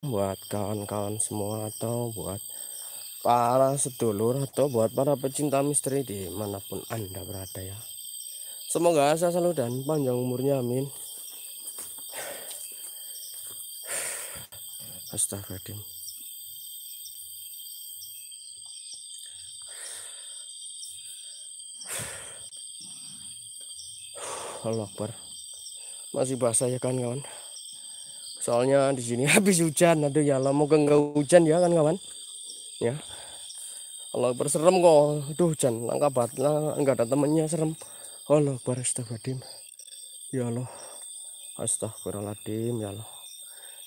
buat kawan-kawan semua atau buat para sedulur atau buat para pecinta misteri dimanapun anda berada ya semoga saya selalu dan panjang umurnya amin astagfirullahaladzim Allah Akbar masih basah ya kan kawan soalnya di sini habis hujan aduh ya lah moga nggak hujan ya kan kawan ya Allah berserem kok aduh hujan langka banget lah nggak ada temennya serem Allah badim, ya Allah astagfirullahaladzim ya Allah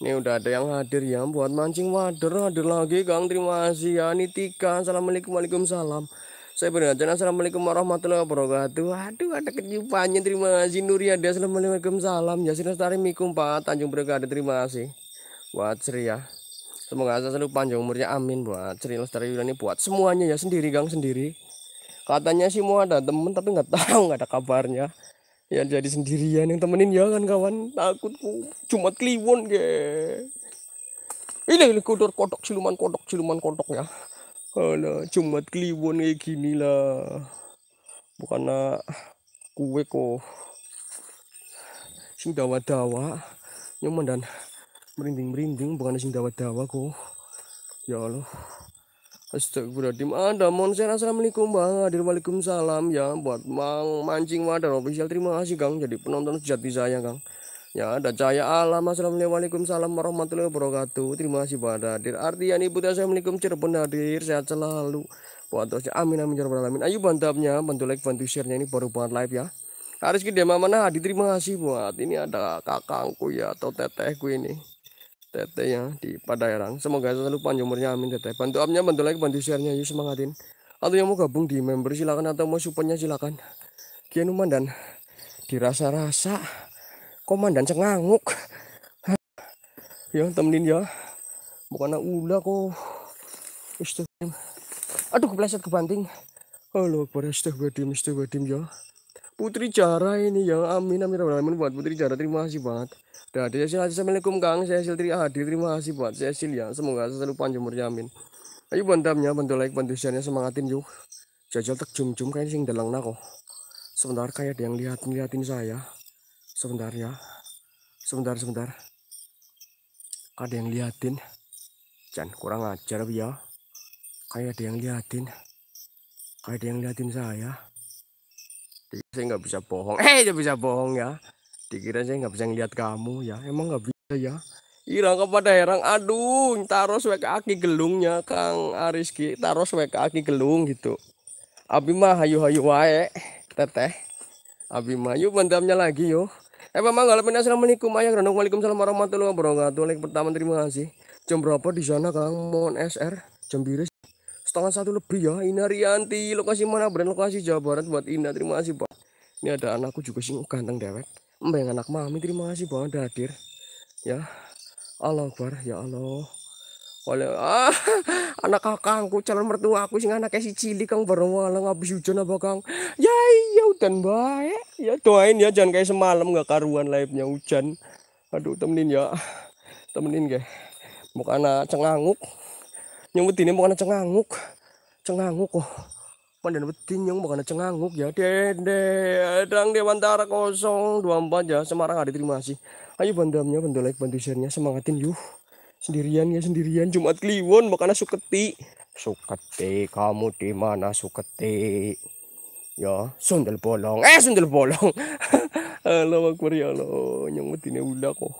ini udah ada yang hadir ya buat mancing wader hadir lagi Kang terima kasih ya Nitika assalamualaikum waalaikumsalam saya peringatan Assalamualaikum warahmatullahi wabarakatuh Aduh ada kenyupannya terima kasih Nuriadi Assalamualaikum salam Yasin Astari Mikum Pak Tanjung Berkada terima kasih Buat Sri ya Semoga selalu panjang umurnya amin buat Sri Lestari Yulani. buat semuanya ya sendiri gang sendiri Katanya sih mau ada temen tapi nggak tahu nggak ada kabarnya Ya jadi sendirian yang temenin ya kan kawan takutku cuma kliwon ge. Ini, ini kodok kodok siluman kodok siluman kodok ya. Alah, cuma kliwon kayak gini lah. Bukan kue kok. Sing dawa-dawa, nyaman dan merinding-merinding bukan sing dawa-dawa kok. Ya Allah. Astagfirullahaladzim Ada monser Assalamualaikum Bang Waalaikumsalam Ya buat Mang Mancing wadah. Official Terima kasih Kang Jadi penonton sejati saya Kang Ya, ada cahaya alam. Assalamualaikum salam warahmatullahi wabarakatuh. Terima kasih pada hadir. Artian ibu assalamualaikum Cirebon hadir. Sehat selalu. buat Puatosnya amin amin ya alamin. Ayo bantapnya, bantu like, bantu sharenya ini baru buat live ya. Harus gede mana hadir. Terima kasih buat ini ada kakangku ya atau tetehku ini. Teteh ya di Padaerang. Semoga selalu panjang umurnya amin teteh. Bantu amnya, bantu like, bantu sharenya Ayo semangatin. Atau yang mau gabung di member silakan atau mau supportnya silakan. Kian dan dirasa-rasa komandan cenganguk, ya temenin ya bukan ular kok istirahat aduh kepleset kebanting halo akbar istirahatim istirahatim ya putri jara ini ya amin amin amin buat putri jara terima kasih banget dan ada hasil assalamualaikum kang saya hasil terima hadir terima kasih buat saya hasil ya semoga selalu panjang umurnya amin ayo bantamnya bantu like bantu share semangatin yuk jajal tak jum jum sing dalang nako oh. sebentar kayak ada yang lihat ngeliatin saya sebentar ya sebentar sebentar ada yang liatin jangan kurang ajar ya kayak ada yang liatin kayak ada yang liatin saya saya nggak bisa bohong eh hey, bisa bohong ya dikira saya nggak bisa ngeliat kamu ya emang nggak bisa ya Irang kepada herang aduh taruh swek aki gelungnya Kang Ariski taruh swek aki gelung gitu Abi mah hayu hayu wae teteh Abi mah yuk mendamnya lagi yuk Eh Pak Manggal, Assalamualaikum ayah, Renung Waalaikumsalam warahmatullahi wabarakatuh. Like pertama terima kasih. Jam berapa di sana Kang? Mohon SR. Jam biris. Setengah satu lebih ya. Ina Rianti, lokasi mana? Brand lokasi Jawa Barat buat Ina. Terima kasih Pak. Ini ada anakku juga sih oh, ganteng dewek. Mbak yang anak mami, terima kasih Pak. ada hadir. Ya. Allah Akbar, ya Allah kalau ah, anak kakangku calon mertua aku sing anaknya si cili kang bareng walang habis hujan apa kang ya iya hujan baik ya doain ya jangan kayak semalam nggak karuan lainnya ya, hujan aduh temenin ya temenin gak mau anak cenganguk nyebut ini mau anak cenganguk cenganguk kok oh. Pandan betin yang anak cenganguk ya dede dang dewantara kosong dua empat ya Semarang ada terima kasih ayo bandamnya bantu bandusernya semangatin yuk sendirian ya sendirian Jumat Kliwon makanya suketi suketi kamu di mana suketi ya sundel bolong eh sundel bolong Allah Akbar ya Allah yang ini udah kok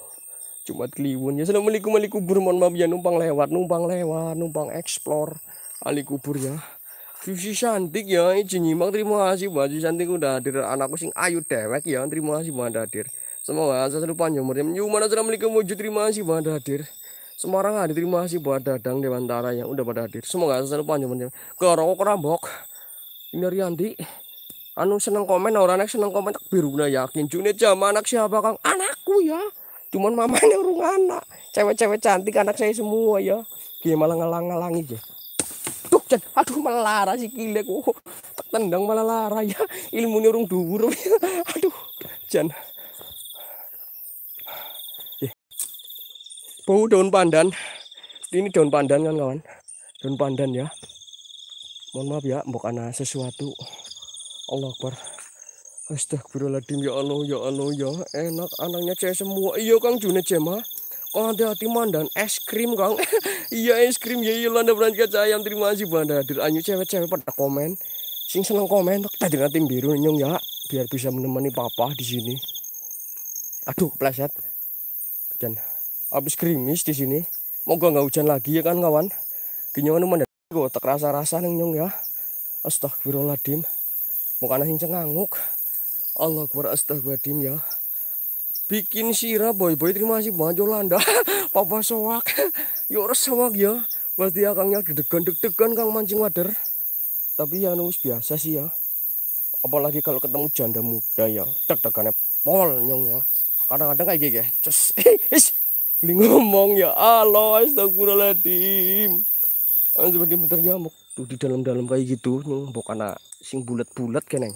Jumat Kliwon ya Assalamualaikum Ali kubur mohon maaf ya numpang lewat numpang lewat numpang eksplor ali kubur ya Susi cantik ya, izin nyimak terima kasih buat Susi cantik udah hadir anakku sing ayu dewek ya, terima kasih buat hadir. Semoga saya selalu panjang umurnya. Yuk mana assalamualaikum wujud terima kasih buat hadir semua orang ada terima kasih buat Dadang Dewantara yang udah pada hadir. Semoga selalu panjang panjang. Ke orang kerambok. Ini Riyandi. Anu seneng komen orang anak seneng komen tak biru udah yakin. Juni jam anak siapa kang? Anakku ya. Cuman mamanya urung anak. Cewek-cewek cantik anak saya semua ya. Gimana malah ngalang ngelangi ya. Tuh jen. Aduh malah lara si kile ku. tendang malah lara ya. Ilmu urung ya. Aduh. Jen. bau daun pandan ini daun pandan kan kawan daun pandan ya mohon maaf ya mau karena sesuatu Allah Akbar Astagfirullahaladzim ya Allah ya Allah ya enak anaknya cewek semua iya Kang Junet cema, Oh ada hati mandan es krim Kang iya es krim ya iya Landa berangkat ayam terima kasih Banda hadir anyu cewek-cewek pada komen sing seneng komen tadi dengan tim biru nyong ya biar bisa menemani papa di sini aduh pleset dan habis krimis di sini moga nggak hujan lagi ya kan kawan ginyoan mana? gue tak rasa rasa neng nyong ya astagfirullahaladzim mukanya hincang nganguk Allah akbar astagfirullahaladzim ya bikin sirah boy boy terima kasih banget Jolanda. papa sewak. yuk resawak ya berarti akangnya deg-degan deg-degan kang mancing wader tapi ya nulis biasa sih ya apalagi kalau ketemu janda muda ya deg-degannya pol nyong ya kadang-kadang kayak gini ya cus Geli ngomong ya Allah astagfirullahaladzim. Anjir bentar nyamuk tuh di dalam-dalam kayak gitu nih anak sing bulat-bulat keneng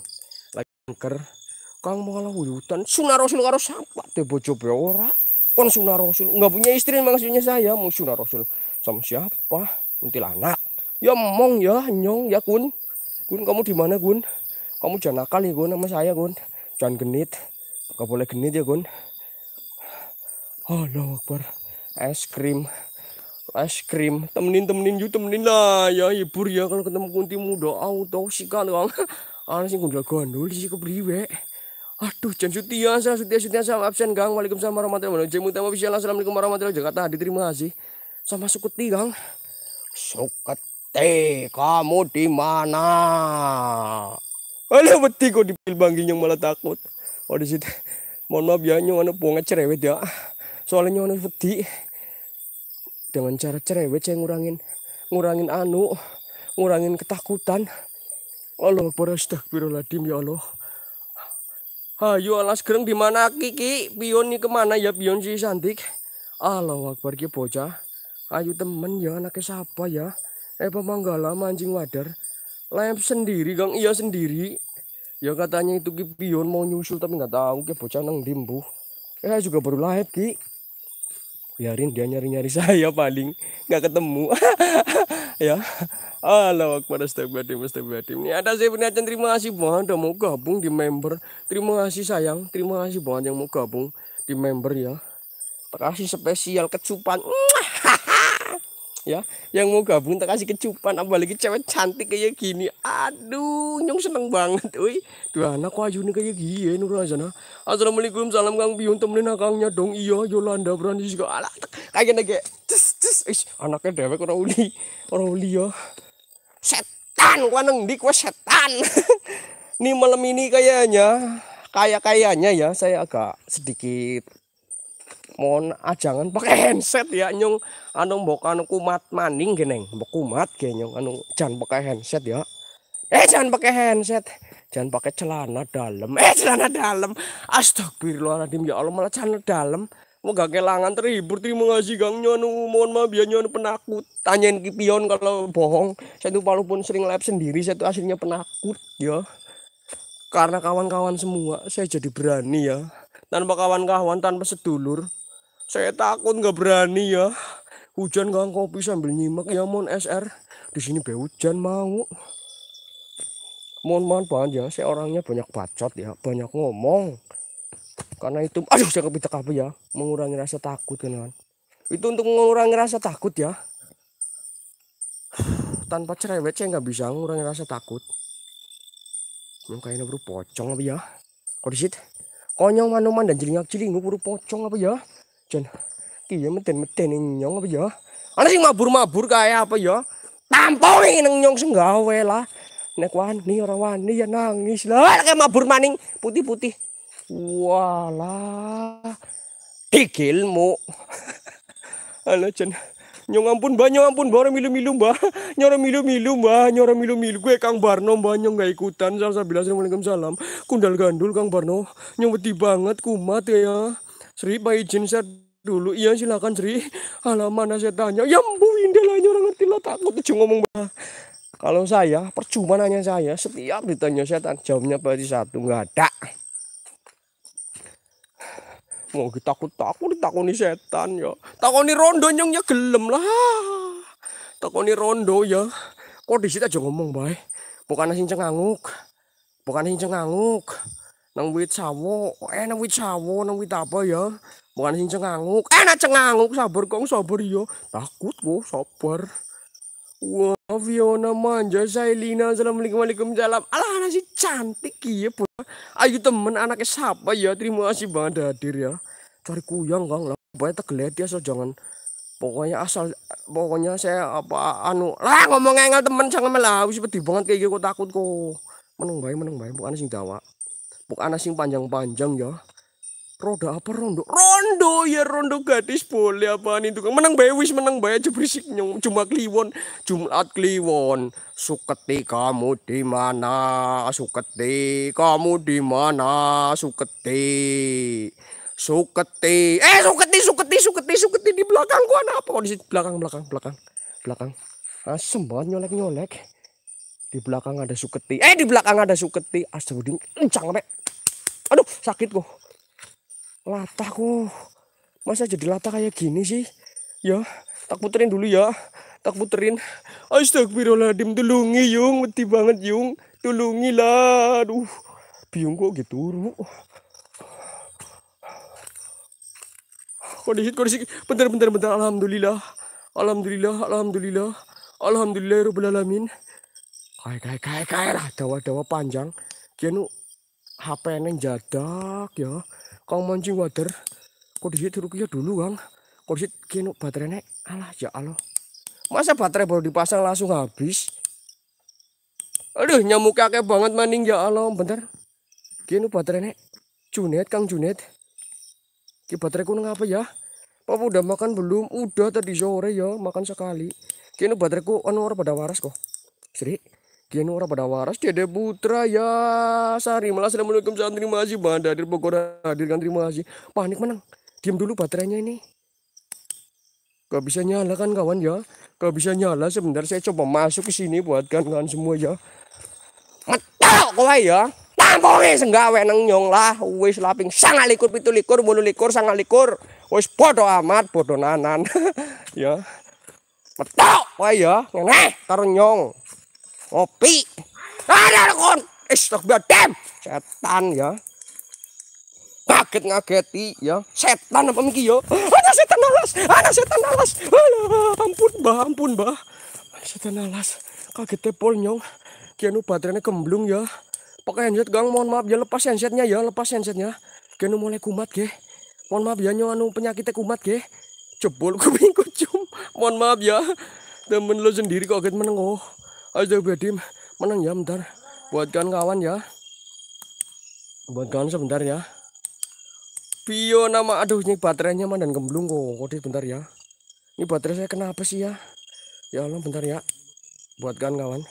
lagi angker kang wujudan hutan sunarosul karo sapa teh bojo ora kon sunarosul nggak punya istri maksudnya saya mau sunarosul sama siapa Until anak. ya mong ya nyong ya kun kun kamu di mana kun kamu jangan nakal ya kun sama saya kun jangan genit gak boleh genit ya kun Allah oh, Akbar es krim es krim temenin temenin yuk temenin lah ya hibur ya kalau ketemu kunti muda auto toksik kan kang Anak sing gondol gondol sih kepriwe aduh jan sutian salah sutian setia. sama absen gang waalaikumsalam warahmatullahi wabarakatuh jamu bisa official assalamualaikum warahmatullahi wabarakatuh Jakarta diterima kasih sama sukuti gang suketi kamu di mana Alah beti kok dipil bangging yang malah takut. Oh di situ. Mohon maaf ya nyonya punya cerewet ya soalnya ono wedi dengan cara cerewet saya ngurangin ngurangin anu ngurangin ketakutan Allah Akbar astagfirullahaladzim ya Allah Hayu alas gereng di mana Kiki? Pion nih kemana ya pion si cantik? Allah Akbar ki bocah. Ayo temen ya anaknya siapa ya? Eh pemanggala mancing wader. Lamp sendiri gang iya sendiri. Ya katanya itu ki pion mau nyusul tapi nggak tahu ki bocah nang dimbu. Eh juga baru lahir ki biarin ya, dia nyari-nyari saya paling nggak ketemu ya Allah Akbar Astagfirullahaladzim Astagfirullahaladzim Ini ada saya penyajian terima kasih banget udah mau gabung di member Terima kasih sayang Terima kasih banget yang mau gabung di member ya Terima kasih spesial kecupan ya yang mau gabung tak kasih kecupan apalagi cewek cantik kayak gini aduh nyong seneng banget woi dua anak kok ayune kayak gini nur rasana assalamualaikum salam kang biun temenin akangnya dong iya Yolanda berani juga alat kayak nge tes tes is anaknya dewek orang uli orang uli ya setan gua neng di gua setan nih malam ini kayaknya kayak kayaknya ya saya agak sedikit mohon ajangan pakai handset ya nyung anu mbok anu kumat maning geneng mbok kumat genyong anu jangan pakai handset ya eh jangan pakai handset jangan pakai celana dalam eh celana dalam astagfirullahaladzim ya Allah malah celana dalam mau gak kelangan terhibur terima ngasih gang nyonu uh, mohon maaf ya nyonu penakut tanyain kipion kalau bohong saya tuh walaupun sering live sendiri saya tuh aslinya penakut ya karena kawan-kawan semua saya jadi berani ya tanpa kawan-kawan tanpa sedulur saya takut nggak berani ya. Hujan gang kopi sambil nyimak ya mon SR. Di sini be hujan mau. Mohon mohon banget ya, saya orangnya banyak bacot ya, banyak ngomong. Karena itu, aduh saya kepita apa ya, mengurangi rasa takut kan. Itu untuk mengurangi rasa takut ya. Tanpa cerewet saya nggak bisa mengurangi rasa takut. Yang kayaknya baru pocong apa ya. Kodisit. Konyong manuman dan jelingak jelinguk baru pocong apa ya. Jan. Iya meten-meten ning nyong apa ya? Ana sing mabur-mabur kaya apa ya? Tampongi ning nyong sing gawe lah. Nek wani ora wani ya nangis lah kayak mabur maning putih-putih. Walah. Dikilmu. Ala Jan. Nyong ampun mbah, nyong ampun mbah, milu-milu mbah nyora milu-milu mbah, nyora milu-milu gue Kang Barno mbah, nyong gak ikutan, salam salam, assalamualaikum salam, kundal gandul Kang Barno, nyong beti banget, kumat ya. Sri bayi izin saya dulu. Iya silakan Sri. Halaman saya tanya. Ya mbu indah orang ngerti lah takut aja ngomong. Bah. Kalau saya percuma nanya saya setiap ditanya setan jawabnya berarti satu nggak ada. Mau kita takut takut ditakoni setan ya. Takoni rondo nyongnya gelem lah. Takoni rondo ya. Kok di situ aja ngomong baik. Bukan nasi cenganguk. Bukan nasi cenganguk nang wit sawo eh nang wit sawo nang wit apa ya bukan sing cenganguk eh nak cenganguk sabar kong sabar yo iya. takut kok sabar wah Fiona manja Sailina assalamualaikum waalaikumsalam alah anak si cantik iya bu ayo temen anaknya siapa ya terima kasih banget hadir ya cari kuyang kang lah banyak tergeliat ya so jangan pokoknya asal pokoknya saya apa anu lah ngomong engel temen jangan malah seperti banget kayak gitu takut kok menung baik menung baik bukan sing jawa Bukan asing panjang-panjang ya. Roda apa rondo? Rondo ya rondo gadis boleh apa nih tukang menang bae wis menang bayar aja berisik nyong cuma kliwon Jumat kliwon suketi kamu di mana suketi kamu di mana suketi suketi eh suketi suketi suketi suketi di gua ada apa di belakang belakang belakang belakang asem banget nyolek nyolek di belakang ada suketi eh di belakang ada suketi astagfirullah kencang sampai aduh sakit kok latah kok masa jadi latah kayak gini sih ya tak puterin dulu ya tak puterin astagfirullahaladzim tulungi yung mati banget yung tulungi lah aduh biung kok gitu ru kondisi kondisi bentar bentar bentar alhamdulillah alhamdulillah alhamdulillah alhamdulillah alamin kai kai kai kai lah dawa dawa panjang kianu HP neng jadak ya kang mancing water kok di situ rukia ya dulu kang kok di situ kini baterainya alah ya Allah masa baterai baru dipasang langsung habis aduh nyamuk kakek banget maning ya Allah bentar kini baterainya Junet kang Junet ki baterai kuning apa ya Papa udah makan belum? Udah tadi sore ya, makan sekali. Kini bateraiku on pada waras kok. Sri, Kini orang pada waras Dede Putra ya Sari malah Assalamualaikum salam terima kasih Banda hadir Bogor hadirkan terima kasih Panik menang Diam dulu baterainya ini Gak bisa nyala kan kawan ya Gak bisa nyala sebentar saya coba masuk ke sini buat kan semua ya Metok kowe ya Tampungi senggawe neng nyong lah Wis laping sangat likur pitu likur bulu likur sangat likur Wis bodoh amat bodoh nanan Ya Metok kowe ya Nenek taruh nyong kopi ada kon Astagfirullahaladzim setan ya kaget ngageti ya setan apa mungkin yo ya? ada setan alas ada setan alas Alah, ampun bah ampun bah setan alas kaget tepol nyong kianu baterainya kemblung ya pakai handset gang mohon maaf ya lepas handsetnya ya lepas handsetnya kianu mulai kumat ke mohon maaf ya nyong anu penyakitnya kumat ke jebol kuping kucum mohon maaf ya temen lo sendiri kaget menengok oh aja bedim menang ya bentar Buatkan kawan ya buat kawan sebentar ya Pio nama aduh ini baterainya mandan gemblung kok kode bentar ya ini baterai saya kenapa sih ya ya Allah bentar ya Buatkan kawan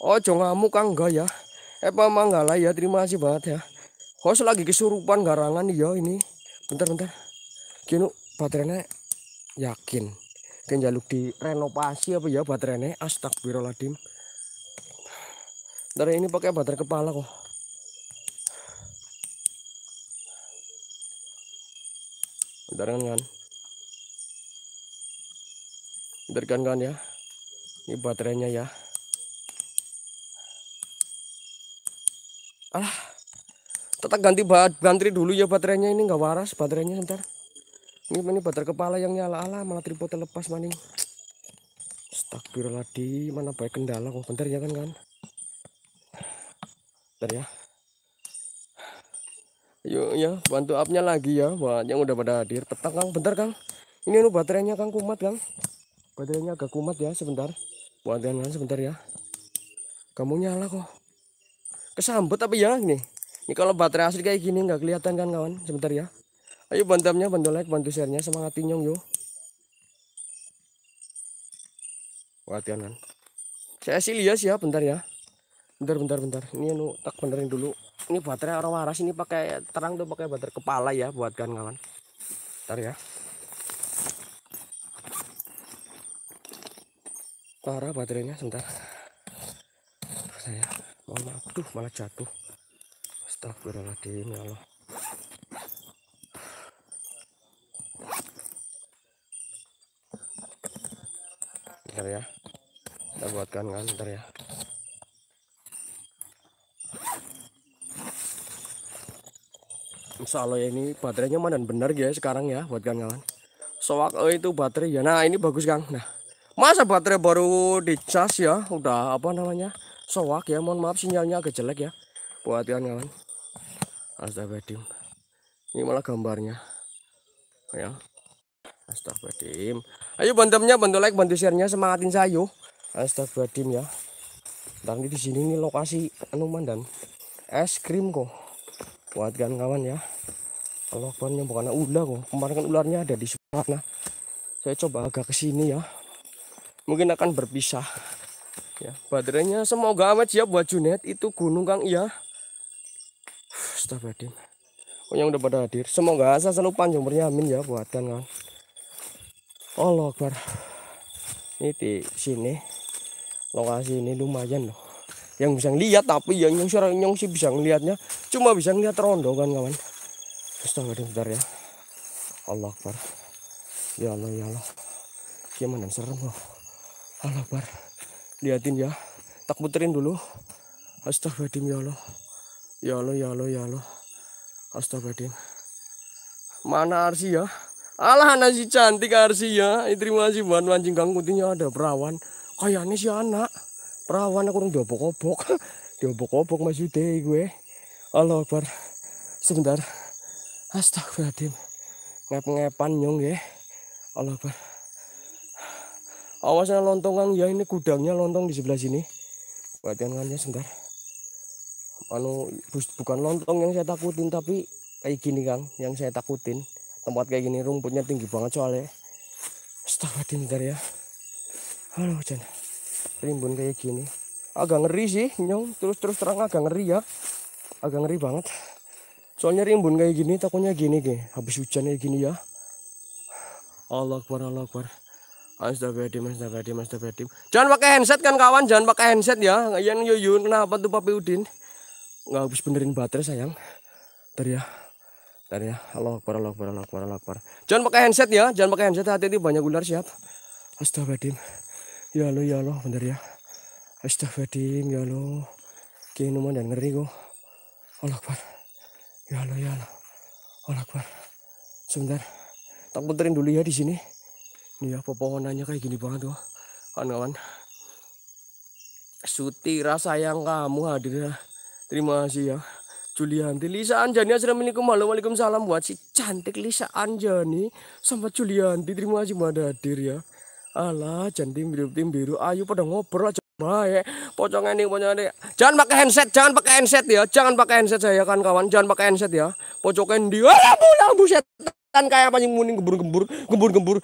Oh ojo kamu kan enggak ya Epa lah ya terima kasih banget ya host lagi kesurupan garangan ya ini bentar-bentar kini baterainya yakin kan jaluk direnovasi apa ya baterainya astagfirullahaladzim Baterai ya, ini pakai baterai kepala kok. Bentar kan kan. Bentar kan kan ya. Ini baterainya ya. Alah. Tetap ganti baterai dulu ya baterainya ini nggak waras baterainya ntar. Ini ini baterai kepala yang nyala ala malah tripodnya lepas maning. lagi, mana baik kendala kok bentar ya kan kan. Bentar ya. Yuk ya, bantu upnya lagi ya buat yang udah pada hadir. Petang Kang, bentar Kang. Ini anu baterainya Kang kumat Kang. Baterainya agak kumat ya sebentar. Buat kalian sebentar ya. Kamu nyala kok. Kesambut apa ya ini? Ini kalau baterai asli kayak gini nggak kelihatan kan kawan? Sebentar ya. Ayo bantu upnya, bantu like, bantu sharenya, semangat nyong yo. yang kan. Saya sih lihat ya, bentar ya bentar bentar bentar ini anu tak benerin dulu ini baterai orang waras ini pakai terang tuh pakai baterai kepala ya buat kan kawan bentar ya parah baterainya sebentar saya mohon maaf tuh malah jatuh astagfirullahaladzim ya Allah bentar ya kita buatkan kan bentar ya Insya Allah ya ini baterainya mana dan benar ya sekarang ya buat kawan-kawan. Soak oh itu baterai ya. Nah ini bagus Kang. Nah masa baterai baru dicas ya udah apa namanya soak ya. Mohon maaf sinyalnya agak jelek ya buat kawan-kawan. Astagfirullahaladzim. Ini malah gambarnya ya. Astagfirullahaladzim. Ayo bantemnya bantu like bantu sharenya semangatin saya yuk. Astagfirullahaladzim ya. dan di sini nih lokasi anu dan es krim kok buat kan, kawan ya yang bukan ular kok kemarin kan ularnya ada di sana saya coba agak ke sini ya mungkin akan berpisah ya baterainya semoga awet ya buat Junet itu gunung Kang iya Astagfirullahaladzim oh yang udah pada hadir semoga saya selalu panjang bernyamin ya buat kawan. Allah Akbar ini di sini lokasi ini lumayan loh yang bisa lihat tapi yang yang sih bisa ngelihatnya cuma bisa ngeliat rondo kan kawan Astagfirullah bentar ya Allah Akbar Ya Allah ya Allah Gimana serem loh Allah Akbar Liatin ya Tak puterin dulu Astagfirullah ya Allah Ya Allah ya Allah ya Allah Astagfirullah Mana Arsi ya Alah nasi cantik Arsi ya Terima kasih buat mancing gang ada perawan Kayaknya si anak Perawan aku orang diobok-obok Diobok-obok Mas Yude gue Allah Akbar sebentar astagfirullahaladzim ngep-ngepan nyong ya Allah Akbar awasnya lontong kan ya ini gudangnya lontong di sebelah sini ya sebentar anu bukan lontong yang saya takutin tapi kayak gini kang yang saya takutin tempat kayak gini rumputnya tinggi banget soalnya astagfirullahaladzim bentar ya halo hujan rimbun kayak gini agak ngeri sih nyong terus terus terang agak ngeri ya agak ngeri banget soalnya rimbun kayak gini takutnya gini ke, habis hujan kayak gini ya Allah Akbar Allah Akbar Astagfirullahaladzim, astagfirullahaladzim, astagfirullahaladzim. Jangan pakai handset kan kawan, jangan pakai handset ya. Yang Yuyun, kenapa tuh Papi Udin? Nggak habis benerin baterai sayang. Ntar ya. Ntar ya. Allah Akbar, Allah Akbar, Allah Akbar, Allah Akbar. Jangan pakai handset ya, jangan pakai handset. Hati-hati banyak ular siap. Astagfirullahaladzim. Ya Allah, ya Allah, bener ya. Astagfirullahaladzim, ya Allah. Kinuman dan ngeri kok. Allah Akbar. Ya Allah, ya Allah. Allah Akbar. Sebentar. Tak puterin dulu ya di sini. Nih ya pepohonannya kayak gini banget tuh. Kawan-kawan. Sutira sayang kamu hadir ya. Terima kasih ya. Julianti Lisa Anjani Assalamualaikum Halo Waalaikumsalam Buat si cantik Lisa Anjani Sama Julianti Terima kasih buat hadir ya Allah cantik biru biru Ayo pada ngobrol aja Baik, pocong ini, pocong ini. Jangan pakai handset, jangan pakai handset ya. Jangan pakai handset saya kan ya, kawan, jangan pakai handset ya. Pocong Pocokan di ah, lampu lampu setan kayak apa yang muning gembur-gembur, gembur-gembur.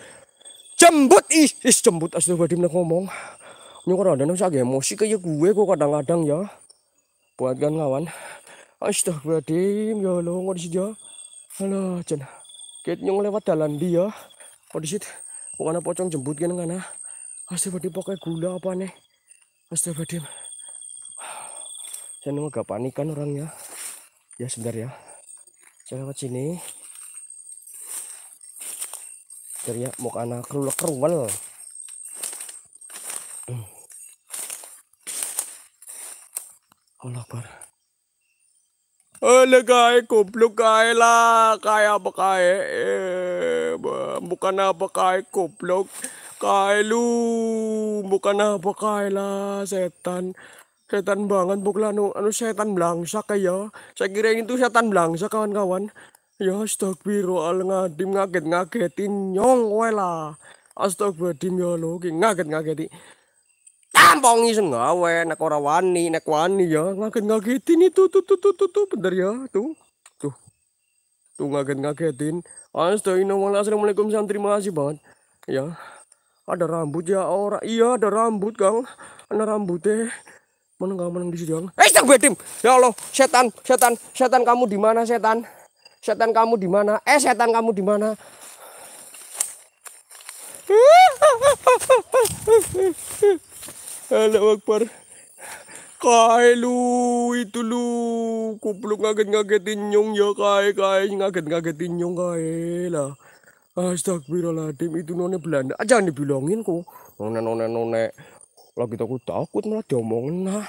Jembut is, is jembut astagfirullah ngomong. kok ada nang sage ya, emosi kayak gue kok kadang-kadang ya. Buat kan kawan. Astagfirullahaladzim, ya Allah, kok disitu ya. Halo, Jen. Kayaknya nyong lewat jalan dia. Ya? Kok disitu? Bukan pocong jembut kan Asli ah. Astagfirullah pakai gula apa nih? Astagfirullahaladzim. Saya memang agak panikan orangnya. Ya sebentar ya. Saya lewat sini. Teriak mau anak kerul kerul. Allah bar Ala kay kupluk kay lah hmm. kaya apa kay eh, bukan apa kay kupluk Kailu, bukan apa Kaila, setan. Setan banget bukan anu, anu setan belangsak ya, ya. Saya kira itu setan belangsak kawan-kawan. Ya ngadim ngaget-ngagetin nyong kowe lah. astagfirullah ya lo ngaget-ngageti. Tampongi iseng gawe ah, nek ora wani, nek wani ya ngaget-ngagetin itu tuh tuh tuh tuh, tuh bener ya tuh. Tuh. Tuh ngaget-ngagetin. Astagfirullahaladzim. Assalamualaikum santri makasih banget. Ya ada rambut ya orang iya ada rambut kang ada rambut deh mana kang mana di sini eh sang bedim ya allah setan setan setan kamu di mana setan setan kamu di mana eh setan kamu di mana Allahu Akbar Kai lu itu lu kupluk ngaget ngagetin nyong ya kai kai ngaget ngagetin nyong kai lah Astagfirullahaladzim itu nona Belanda. Ah, jangan dibilangin kok. nona nona nona. Lagi takut takut malah diomongin lah.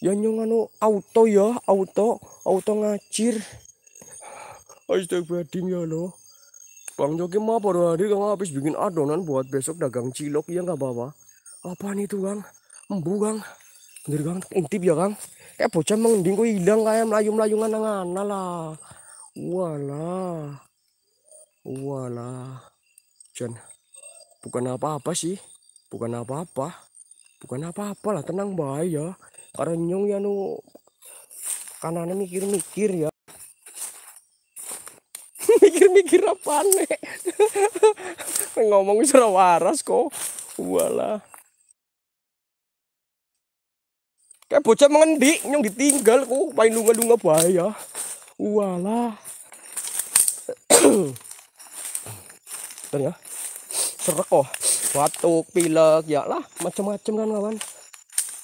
Ya nyong anu auto ya, auto, auto ngacir. Astagfirullahaladzim ya lo. Bang Joki mah baru hari kang habis bikin adonan buat besok dagang cilok ya nggak bawa. Apaan itu bang? Embu bang. Bener bang, intip ya kang. Kayak bocah mengending kok hilang kayak melayu-melayungan nang lah. Walah walah Jan, bukan apa-apa sih bukan apa-apa bukan apa-apa lah tenang bahaya karena nyong ya nu karena mikir-mikir ya mikir-mikir apa nih ngomong secara waras kok walah kayak bocah mengendik nyong ditinggal kok main lunga-lunga bahaya walah ya serak oh batuk pilek ya lah macam-macam kan kawan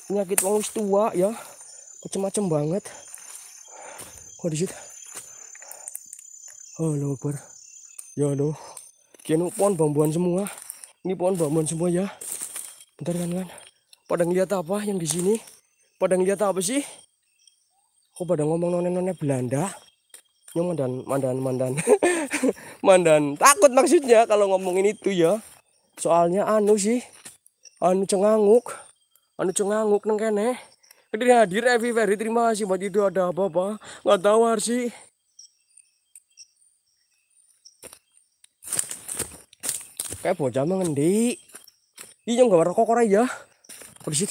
penyakit wong tua ya macam-macam banget kok di situ halo ber ya lo kianu pohon bambuan semua ini pohon bambuan semua ya bentar kan kan pada ngeliat apa yang di sini pada ngeliat apa sih kok pada ngomong nonen nonen Belanda yang mandan mandan mandan Mandan takut maksudnya kalau ngomongin itu ya soalnya anu sih anu cenganguk anu cenganguk neng kene hadir hadir Evi Ferry terima kasih buat itu ada apa apa nggak tahu sih kayak bocah mengendi ini yang gambar rokok ya berisik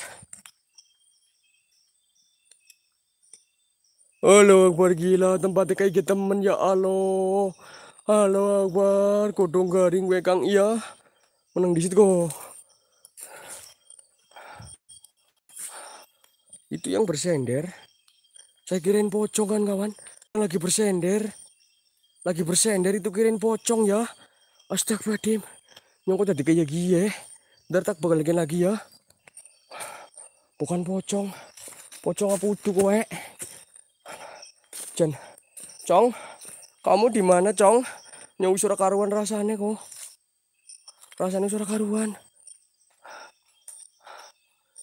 Halo, pergilah gila tempatnya kayak gitu, temen ya Allah. Halo Akbar, kodong garing gue Kang iya. Menang di situ kok. Itu yang bersender. Saya kirain pocong kan kawan. Lagi bersender. Lagi bersender itu kirain pocong ya. Astagfirullahaladzim. Nyongkok jadi kayak gie. Eh. Ntar tak bakal lagi lagi ya. Bukan pocong. Pocong apa itu kowe? Eh? Jan. Cong. Kamu di mana, Cong? Nyung surah karuan rasanya kok. Rasanya surah karuan.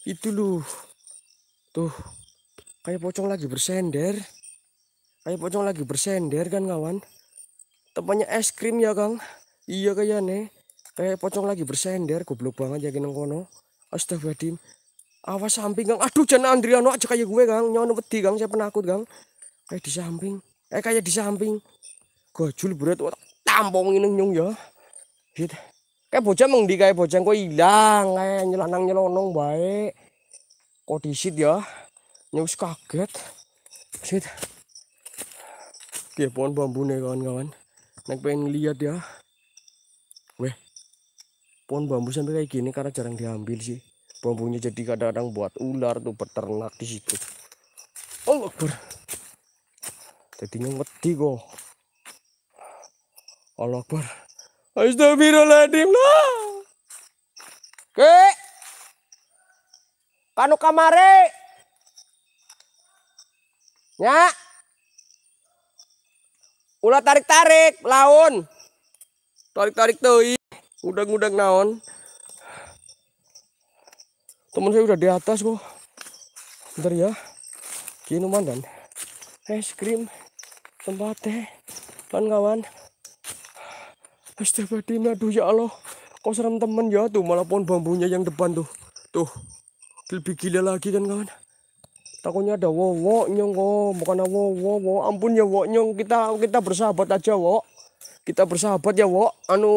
Itu loh. Tuh. Kayak pocong lagi bersender. Kayak pocong lagi bersender kan, kawan? Tempatnya es krim ya, Kang? Iya kayaknya. Kayak pocong lagi bersender, goblok banget ya keneng kono. Astagfirullahaladzim. Awas samping, Kang. Aduh, jangan Andriano aja kayak gue, Kang. Nyono wedi, Kang. Saya penakut, Kang. Kayak di samping. Eh, kayak di samping gajul berat wah tampung ini nyung ya gitu kayak bocah mengdi kayak bocah kok hilang kayak nyelanang nyelonong baik kok disit ya nyus ya kaget sit kayak pohon bambu nih kawan-kawan nek pengen lihat ya weh pohon bambu sampai kayak gini karena jarang diambil sih bambunya jadi kadang-kadang buat ular tuh beternak di situ Allah oh, ber jadinya ngerti kok Allah Akbar. Astagfirullahaladzim lah. Ke. Kanu kamari. Ya. Ulah tarik-tarik laun. Tarik-tarik tuh. Udang-udang naon. Temen saya udah di atas kok. Bentar ya. Kini mandan. Es krim Tempatnya. Kawan-kawan. Astagfirullahaladzim, aduh ya Allah. Kok serem temen ya tuh, malah pohon bambunya yang depan tuh. Tuh, lebih gila lagi kan kawan. Takutnya ada wowo nyong kok, bukan wowo wo. Ampun ya wo nyong, kita kita bersahabat aja wo. Kita bersahabat ya wo. Anu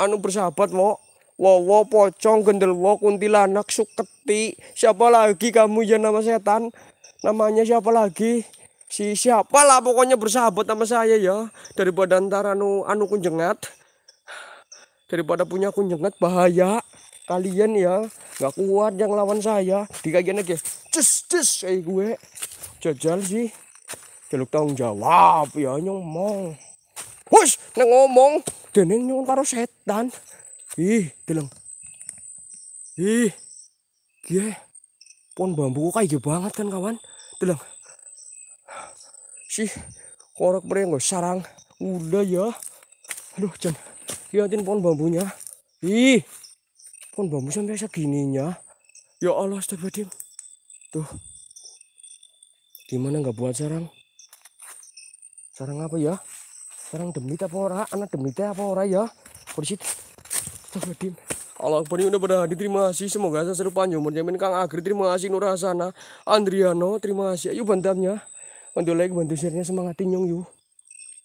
anu bersahabat wo. Wowo pocong gendel gendelwo kuntilanak suketi. Siapa lagi kamu ya nama setan? Namanya siapa lagi? si siapa lah pokoknya bersahabat sama saya ya daripada antara anu anu kunjengat daripada punya kunjengat bahaya kalian ya nggak kuat yang lawan saya di kajian aja ya, cus cus kayak gue jajal sih jaluk tanggung jawab ya nyomong hus neng ngomong neng nyong karo setan. Ih, deleng. Ih. gue Pon bambu kayak banget kan kawan. Deleng sih korek berenggol sarang udah ya aduh jen liatin ya, pohon bambunya ih pohon bambu sampai segininya ya Allah astagfirullahaladzim tuh gimana nggak buat sarang sarang apa ya sarang demit apa ora anak demit apa ora ya kursi astagfirullahaladzim Allah Akbar udah pada hadir terima kasih semoga saya seru panjang menjamin Kang Agri terima kasih Nurhasana Andriano terima kasih Ayu bantamnya bantu like bantu share-nya semangatin nyong yuk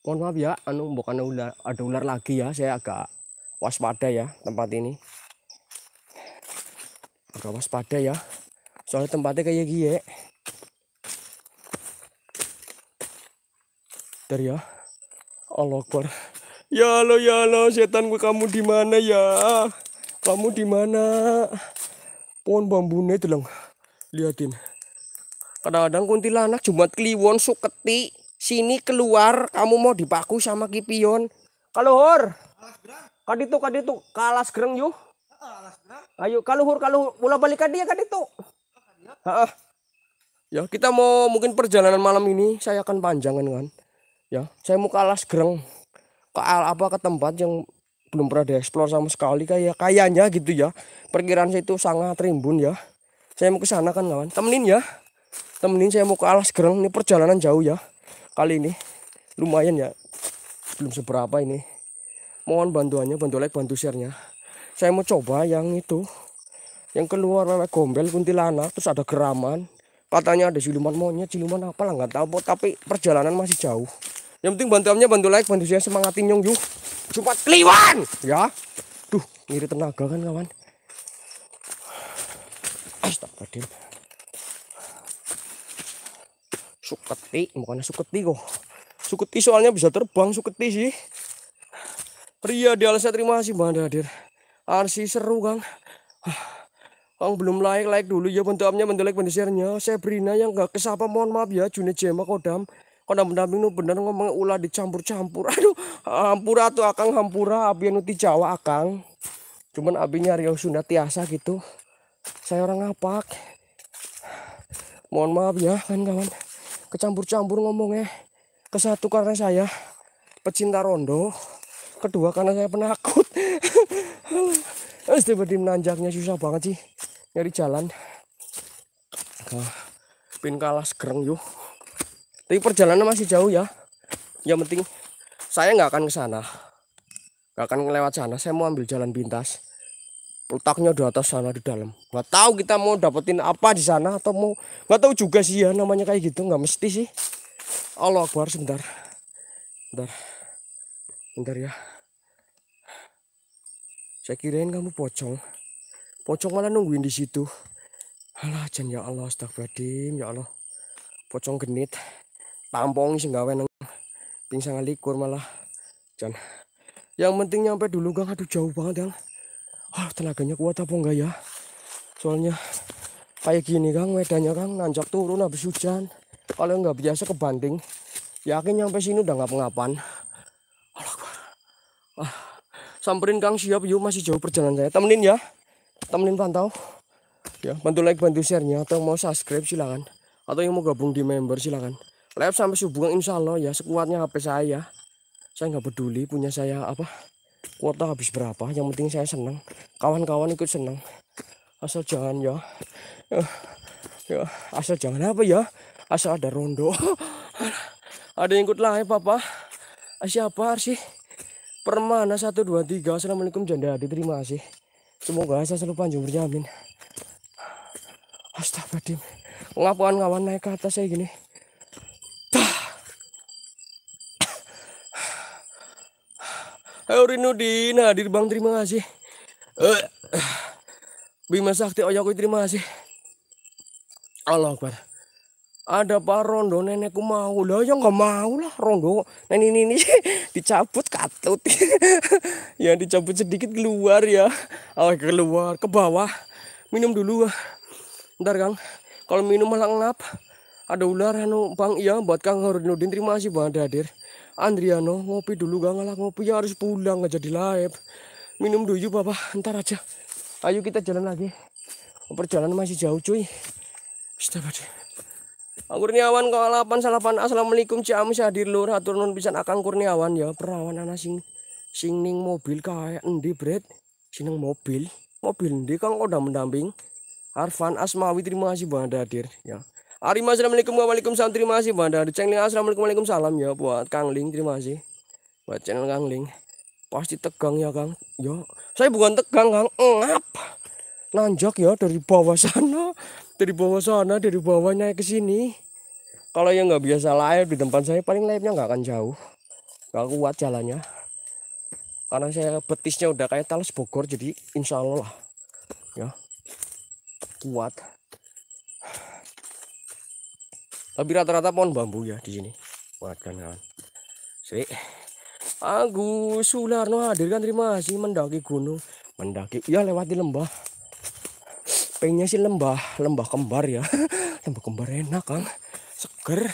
mohon maaf ya anu bukan ada ular ada ular lagi ya saya agak waspada ya tempat ini agak waspada ya soalnya tempatnya kayak gini dari ya. ya Allah Akbar ya lo ya lo setan gue kamu di mana ya kamu di mana pohon bambunya itu liatin kadang-kadang kuntilanak jumat kliwon suketi sini keluar kamu mau dipaku sama kipion kaluhur kaditu kaditu kalas gereng yuk ayo kaluhur kaluhur bola balik dia kaditu Heeh. ya kita mau mungkin perjalanan malam ini saya akan panjangan kan ya saya mau kalas gereng ke al apa ke tempat yang belum pernah dieksplor sama sekali kayak kayaknya gitu ya perkiraan saya itu sangat rimbun ya saya mau ke sana kan kawan temenin ya temenin saya mau ke alas gereng ini perjalanan jauh ya kali ini lumayan ya belum seberapa ini mohon bantuannya bantu like bantu sharenya saya mau coba yang itu yang keluar wewe gombel kuntilanak terus ada geraman katanya ada siluman monyet siluman apalah nggak tahu tapi perjalanan masih jauh yang penting bantuannya bantu like bantu share semangatin nyong yuk cepat keliwan ya duh ngiri tenaga kan kawan astagfirullah Suketi, makanya suketi kok. Suketi soalnya bisa terbang suketi sih. Pria di alasnya terima kasih Bang hadir. Ya, Arsi seru Kang. Kang belum like-like dulu ya bentuknya bentuk like bentuk share-nya. yang gak kesapa mohon maaf ya Juni Jema Kodam. Kodam pendamping nu bener ngomong ulah dicampur-campur. Aduh, hampura tuh Akang hampura api yang di Jawa Akang. Cuman abinya nyari Sunda tiasa gitu. Saya orang ngapak. Mohon maaf ya kan kawan. -kawan kecampur-campur ngomongnya eh. ke satu karena saya pecinta rondo kedua karena saya penakut terus tiba-tiba menanjaknya susah banget sih nyari jalan pin kalah segereng yuk tapi perjalanan masih jauh ya yang penting saya nggak akan ke sana nggak akan lewat sana saya mau ambil jalan pintas letaknya di atas sana di dalam nggak tahu kita mau dapetin apa di sana atau mau nggak tahu juga sih ya namanya kayak gitu nggak mesti sih Allah akbar sebentar bentar bentar ya saya kirain kamu pocong pocong malah nungguin di situ Allah jen ya Allah astagfirullahaladzim ya Allah pocong genit tampong sih nggak weneng pingsan ngalikur malah Jangan. yang penting nyampe dulu gang aduh jauh banget ya oh, tenaganya kuat apa enggak ya soalnya kayak gini kang medannya kang nanjak turun habis hujan kalau enggak biasa kebanting yakin nyampe sini udah nggak pengapan ah, samperin kang siap yuk masih jauh perjalanan saya temenin ya temenin pantau ya bantu like bantu share nya atau mau subscribe silakan atau yang mau gabung di member silakan live sampai subuh insya Allah ya sekuatnya HP saya saya nggak peduli punya saya apa kuota habis berapa yang penting saya senang kawan-kawan ikut senang asal jangan ya eh, ya, asal jangan apa ya asal ada rondo ada yang ikut lain papa ah, siapa sih permana 123 assalamualaikum janda hati terima kasih semoga saya selalu panjang berjamin Astagfirullah. ngapain kawan naik ke atas saya gini Rinudin hadir Bang terima kasih. Uh, Bima Sakti oh ya, aku terima kasih. Allah Akbar. Ada Pak Rondo nenekku mau lah ya nggak mau lah Rondo nenek ini, ini dicabut katut ya dicabut sedikit keluar ya oh, keluar ke bawah minum dulu ah. ntar Kang kalau minum malah ngap ada ular anu Bang iya buat Kang Harudin terima kasih Bang hadir Andriano ngopi dulu gak ngalah ngopi ya harus pulang nggak jadi live minum dulu bapak ntar aja ayo kita jalan lagi perjalanan masih jauh cuy Setabat. Kurniawan kalapan salapan assalamualaikum ciam hadir lur hatur nun pisan akang kurniawan ya perawan anak sing sing ning mobil kayak endi bret sineng mobil mobil endi kang udah mendamping Arfan Asmawi terima kasih banget hadir ya Ari Mas Assalamualaikum Waalaikumsalam terima kasih pada dari channel Assalamualaikum Waalaikumsalam ya buat Kang Ling terima kasih buat channel Kang Ling pasti tegang ya Kang yo saya bukan tegang Kang ngap nanjak ya dari bawah sana dari bawah sana dari bawahnya ke sini kalau yang nggak biasa live di depan saya paling live nggak akan jauh nggak kuat jalannya karena saya betisnya udah kayak talas Bogor jadi insya Allah lah ya kuat tapi rata-rata pohon bambu ya di sini wajan nah. kan si Agus Sularno hadir kan terima kasih mendaki gunung mendaki ya lewati lembah pengen sih lembah lembah kembar ya lembah kembar enak kan, seger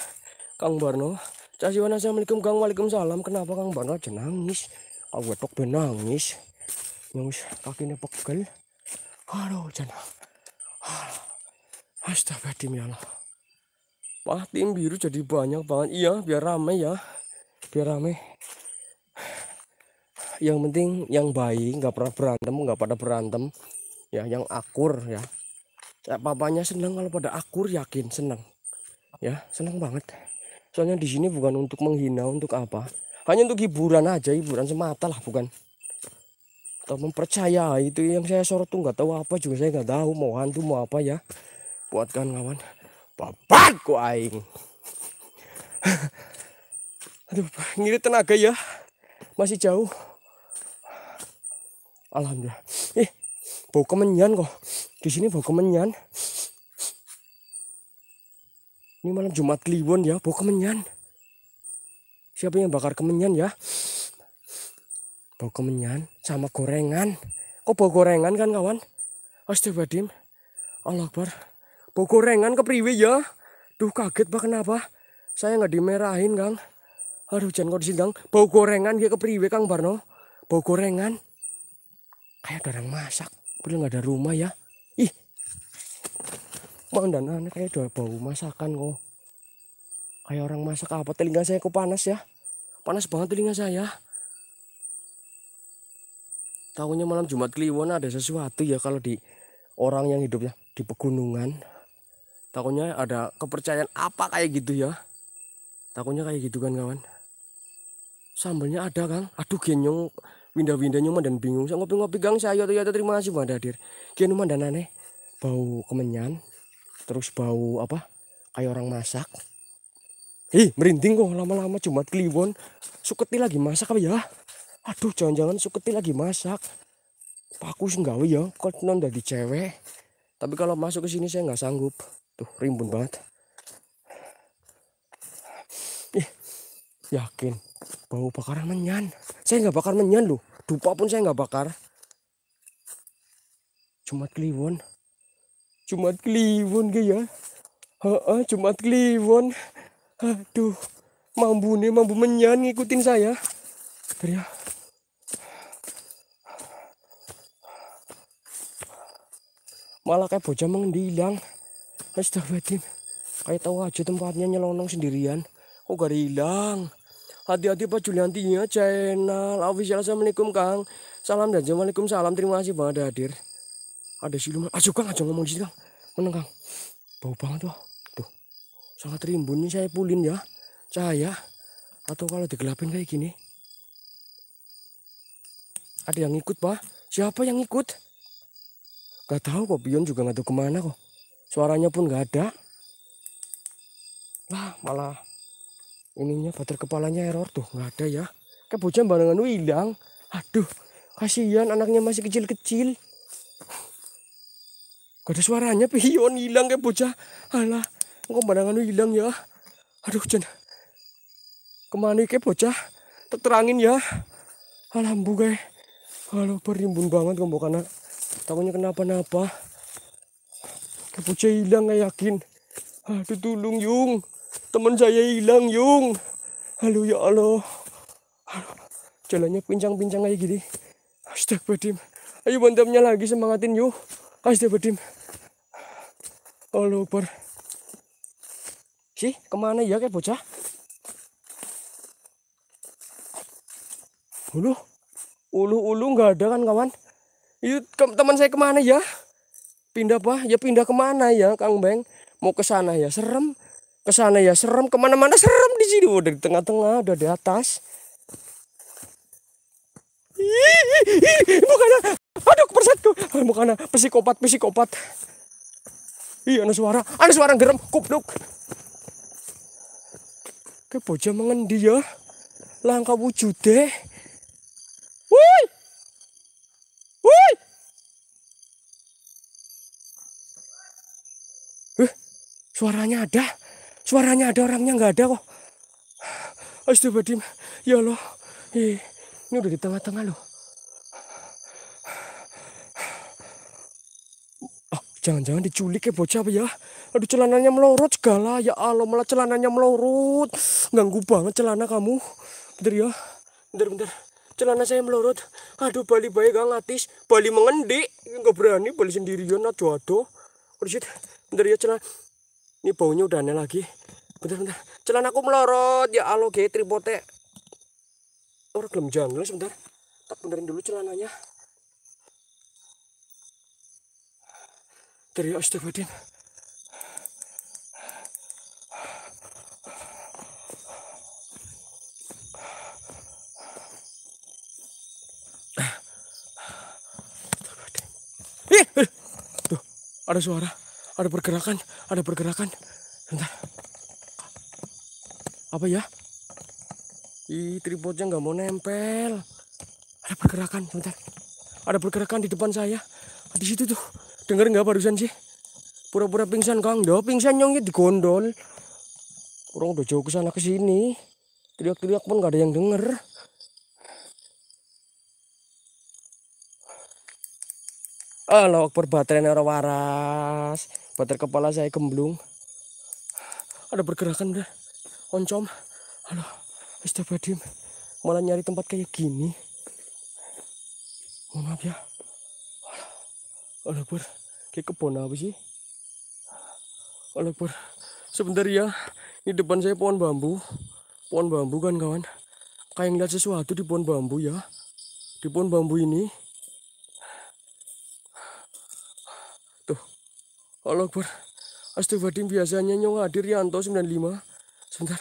kang Barno Casiwan assalamualaikum kang waalaikumsalam kenapa kang Barno aja nangis aku tok benangis nangis kakinya pegel aduh jana, ah. astaga ya Allah Wah tim biru jadi banyak banget iya biar rame ya biar rame yang penting yang baik nggak pernah berantem nggak pada berantem ya yang akur ya ya papanya senang kalau pada akur yakin senang ya senang banget soalnya di sini bukan untuk menghina untuk apa hanya untuk hiburan aja hiburan semata lah bukan atau mempercaya itu yang saya sorot tuh nggak tahu apa juga saya nggak tahu mau hantu mau apa ya Buatkan kawan Bapak ku aing aduh ngirit tenaga ya masih jauh alhamdulillah ih eh, bau kemenyan kok di sini bau kemenyan ini malam Jumat Kliwon ya bau kemenyan siapa yang bakar kemenyan ya bau kemenyan sama gorengan kok bau gorengan kan kawan astagfirullahaladzim Allah Akbar ke priwi ya? Duh kaget pak kenapa? Saya nggak dimerahin Kang. Aduh jangan disini Kang. Bau gorengan ke kepriwe Kang Barno. Bau gorengan. Kayak orang masak. Belum nggak ada rumah ya. Ih. aneh kayak ada bau masakan kok. Kayak orang masak apa telinga saya kok panas ya. Panas banget telinga saya. Tahunya malam Jumat Kliwon ada sesuatu ya kalau di orang yang hidupnya di pegunungan takutnya ada kepercayaan apa kayak gitu ya takutnya kayak gitu kan kawan sambelnya ada kan aduh genyong pindah winda mah dan bingung saya ngopi-ngopi gang saya tuh ya, ya, ya, terima kasih buat hadir genyong dan aneh bau kemenyan terus bau apa kayak orang masak Ih, merinding kok lama-lama cuma Kliwon. Suketi lagi masak apa ya? Aduh, jangan-jangan Suketi lagi masak. Paku sih ya, kok non dari cewek. Tapi kalau masuk ke sini saya nggak sanggup. Tuh rimbun banget. yakin bau bakaran menyan. Saya nggak bakar menyan loh. Dupa pun saya nggak bakar. cuma Kliwon. cuma Kliwon gak ya. cuma Kliwon. Aduh, mambu nih mambu menyan ngikutin saya. teriak ya? Malah kayak bocah menghilang. Astagfirullahaladzim. Kayak tahu aja tempatnya nyelonong sendirian. Kok gak hilang? Hati-hati Pak Julianti ya channel official Assalamualaikum Kang. Salam dan Assalamualaikum salam. Terima kasih banget hadir. Ada siluman. Ah Kang, aja ngomong disini gitu, Kang. Meneng Kang. Bau banget tuh. Tuh. Sangat rimbun nih saya pulin ya. Cahaya. Atau kalau digelapin kayak gini. Ada yang ikut Pak? Siapa yang ikut? Gak tahu kok Bion juga gak tahu kemana kok suaranya pun nggak ada lah malah ininya bater kepalanya error tuh nggak ada ya kebocam barengan hilang aduh kasihan anaknya masih kecil-kecil gak ada suaranya pion hilang kayak bocah alah kok barengan hilang ya aduh jen kemana kayak bocah terangin ya alhamdulillah bukai kalau perimbun banget kamu karena takutnya kenapa-napa Kapucha hilang yakin. Aduh tolong yung. Teman saya hilang yung. Halo ya Allah. Jalannya pincang-pincang kayak gini. Astagfirullahaladzim. Ayo bantamnya lagi semangatin yuk. Astagfirullahaladzim. Allah per. Si, kemana ya kayak bocah? Ulu, ulu, ulu nggak ada kan kawan? Yuk, teman saya kemana ya? pindah bah ya pindah kemana ya Kang Beng mau ke sana ya serem ke sana ya serem kemana-mana serem di sini udah di tengah-tengah udah di atas bukan aduh persatku bukan psikopat psikopat iya ada suara ada suara gerem kupduk ke boja mengendi ya langkah wujud deh Suaranya ada. Suaranya ada, orangnya nggak ada kok. Astagfirullahaladzim. Ya Allah. Ih, ini udah di tengah-tengah loh. Oh, jangan-jangan diculik ya bocah apa ya? Aduh celananya melorot segala. Ya Allah, malah celananya melorot. Ganggu banget celana kamu. Bentar ya. Bentar, bentar. Celana saya melorot. Aduh, Bali baik gak ngatis. Bali mengendik. Gak berani Bali sendirian. Aduh, aduh. bentar ya celana. Ini baunya udah aneh lagi. Bentar, bentar. aku melorot. Ya alo, ge, tripote. Orang gelem jungle sebentar. Tak benerin dulu celananya. Dari astagfirullahaladzim. Ih, eh, tuh eh. ada suara ada pergerakan, ada pergerakan. Bentar. Apa ya? Ih, tripodnya nggak mau nempel. Ada pergerakan, bentar. Ada pergerakan di depan saya. Di situ tuh. Dengar nggak barusan sih? Pura-pura pingsan Kang. Dah pingsan di gondol. Orang udah jauh ke sana ke sini. Teriak-teriak pun nggak ada yang denger. Allah Akbar orang waras. Bater kepala saya kemblung. Ada pergerakan udah. Oncom. Halo. Astagfirullahaladzim. Malah nyari tempat kayak gini. Mohon maaf ya. Halo, Bur. Kayak kebun apa sih? Halo, Bur. Sebentar ya. Ini depan saya pohon bambu. Pohon bambu kan kawan. Kayak ngeliat sesuatu di pohon bambu ya. Di pohon bambu ini Allah Akbar. Astagfirullahaladzim biasanya nyong hadir Yanto 95. Sebentar.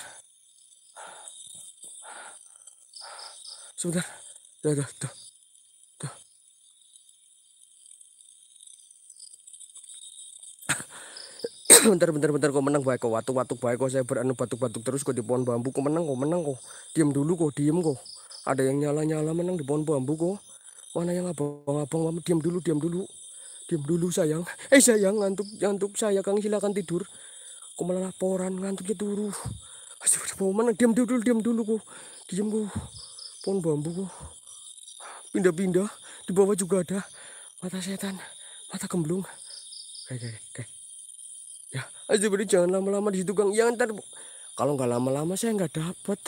Sebentar. Ya, tuh, tuh. tuh. bentar bentar bentar kok menang baik kok watuk watuk baik kok saya beranu batuk batuk terus kok di pohon bambu kok menang kok menang kok diam dulu kok diam, kok ada yang nyala nyala menang di pohon bambu kok mana yang abang abang diam dulu diam dulu diam dulu sayang eh sayang ngantuk ngantuk saya kang silakan tidur kok malah laporan ngantuknya turu aduh mau mana diam dulu diam dulu kok diam kok pohon bambu kok pindah-pindah di bawah juga ada mata setan mata kemblung kayak kayak kayak ya aja beri jangan lama-lama di situ kang yang ntar kalau nggak lama-lama saya nggak dapat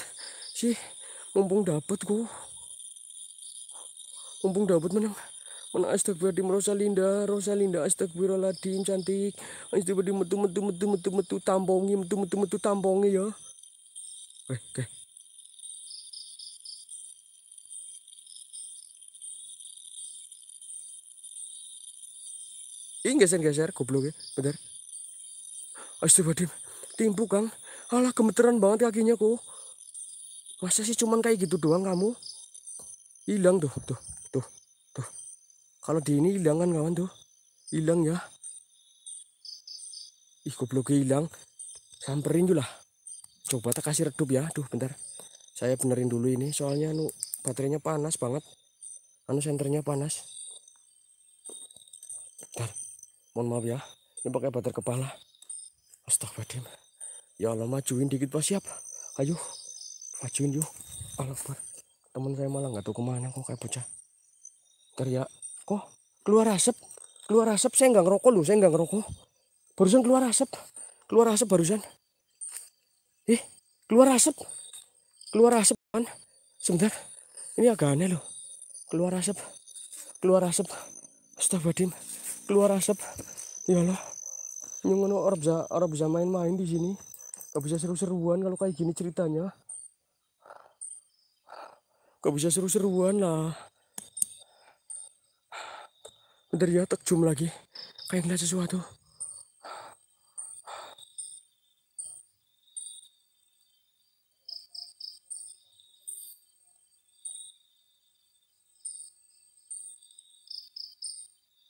sih mumpung dapat kok mumpung dapat menang Mana astagfirullahaladzim Rosalinda, Rosalinda astagfirullahaladzim cantik. Astagfirullahaladzim metu metu metu metu metu tampongi, metu metu metu tampongi ya. Oke, oke. Ini geser-geser, goblok ya, bentar. Astagfirullahaladzim, timpu kang. Alah gemeteran banget kakinya kok. Masa sih cuman kayak gitu doang kamu? Hilang tuh, tuh. Kalau di ini hilang kan kawan tuh. Hilang ya. Ih gobloknya hilang. Samperin juga lah. Coba tak kasih redup ya. tuh bentar. Saya benerin dulu ini soalnya anu baterainya panas banget. Anu senternya panas. Bentar. Mohon maaf ya. Ini pakai bater kepala. Astagfirullahaladzim. Ya Allah majuin dikit pas siap. Ayo. Majuin yuk. Alakbar. teman saya malah nggak tahu kemana kok kayak bocah. Teriak kok keluar asap keluar asap saya nggak ngerokok loh saya nggak ngerokok barusan keluar asap keluar asap barusan ih eh, keluar asap keluar asap kan sebentar ini agak aneh loh keluar asap keluar asap astagfirullahaladzim keluar asap ya Allah ngono orang bisa orang bisa main-main di sini gak bisa seru-seruan kalau kayak gini ceritanya gak bisa seru-seruan lah ya, tak zoom lagi. Kayak ngeliat sesuatu.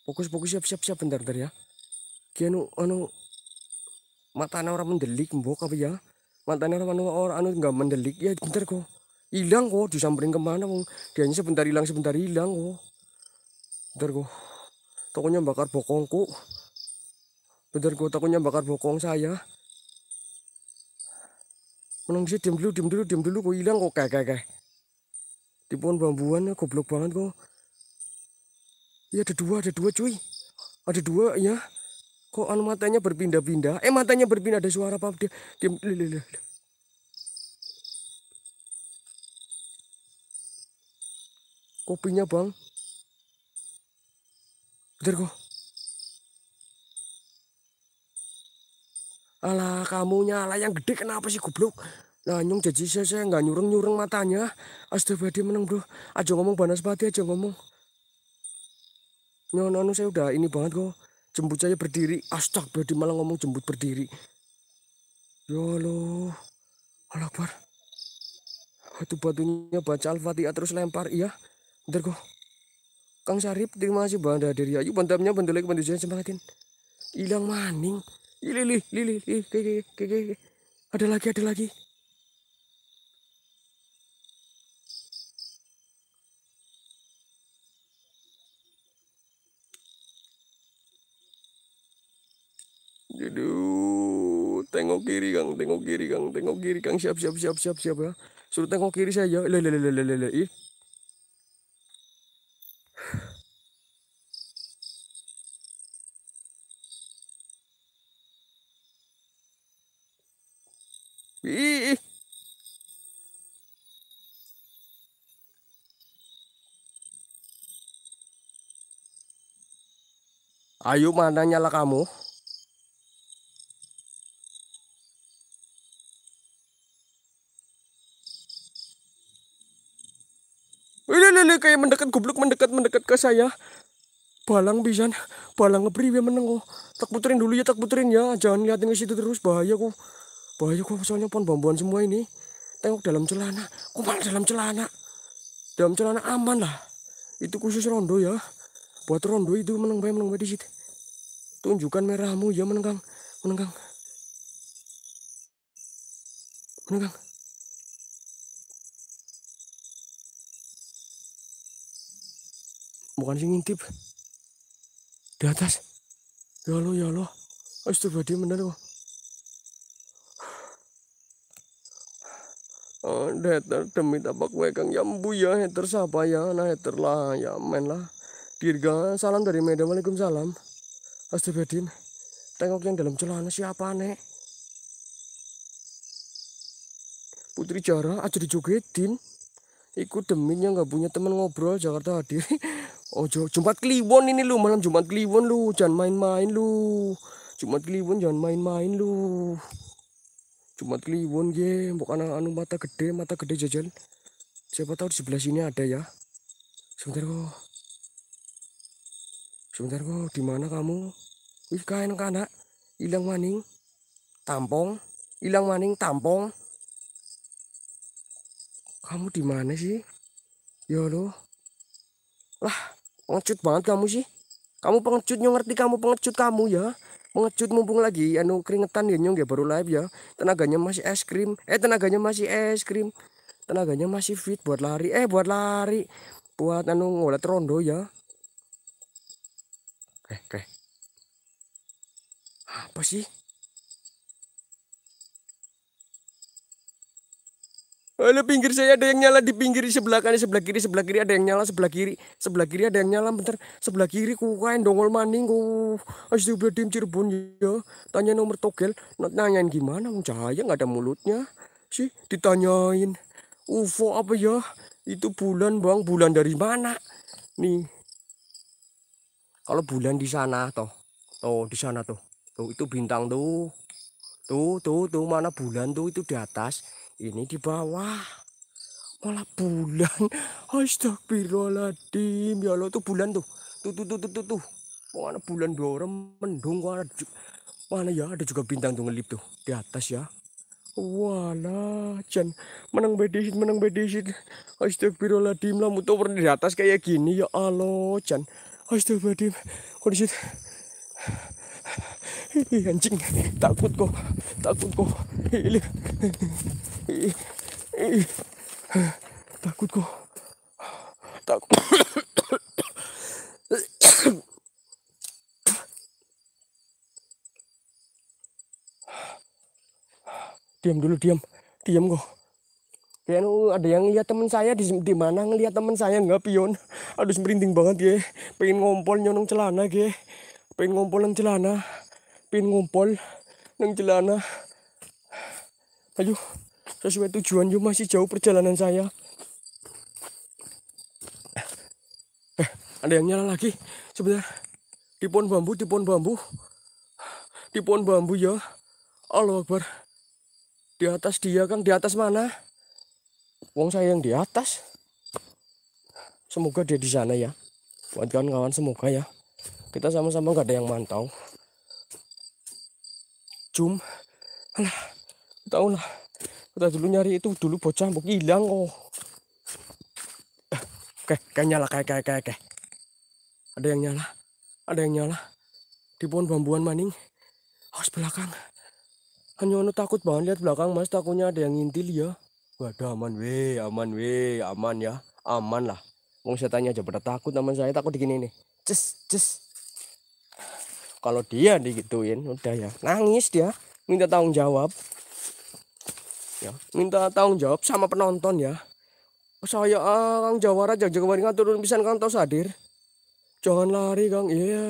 fokus fokus siap siap siap bentar bentar ya kianu anu matanya orang mendelik mbok apa ya matanya orang anu, orang anu nggak mendelik ya bentar kok hilang kok disamperin kemana mong dia sebentar hilang sebentar hilang kok bentar kok takutnya bakar bokongku bener gue takutnya bakar bokong saya menang sih dim dulu dim dulu dim dulu gue hilang kok kayak kayak di pohon bambuan goblok banget kok iya ada dua ada dua cuy ada dua ya kok anu matanya berpindah-pindah eh matanya berpindah ada suara apa dia diam kopinya bang Bentar kok. Alah, kamu nyala yang gede kenapa sih goblok? Lanyung jadi saya, saya nggak nyurung-nyurung matanya. Astagfirullah menang bro. Aja ngomong panas pati aja ngomong. Nyono anu, saya udah ini banget kok. Jembut saya berdiri. Astagfirullah malah ngomong jembut berdiri. Ya Allah. Alakbar. Itu batunya baca Al-Fatihah terus lempar. Iya. Bentar kok. Kang Sarip terima kasih Banda dari Ayu bantamnya ke bandelek semangatin. Hilang maning. Lili lili lili keke keke. Ada lagi ada lagi. Aduh, tengok kiri Kang, tengok kiri Kang, tengok kiri Kang, siap siap siap siap siap ya. Suruh tengok kiri saja. Ya. Lah Ayo mana nyala kamu? Ini, ini, kayak mendekat goblok mendekat mendekat ke saya. Balang bisa, balang ngepriwe meneng kok. Oh. Tak puterin dulu ya, tak puterin ya. Jangan liatin ke situ terus bahaya kok. Bahaya kok soalnya pohon bambuan semua ini. Tengok dalam celana. Kok malah dalam celana? Dalam celana aman lah. Itu khusus rondo ya. Buat rondo itu meneng bayi meneng bayi di situ. Tunjukkan merahmu ya menenggang, menenggang. Menenggang. Bukan sih ngintip. Di atas. Ya Allah, ya Allah. astagfirullahaladzim bener kok. Oh, hater demi tapak wekang ya mbu ya hater siapa ya nah hater lah ya main lah dirga salam dari Medan Waalaikumsalam Astagfirullahaladzim Tengok yang dalam celana siapa nek Putri Jara aja dijogetin Ikut deminya nggak punya teman ngobrol Jakarta hadir Oh Jumat Kliwon ini lu malam Jumat Kliwon lu jangan main-main lu Jumat Kliwon jangan main-main lu Jumat Kliwon ye bukan anu mata gede mata gede jajan siapa tahu di sebelah sini ada ya sebentar kok Sebentar kok, di mana kamu? Wih kain kana, hilang maning, tampong, hilang maning tampong. Kamu di mana sih? Ya lo. Lah, pengecut banget kamu sih. Kamu pengecut nyong ngerti kamu pengecut kamu ya. Pengecut mumpung lagi anu keringetan ya nyong ya baru live ya. Tenaganya masih es krim. Eh tenaganya masih es krim. Tenaganya masih fit buat lari. Eh buat lari. Buat anu ngolat rondo ya. Oke, eh, oke. Apa sih? Halo pinggir saya ada yang nyala di pinggir sebelah kanan sebelah kiri sebelah kiri ada yang nyala sebelah kiri sebelah kiri ada yang nyala bentar sebelah kiri ku kain dongol maning ku tim Cirebon ya tanya nomor togel nanyain gimana mau cahaya nggak ada mulutnya sih ditanyain UFO apa ya itu bulan bang bulan dari mana nih kalau bulan di sana toh, toh di sana tuh, tuh itu bintang tuh, tuh tuh tuh mana bulan tuh itu di atas, ini di bawah. Malah bulan, astagfirullahaladzim ya lo tuh bulan tuh, tuh tuh tuh tuh tuh, tuh. mana bulan dua orang mendung mana, mana ya ada juga bintang tuh ngelip tuh di atas ya. Wala Jan. Menang bedesit, menang bedesit. Astagfirullahaladzim. lah mutu di atas kayak gini. Ya Allah, Jan. Astagfirullahaladzim. Oh di situ. anjing takut kok takut kok Ih, Ih, takut kok takut diam dulu diam diam kok Ya ada yang lihat teman saya di, di mana ngelihat teman saya nggak pion. Aduh merinding banget ya. Pengen ngompol nyonong celana ge. Pengen ngompol nang celana. Pengen ngompol nang celana. Ayo sesuai tujuan yo masih jauh perjalanan saya. Eh, ada yang nyala lagi. Sebentar. Di pohon bambu, di pohon bambu. Di pohon bambu ya. Allah Akbar. Di atas dia, Kang. Di atas mana? Wong saya yang di atas. Semoga dia di sana ya. Buat kawan-kawan semoga ya. Kita sama-sama nggak ada yang mantau. Cum. Alah, tahu lah. Kita dulu nyari itu dulu bocah mau hilang Oh. Eh, oke, kayak nyala kayak kayak kayak kayak. Ada yang nyala. Ada yang nyala. Di pohon bambuan maning. Harus oh, belakang. Hanya takut banget lihat belakang mas takutnya ada yang ngintil ya. Waduh aman we, aman we, aman ya, aman lah. mau saya tanya aja pada takut teman saya takut di gini nih. Cus, cus. Kalau dia digituin udah ya, nangis dia, minta tanggung jawab. Ya, minta tanggung jawab sama penonton ya. Saya ah, Kang Jawara jaga waringan turun pisan Kang tau sadir. Jangan lari Kang, iya.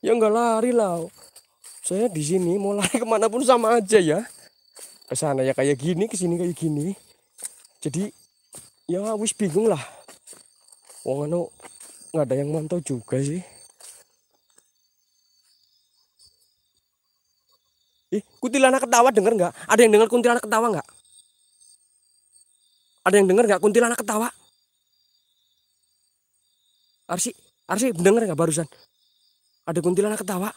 Yeah. Ya enggak lari lah. Saya di sini mau lari kemana pun sama aja ya ke sana ya kayak gini ke sini kayak gini jadi ya wis bingung lah wong anu nggak ada yang mantau juga sih ih kuntilanak ketawa denger nggak ada yang dengar kuntilanak ketawa nggak ada yang dengar nggak kuntilanak ketawa Arsi, Arsi denger nggak barusan? Ada kuntilanak ketawa.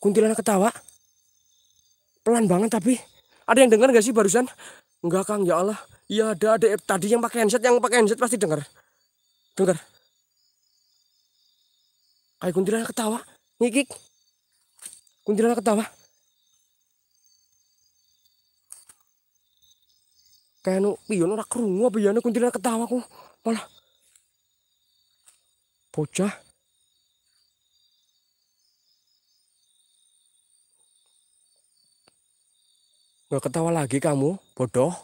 Kuntilanak ketawa. Pelan banget tapi. Ada yang dengar gak sih barusan? Enggak Kang, ya Allah. Iya ada, ada. Tadi yang pakai handset, yang pakai handset pasti dengar. Dengar. Kayak kuntilanak ketawa. Ngikik. Kuntilanak ketawa. Kayak nu pion iya, ora krungu apa ya kuntilanak ketawa ku. Malah bocah Ya, ketawa lagi kamu, bodoh.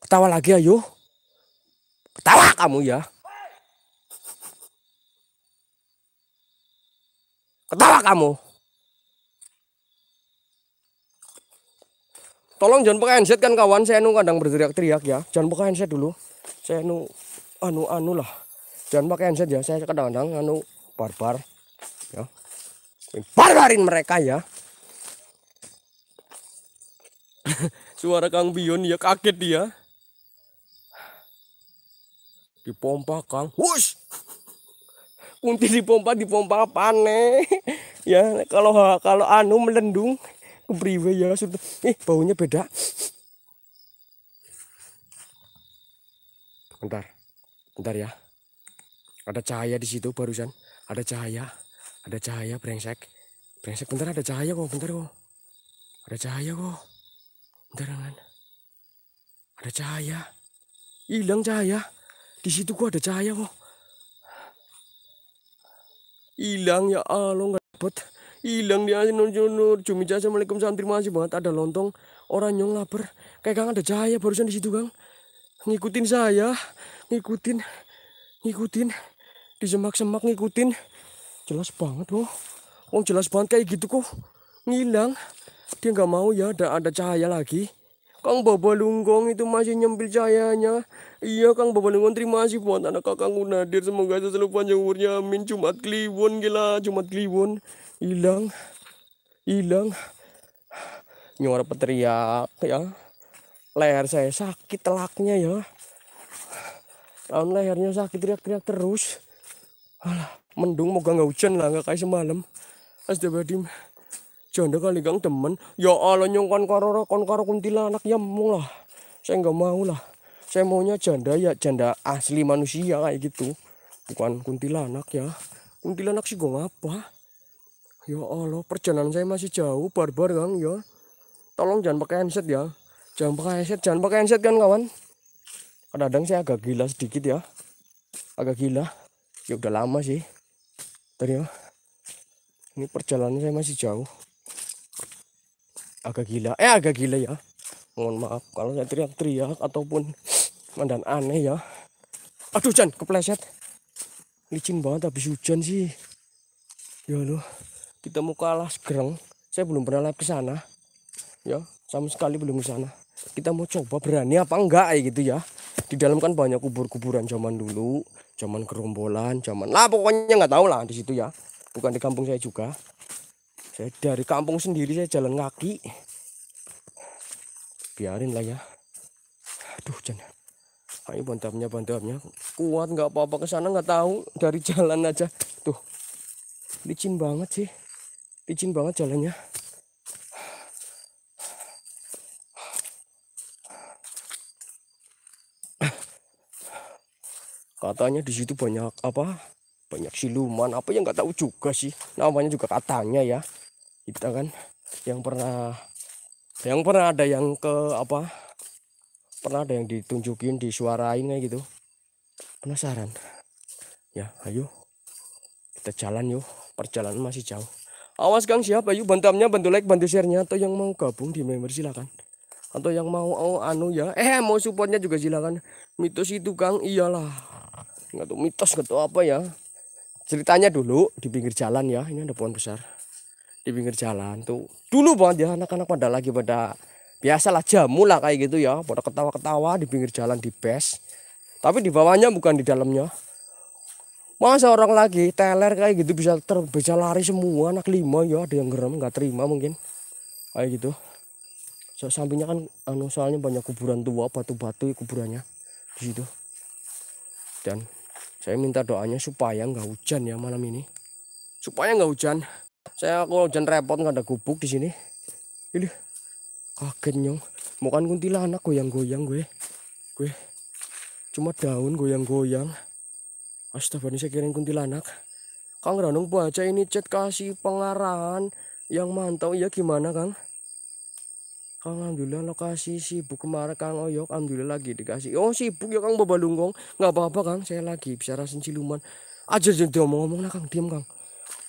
Ketawa lagi ayo. Ketawa kamu ya. Ketawa kamu. Tolong jangan pakai handset kan kawan, saya nu kadang berteriak-teriak ya. Jangan pakai handset dulu. Saya nu anu anu lah. Jangan pakai handset ya, saya kadang-kadang anu barbar ya. Barbarin mereka ya. suara Kang Bion ya kaget dia dipompa Kang wush kunti dipompa dipompa pane ya kalau kalau anu melendung kepriwe ya sudah eh baunya beda bentar bentar ya ada cahaya di situ barusan ada cahaya ada cahaya brengsek brengsek bentar ada cahaya kok bentar kok ada cahaya kok Garangan. Ada cahaya. Hilang cahaya. Di situ gua ada cahaya kok. Hilang ya Allah nggak dapet. Hilang dia nur. Cumi jasa assalamualaikum santri masih banget ada lontong. Orang nyong lapar. Kayak kang ada cahaya barusan di situ kang. Ngikutin saya. Ngikutin. Ngikutin. Di semak-semak ngikutin. Jelas banget loh. Oh jelas banget kayak gitu kok. Ngilang. Dia nggak mau ya ada, ada cahaya lagi. Kang Babalunggong itu masih nyempil cahayanya. Iya Kang Babalunggong terima kasih buat anak kakang Gunadir. Semoga selalu panjang umurnya. Amin. Jumat Kliwon gila. Jumat Kliwon. Hilang. Hilang. Nyuara peteriak ya. Leher saya sakit telaknya ya. Tahun lehernya sakit teriak-teriak terus. Alah, mendung moga nggak hujan lah nggak kayak semalam. Astagfirullahaladzim janda kali gang temen ya Allah nyongkon karo rokon karo kuntilanak ya mung lah saya nggak mau lah saya maunya janda ya janda asli manusia kayak gitu bukan anak ya anak sih gue ngapa ya Allah perjalanan saya masih jauh barbar gang ya tolong jangan pakai headset ya jangan pakai headset jangan pakai headset kan kawan kadang-kadang saya agak gila sedikit ya agak gila ya udah lama sih tadi ya ini perjalanan saya masih jauh agak gila eh agak gila ya mohon maaf kalau saya teriak-teriak ataupun mandan aneh ya aduh Jan kepleset licin banget habis hujan sih ya loh kita mau kalah gereng saya belum pernah lihat ke sana ya sama sekali belum ke sana kita mau coba berani apa enggak gitu ya di dalam kan banyak kubur-kuburan zaman dulu zaman kerombolan zaman lah pokoknya nggak tahu lah di situ ya bukan di kampung saya juga saya dari kampung sendiri saya jalan kaki biarin lah ya aduh jangan ayo bantamnya bantamnya kuat nggak apa-apa ke sana nggak tahu dari jalan aja tuh licin banget sih licin banget jalannya katanya di situ banyak apa banyak siluman apa yang nggak tahu juga sih namanya juga katanya ya kita gitu kan yang pernah yang pernah ada yang ke apa pernah ada yang ditunjukin disuarain kayak gitu penasaran ya ayo kita jalan yuk perjalanan masih jauh awas gang siapa yuk bantu amnya bantu like bantu sharenya atau yang mau gabung di member silakan atau yang mau oh, anu ya eh mau supportnya juga silakan mitos itu kang iyalah nggak tuh mitos nggak tuh apa ya ceritanya dulu di pinggir jalan ya ini ada pohon besar di pinggir jalan tuh dulu banget ya anak-anak pada lagi pada biasalah jamu lah kayak gitu ya pada ketawa-ketawa di pinggir jalan di bes tapi di bawahnya bukan di dalamnya masa orang lagi teler kayak gitu bisa ter lari semua anak lima ya ada yang geram nggak terima mungkin kayak gitu so, sampingnya kan anu soalnya banyak kuburan tua batu-batu ya kuburannya di situ dan saya minta doanya supaya nggak hujan ya malam ini supaya nggak hujan saya kok jangan repot nggak ada gubuk di sini ini kaget nyong bukan kuntilanak goyang-goyang gue gue cuma daun goyang-goyang astaga ini saya kirain kuntilanak Kang Ranung baca ini chat kasih pengarahan yang mantau ya gimana Kang Kang Alhamdulillah lokasi sibuk kemarin Kang Oyok oh, iya, Alhamdulillah lagi dikasih oh sibuk ya Kang Babalunggong nggak apa-apa Kang saya lagi bicara siluman aja jadi ngomong-ngomong nah Kang diam Kang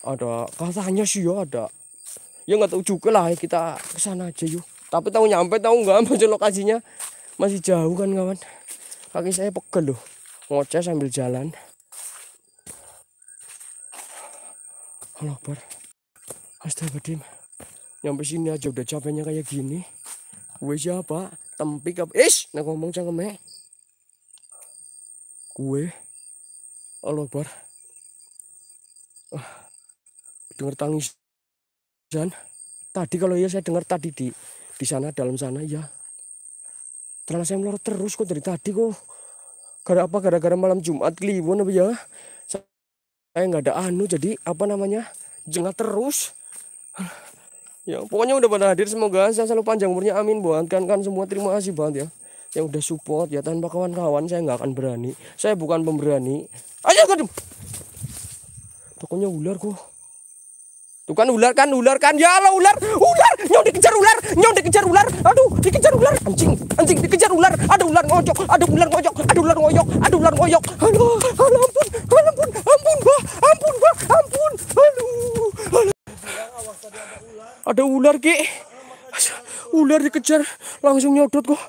ada katanya sih ya ada ya nggak tahu juga lah kita kesana aja yuk tapi tahu nyampe tahu nggak masih lokasinya masih jauh kan kawan kaki saya pegel loh ngoceh sambil jalan Allah Akbar Astagfirullahaladzim nyampe sini aja udah capeknya kayak gini gue siapa tempi kap ish nah ngomong cangkeme gue halo Akbar ah dengar tangisan tadi kalau iya saya dengar tadi di di sana dalam sana ya ternyata saya melorot terus kok dari tadi kok gara apa gara-gara malam Jumat kliwon apa ya saya nggak ada anu jadi apa namanya jengah terus ya pokoknya udah pada hadir semoga saya selalu panjang umurnya amin buat kan kan semua terima kasih banget ya yang udah support ya tanpa kawan-kawan saya nggak akan berani saya bukan pemberani ayo kadem pokoknya ular kok Tuh kan ular kan ular kan ya Allah ular ular nyong dikejar ular nyong dikejar ular aduh dikejar ular anjing anjing dikejar ular ada ular ngoyok, ada ular ngoyok, ada ular ngoyok ada ular ngoyok halo halo ampun halo ampun ampun bah ampun bah ampun halo ada ular ki ular dikejar langsung nyodot kok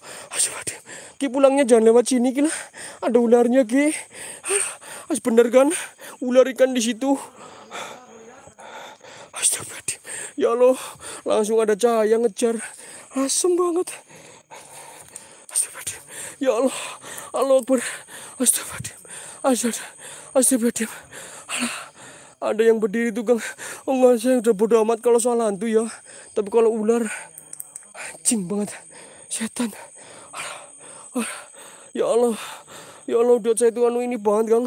ki pulangnya jangan lewat sini ki lah ada ularnya ki bener kan ular ikan di situ Astagfirullahaladzim. Ya Allah, langsung ada cahaya ngejar. Asem banget. Astagfirullahaladzim. Ya Allah, Allah Akbar. Astagfirullahaladzim. Astagfirullahaladzim. Astagfirullahaladzim. Alah, Ada yang berdiri tuh, kan. Enggak, oh, saya udah bodo amat kalau soal hantu ya. Tapi kalau ular, anjing banget. Setan. Alah, alah. Ya Allah. Ya Allah, udah saya tuh anu ini banget, kan.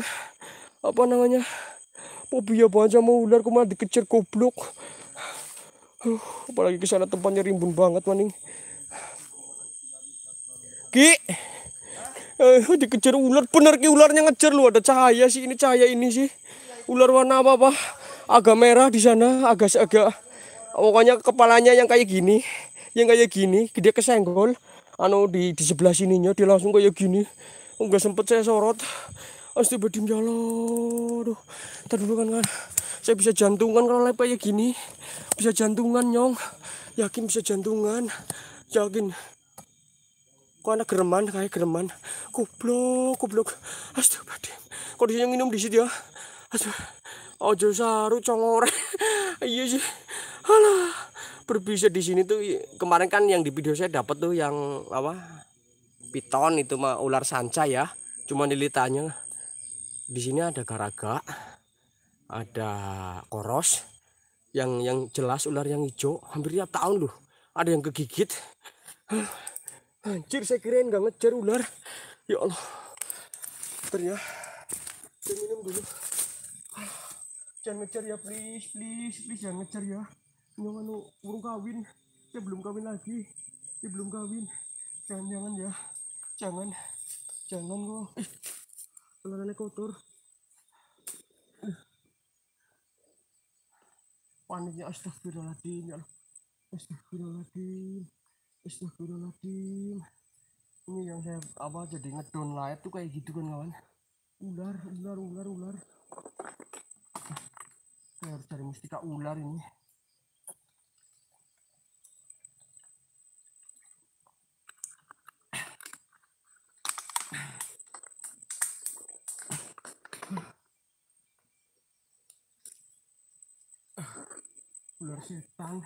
Apa namanya? Fobia banget sama ular kemana dikejar goblok. Uh, apalagi ke sana tempatnya rimbun banget maning. Ki. Eh, uh, dikejar ular bener ki ularnya ngejar lu ada cahaya sih ini cahaya ini sih. Ular warna apa, apa Agak merah di sana, agak agak pokoknya kepalanya yang kayak gini, yang kayak gini, gede kesenggol anu di di sebelah sininya dia langsung kayak gini. Enggak sempet saya sorot. Astagfirullahaladzim ya Allah Aduh Tadi kan kan Saya bisa jantungan kalau live kayak gini Bisa jantungan nyong Yakin bisa jantungan Yakin Kok anak gereman kayak gereman Goblok Goblok Kok Kondisinya minum di situ ya Aduh Ojo saru congore Iya sih Alah Berbisa di sini tuh Kemarin kan yang di video saya dapat tuh yang Apa Piton itu mah ular sanca ya Cuma dilitanya di sini ada garaga ada koros yang yang jelas ular yang hijau hampir tiap tahun loh ada yang kegigit anjir saya kirain nggak ngejar ular ya Allah bentar ya saya minum dulu jangan ngejar ya please please please jangan ngejar ya Ini anu burung kawin saya belum kawin lagi saya belum kawin jangan jangan ya jangan jangan kok Luarnya kotor. Panasnya astagfirullahaladzim ya Allah. Astagfirullahaladzim. Astagfirullahaladzim. Ini yang saya apa jadi ngedown lah ya, tuh kayak gitu kan kawan. Ular, ular, ular, ular. Saya harus cari mustika ular ini. ular setan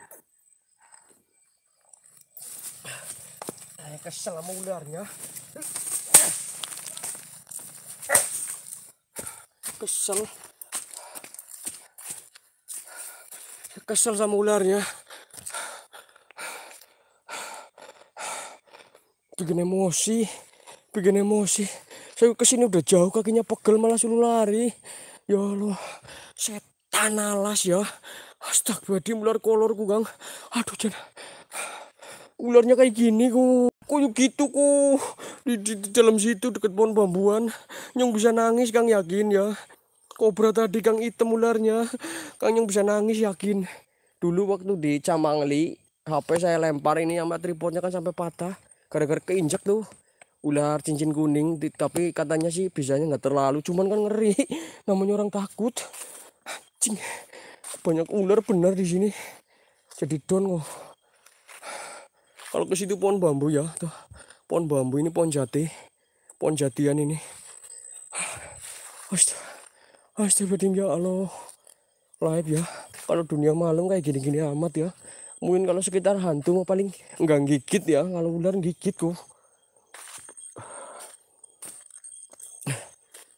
saya kesel sama ularnya kesel kesel sama ularnya bikin emosi bikin emosi saya kesini udah jauh kakinya pegel malah suruh lari ya Allah setan alas ya Astagfirullah ular kolor ku gang. Aduh jen. Ularnya kayak gini ku. yuk gitu ku. Di, di, di dalam situ deket pohon bambuan. Nyong bisa nangis kang yakin ya. Kobra tadi kang hitam ularnya. Kang nyong bisa nangis yakin. Dulu waktu di Camangli. HP saya lempar ini sama tripodnya kan sampai patah. Gara-gara keinjak tuh ular cincin kuning tapi katanya sih bisanya nggak terlalu cuman kan ngeri namanya orang takut anjing banyak ular benar di sini jadi don kok kalau ke situ pohon bambu ya tuh pohon bambu ini pohon jati pohon jatian ini astaga astaga ya Allah live ya kalau dunia malam kayak gini-gini amat ya mungkin kalau sekitar hantu mah paling enggak gigit ya kalau ular gigit kok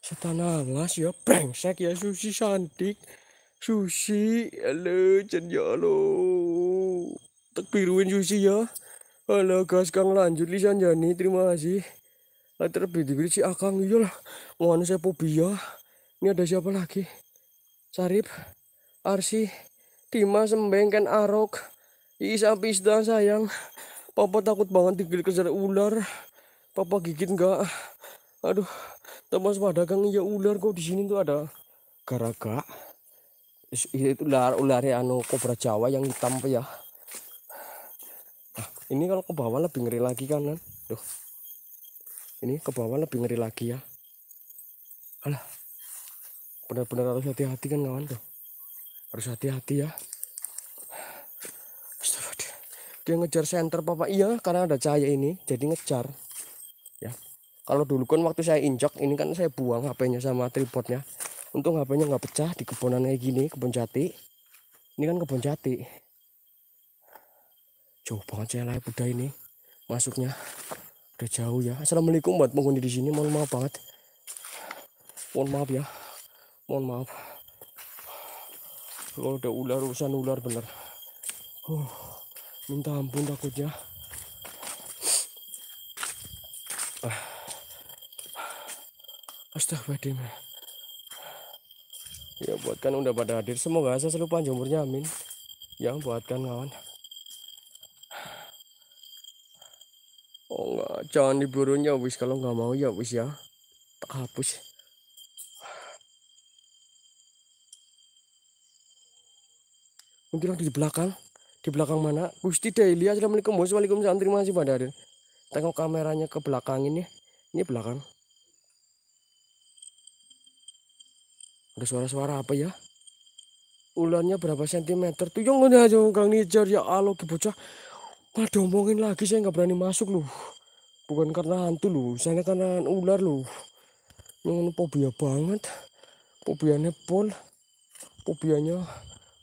setan alas ya brengsek ya susi cantik Susi, halo, Cen ya lo. Tekbiruin Susi ya. Halo, gas Kang lanjut lisan jani, terima kasih. Lah terbit si Akang iyalah. Mohon saya ya. Ini ada siapa lagi? Sarip, Arsi, Tima Sembeng Ken Arok. Isa Pista sayang. Papa takut banget digigit kejar ular. Papa gigit enggak? Aduh, teman sepada Kang iya ular kok di sini tuh ada Karaka itu ular ular ya anu kobra jawa yang hitam ya nah, ini kalau ke bawah lebih ngeri lagi kanan Duh. ini ke bawah lebih ngeri lagi ya alah benar-benar harus hati-hati kan kawan tuh harus hati-hati ya dia ngejar center papa iya karena ada cahaya ini jadi ngejar ya kalau dulu kan waktu saya injak ini kan saya buang HP-nya sama tripodnya untung HP-nya nggak pecah di kebunan kayak gini kebun jati ini kan kebun jati jauh banget celai budaya ini masuknya udah jauh ya assalamualaikum buat penghuni di sini mohon maaf banget mohon maaf ya mohon maaf kalau udah ular urusan ular bener Huh. minta ampun takutnya ah. Astagfirullahaladzim ya buatkan udah pada hadir semoga saya selalu panjang umurnya amin yang buatkan kawan oh enggak jangan diburunya wis kalau nggak mau ya wis ya tak hapus mungkin lagi di belakang di belakang mana Gusti Dahlia Assalamualaikum bos Waalaikumsalam terima kasih pada hadir tengok kameranya ke belakang ini ini belakang Ada suara-suara apa ya? Ulannya berapa sentimeter? Tuh yang udah aja kang nijar ya alo bocah. Malah diomongin lagi saya nggak berani masuk loh. Bukan karena hantu loh, saya karena ular loh. Yang fobia banget. Fobia nepol. Fobianya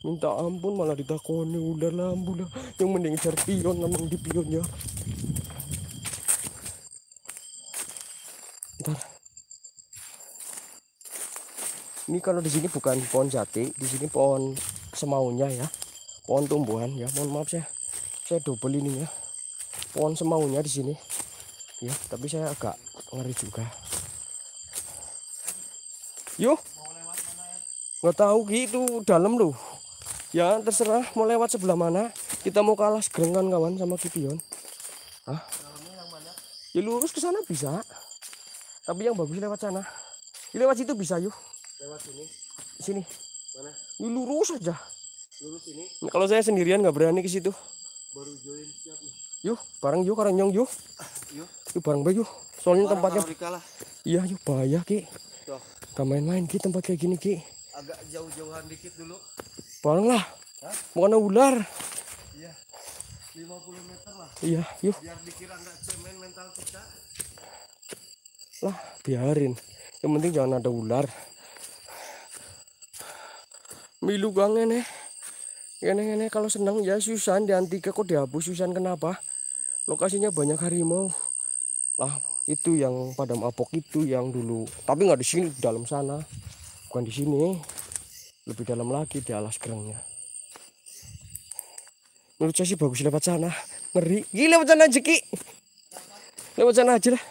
minta ampun malah ditakoni ular lambu lah. Yang mending cari pion memang di pion ya. Ntar ini kalau di sini bukan pohon jati di sini pohon semaunya ya pohon tumbuhan ya mohon maaf saya saya double ini ya pohon semaunya di sini ya tapi saya agak ngeri juga yuk nggak tahu gitu dalam loh ya terserah mau lewat sebelah mana kita mau kalah segerengan kawan sama Kipion ah ya lurus ke sana bisa tapi yang bagus lewat sana ya, lewat situ bisa yuk Lewat sini. Sini. Mana? Ini lurus aja. Lurus ini. Nah, kalau saya sendirian nggak berani ke situ. Baru join siap nih. Yuk, bareng yuk karang nyong yuk. Yuk. Yuk bareng bayu yuk. Soalnya barang tempatnya. Iya, yuk bahaya Ki. Tuh. main-main Ki tempat kayak gini Ki. Agak jauh-jauhan dikit dulu. Bareng lah. Hah? Bukan ular. Iya. 50 meter lah. Iya, yuk. Biar dikira nggak cemen mental kita. Lah, biarin. Yang penting jangan ada ular milu gang ini ini ini kalau senang ya Susan di ke kok dihapus Susan kenapa lokasinya banyak harimau lah itu yang padam apok itu yang dulu tapi nggak di sini di dalam sana bukan di sini lebih dalam lagi di alas kerengnya menurut saya sih bagus lewat sana ngeri gila lewat sana aja ki lewat sana aja lah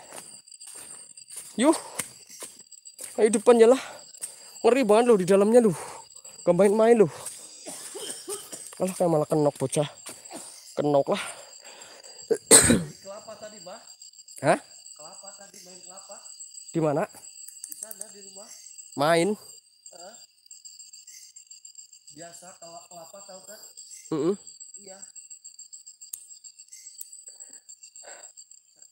yuk ayo depannya lah ngeri banget loh di dalamnya loh gak main lu, alah kayak malah kenok bocah kenok lah kelapa tadi bah hah kelapa tadi main kelapa di mana di sana di rumah main Hah? biasa kalau kelapa tahu kan mm -mm. iya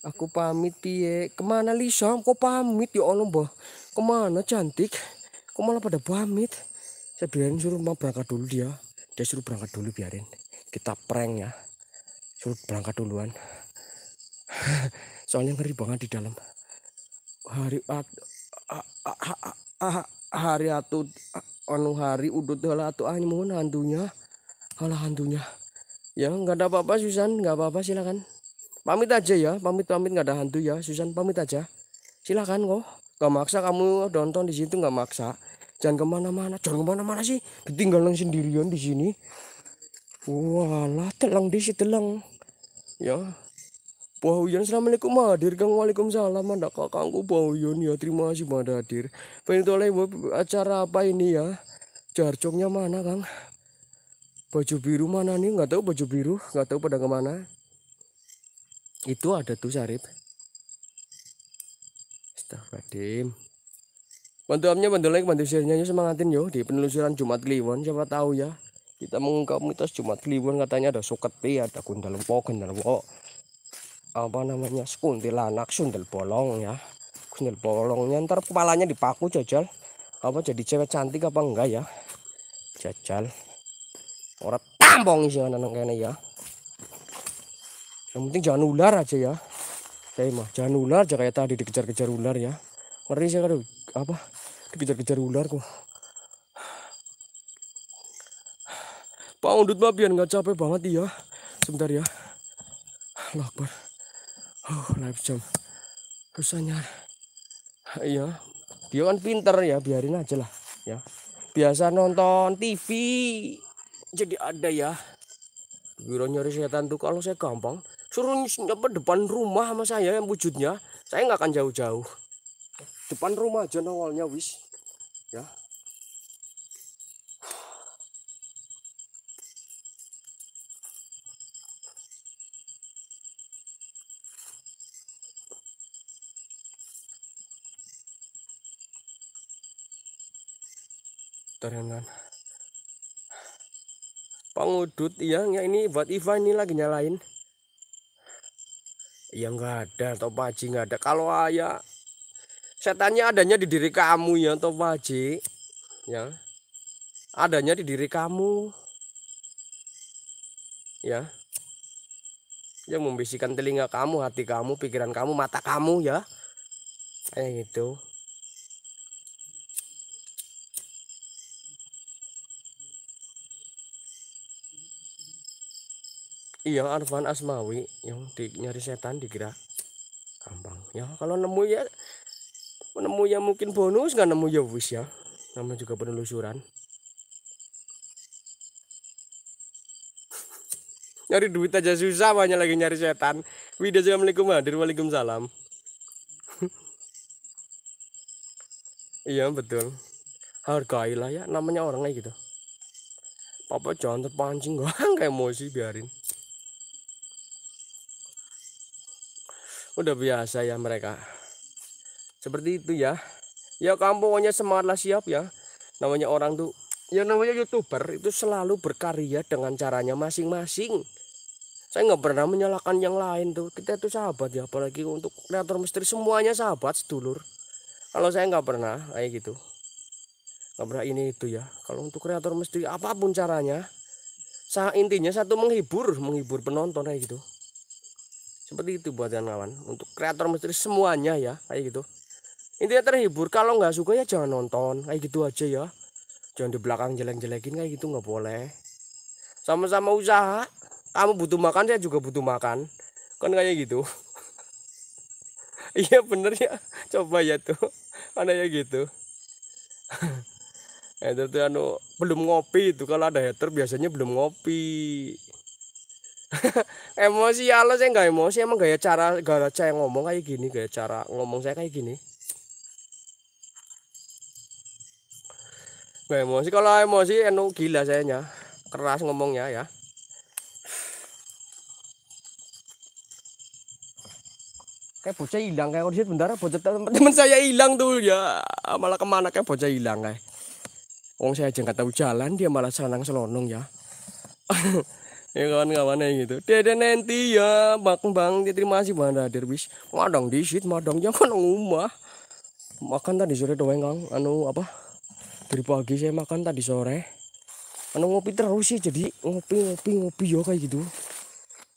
aku pamit piye kemana Lisa kok pamit ya Allah mbah kemana cantik kok malah pada pamit saya biarin suruh mau berangkat dulu dia dia suruh berangkat dulu biarin kita prank ya suruh berangkat duluan soalnya ngeri banget di dalam hari hari atau anu hari udut lah ah, mohon hantunya halah hantunya ya nggak ada apa-apa Susan nggak apa-apa silakan pamit aja ya pamit pamit nggak ada hantu ya Susan pamit aja silakan kok nggak maksa kamu nonton di situ nggak maksa jangan kemana-mana jangan kemana-mana sih ditinggal nang sendirian di sini walah telang sini telang ya Pahuyon, Assalamualaikum hadir, Kang Waalaikumsalam Anda kakangku Pahuyon ya terima kasih hadir. Pengen toleh acara apa ini ya Jarcongnya mana Kang Baju biru mana nih nggak tahu baju biru nggak tahu pada kemana Itu ada tuh Sarip Astagfirullahaladzim Bantu amnya, bantu like, bantu share-nya semangatin yo di penelusuran Jumat Kliwon siapa tahu ya. Kita mengungkap mitos Jumat Kliwon katanya ada soket soketi, ada kundal empok, kundal empok. Apa namanya? anak sundel bolong ya. sundel bolongnya ntar kepalanya dipaku jajal. Apa jadi cewek cantik apa enggak ya? Jajal. Orang tambong sih anak kene ya. Yang penting jangan ular aja ya. Saya mah jangan ular, jangan kayak tadi dikejar-kejar ular ya. Ngeri sih apa? dikejar-kejar ular kok Pak Undut mah biar nggak capek banget iya sebentar ya lakbar oh live jam kusanya iya dia kan pinter ya biarin aja lah ya biasa nonton TV jadi ada ya Biro nyari setan tuh kalau saya gampang suruh nyapa depan rumah sama saya yang wujudnya saya nggak akan jauh-jauh depan rumah aja nongolnya wis ya Terenan. Pengudut yang ya ini buat Iva ini lagi nyalain. yang enggak ada, atau paci enggak ada. Kalau ayah setannya adanya di diri kamu ya atau wajib ya adanya di diri kamu ya yang membisikkan telinga kamu hati kamu pikiran kamu mata kamu ya kayak gitu iya Arfan Asmawi yang di nyari setan dikira gampang ya kalau nemu ya nemu ya mungkin bonus nggak nemu ya wis ya nama juga penelusuran nyari duit aja susah banyak lagi nyari setan Widya Assalamualaikum hadir Waalaikumsalam iya betul hargailah ya namanya orang kayak gitu papa jangan terpancing gak kayak emosi biarin udah biasa ya mereka seperti itu ya ya kampungnya semangatlah siap ya namanya orang tuh ya namanya youtuber itu selalu berkarya dengan caranya masing-masing saya nggak pernah menyalahkan yang lain tuh kita tuh sahabat ya apalagi untuk kreator misteri semuanya sahabat sedulur kalau saya nggak pernah kayak gitu nggak pernah ini itu ya kalau untuk kreator misteri apapun caranya saya intinya satu menghibur menghibur penonton kayak gitu seperti itu buat kawan untuk kreator misteri semuanya ya kayak gitu intinya terhibur kalau nggak suka ya jangan nonton kayak gitu aja ya jangan di belakang jelek-jelekin kayak gitu nggak boleh sama-sama usaha kamu butuh makan saya juga butuh makan kan kayak gitu iya bener ya coba ya tuh ada kan ya gitu itu tuh anu belum ngopi itu kalau ada hater biasanya belum ngopi emosi ya lo saya nggak emosi emang gaya cara gaya saya ngomong kayak gini gaya cara ngomong saya kayak gini Gak emosi kalau emosi enu gila sayanya keras ngomongnya ya kayak bocah hilang kayak kondisi bentar bocah teman-teman saya hilang tuh ya malah kemana kayak bocah hilang kayak Wong saya aja nggak tahu jalan dia malah senang selonong ya ya kan, kawan-kawan gitu dede nanti ya bang bang terima kasih bang hadir bis madang disit madang jangan rumah makan tadi sore doang anu apa dari pagi saya makan tadi sore anu ngopi terus sih jadi ngopi ngopi ngopi yo kayak gitu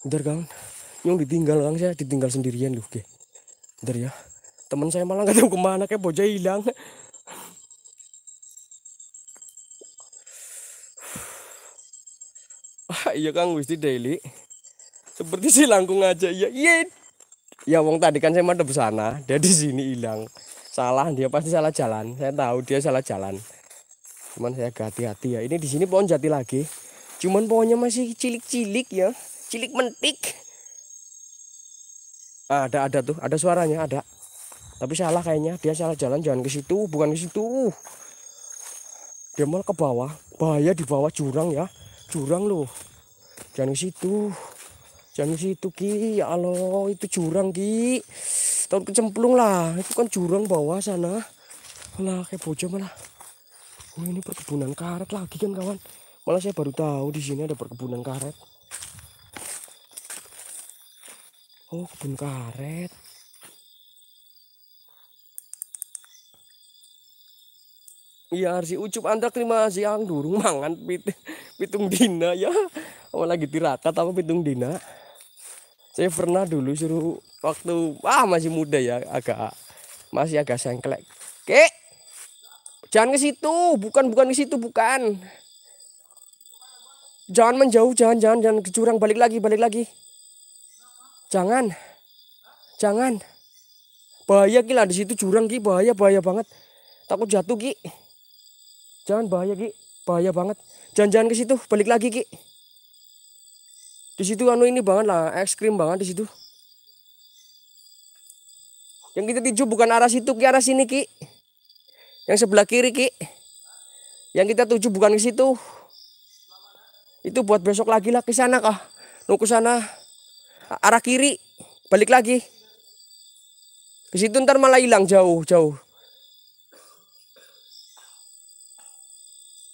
ntar kan yang ditinggal kan saya ditinggal sendirian loh oke? ntar ya teman saya malah nggak tahu kemana kayak bocah hilang ah, iya kang Gusti daily seperti si langkung aja ya iya, iya ya wong tadi kan saya madep sana dia di sini hilang salah dia pasti salah jalan saya tahu dia salah jalan cuman saya agak hati-hati ya ini di sini pohon jati lagi cuman pohonnya masih cilik-cilik ya cilik mentik ah, ada ada tuh ada suaranya ada tapi salah kayaknya dia salah jalan jangan ke situ bukan ke situ dia malah ke bawah bahaya di bawah jurang ya jurang loh jangan ke situ jangan ke situ ki ya Allah itu jurang ki tahun kecemplung lah itu kan jurang bawah sana lah kayak bocah malah Oh ini perkebunan karet lagi kan kawan. Malah saya baru tahu di sini ada perkebunan karet. Oh kebun karet. Iya Arsi ucup anda terima siang ah, durung mangan pit, pitung dina ya. Apalagi tirakat apa pitung dina. Saya pernah dulu suruh waktu ah masih muda ya agak masih agak sengklek. Kek Jangan ke situ, bukan bukan ke situ, bukan. Jangan menjauh, jangan jangan jangan ke jurang, balik lagi, balik lagi. Jangan. Jangan. Bahaya Ki lah di situ jurang Ki, bahaya bahaya banget. Takut jatuh Ki. Jangan bahaya Ki, bahaya banget. Jangan jangan ke situ, balik lagi Ki. Di situ anu ini banget lah, es krim banget di situ. Yang kita tuju bukan arah situ, Ki, arah sini Ki. Yang sebelah kiri, Ki. Yang kita tuju bukan ke situ. Itu buat besok lagi lah ke sana kah? nunggu sana. Arah kiri. Balik lagi. Ke situ ntar malah hilang jauh-jauh.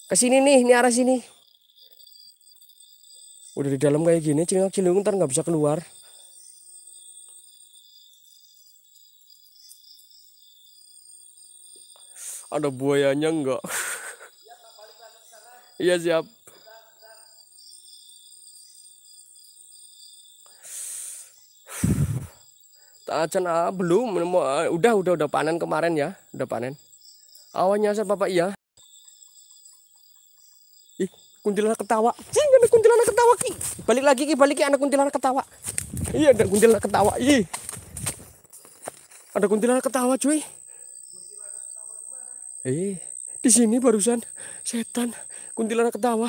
Ke sini nih, ini arah sini. Udah di dalam kayak gini, cilung cilung ntar nggak bisa keluar. ada buayanya enggak iya siap Tajan ah, belum ah, udah udah udah panen kemarin ya udah panen awalnya saya bapak iya ih kuntilanak ketawa sih ada kuntilanak ketawa ki balik lagi ki balik ki anak kuntilanak ketawa iya ada kuntilanak ketawa ih ada kuntilanak ketawa cuy Eh, di sini barusan setan kuntilanak ketawa.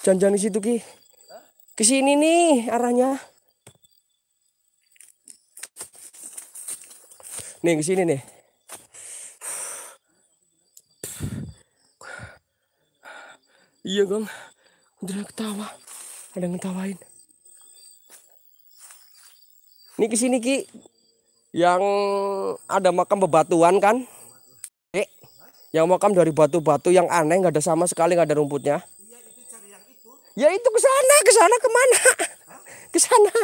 Jangan di situ ki. Ke sini nih arahnya. Nih ke sini nih. Iya, Gang. Kuntilanak ketawa. Ada yang ngetawain. Niki sini Ki yang ada makam bebatuan kan? Eh, yang makam dari batu-batu yang aneh nggak ada sama sekali nggak ada rumputnya. Ya itu ke sana, ke sana kemana? Ke sana.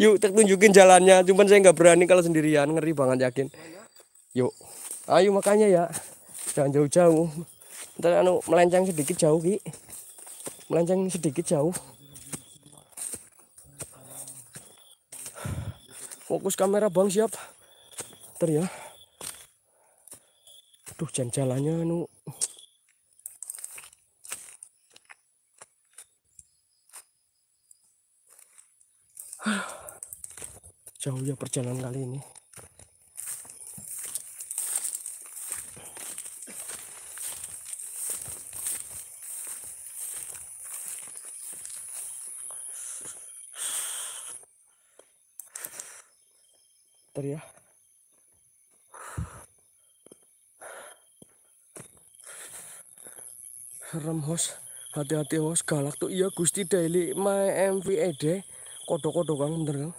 Yuk, tunjukin jalannya. Cuman saya nggak berani kalau sendirian, ngeri banget yakin. Yuk, ayo makanya ya, jangan jauh-jauh. Ntar anu melenceng sedikit jauh ki, melenceng sedikit jauh. Fokus kamera bang siap. Ter ya. Aduh jalan jalannya nu. Jauh ya perjalanan kali ini. ya serem hos hati-hati hos galak tuh iya gusti daily my mved kodo kodo kang bener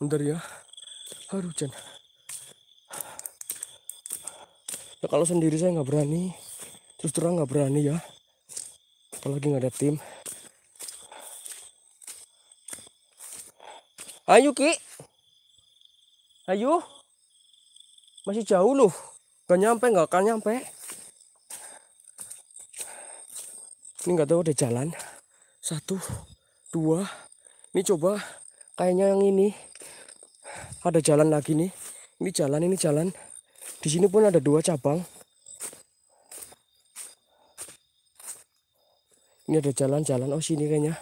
kang bener ya aduh jen ya kalau sendiri saya nggak berani terus terang nggak berani ya apalagi nggak ada tim Ayo Ki. Ayo. Masih jauh loh. Gak nyampe, gak akan nyampe. Ini nggak tahu ada jalan. Satu, dua. Ini coba kayaknya yang ini. Ada jalan lagi nih. Ini jalan, ini jalan. Di sini pun ada dua cabang. Ini ada jalan-jalan. Oh sini kayaknya.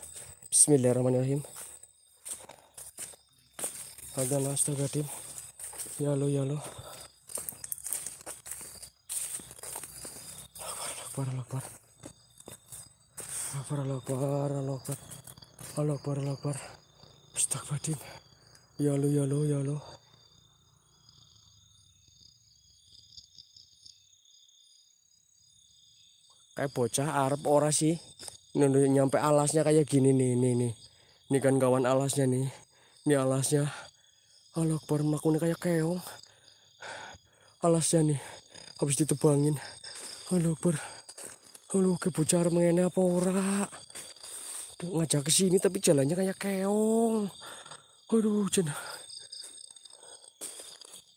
Bismillahirrahmanirrahim agak luas negatif yellow yellow lokbar lokbar lokbar lokbar lokbar lokbar oh, lokbar ya lo, ya lo. kayak bocah Arab ora sih nyampe alasnya kayak gini nih nih nih ini kan kawan alasnya nih ini alasnya Allah akbar makunya kayak keong alasnya nih habis ditebangin Allah akbar Halo kebocor mengenai apa ora ngajak ke sini tapi jalannya kayak keong aduh jenah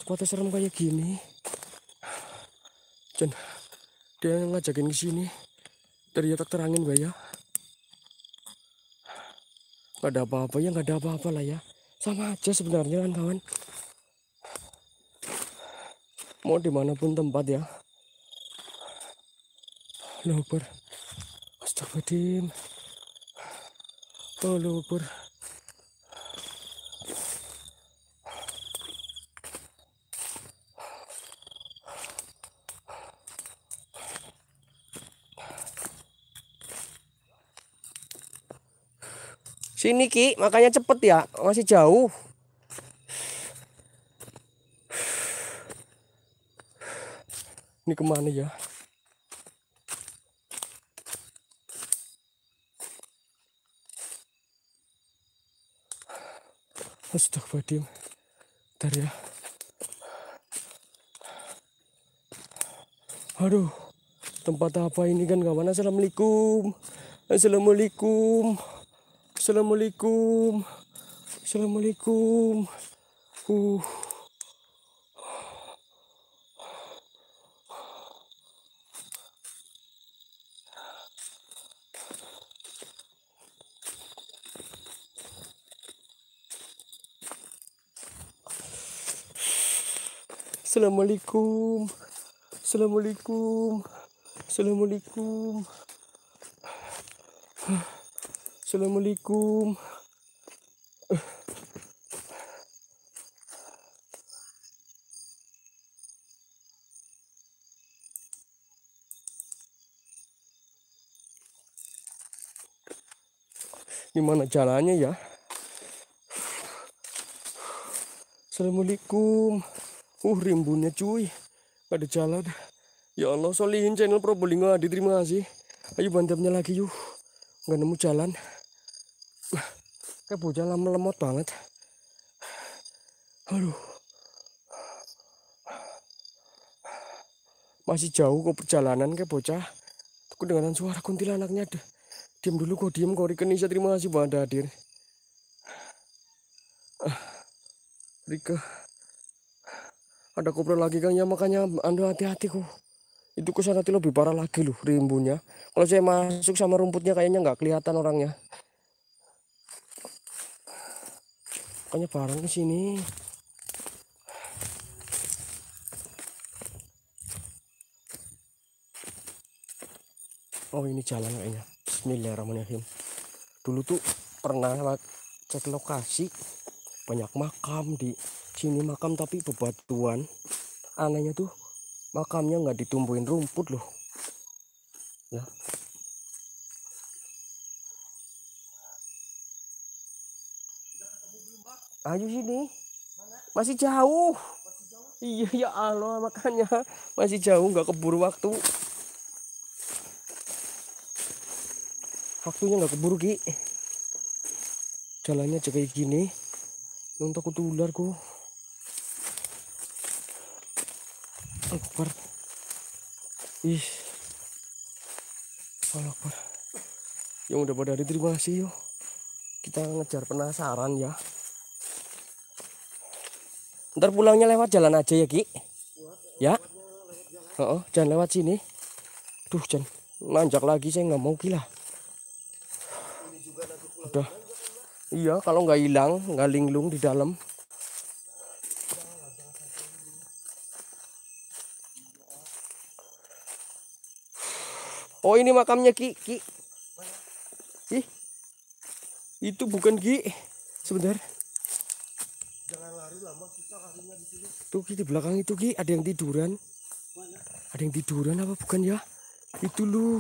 Kota serem kayak gini Jen, dia yang ngajakin ke sini dari terangin gak ya? Gak ada apa-apa ya, gak ada apa-apa lah ya sama aja sebenarnya kan kawan mau dimanapun tempat ya lubur astagfirullahaladzim oh lubur Sini Ki, makanya cepet ya, masih jauh. Ini kemana ya? Astagfirullahaladzim. ntar ya. Aduh, tempat apa ini kan Gak kawan? Assalamualaikum. Assalamualaikum. Assalamualaikum. Assalamualaikum. Uh. Assalamualaikum. Assalamualaikum. Assalamualaikum. Huh assalamualaikum gimana jalannya ya Assalamualaikum uh rimbunnya cuy gak ada jalan ya Allah solihin channel Probolinggo diterima kasih ayo bantapnya lagi yuk Gak nemu jalan kayak bocah lemot banget aduh masih jauh kok perjalanan ke bocah aku dengaran suara kuntilanaknya ada diam dulu kok diam kok Rika Nisa terima kasih banget hadir ah, Rika ada kobra lagi kan ya makanya anda hati-hati kok itu kesana nanti lebih parah lagi loh rimbunya. kalau saya masuk sama rumputnya kayaknya nggak kelihatan orangnya Makanya bareng ke sini. Oh ini jalan kayaknya. Bismillahirrahmanirrahim. Dulu tuh pernah cek lokasi banyak makam di sini makam tapi bebatuan. Anehnya tuh makamnya nggak ditumbuhin rumput loh Ayo sini. Masih jauh. Iya ya Allah makanya masih jauh nggak keburu waktu. Waktunya nggak keburu ki. Jalannya aja kayak gini. Yang takut ular ku. Akbar. Ih. Allah Yang udah pada diterima kasih yuk. Kita ngejar penasaran ya ntar pulangnya lewat jalan aja ya Ki ya oh, oh jangan lewat sini tuh jangan nanjak lagi saya nggak mau gila udah iya kalau nggak hilang nggak linglung di dalam Oh ini makamnya Ki, Ki. Ih. Itu bukan Ki. Sebentar. Tuh Ki di belakang itu Ki ada yang tiduran. Ada yang tiduran apa bukan ya? Itu lu.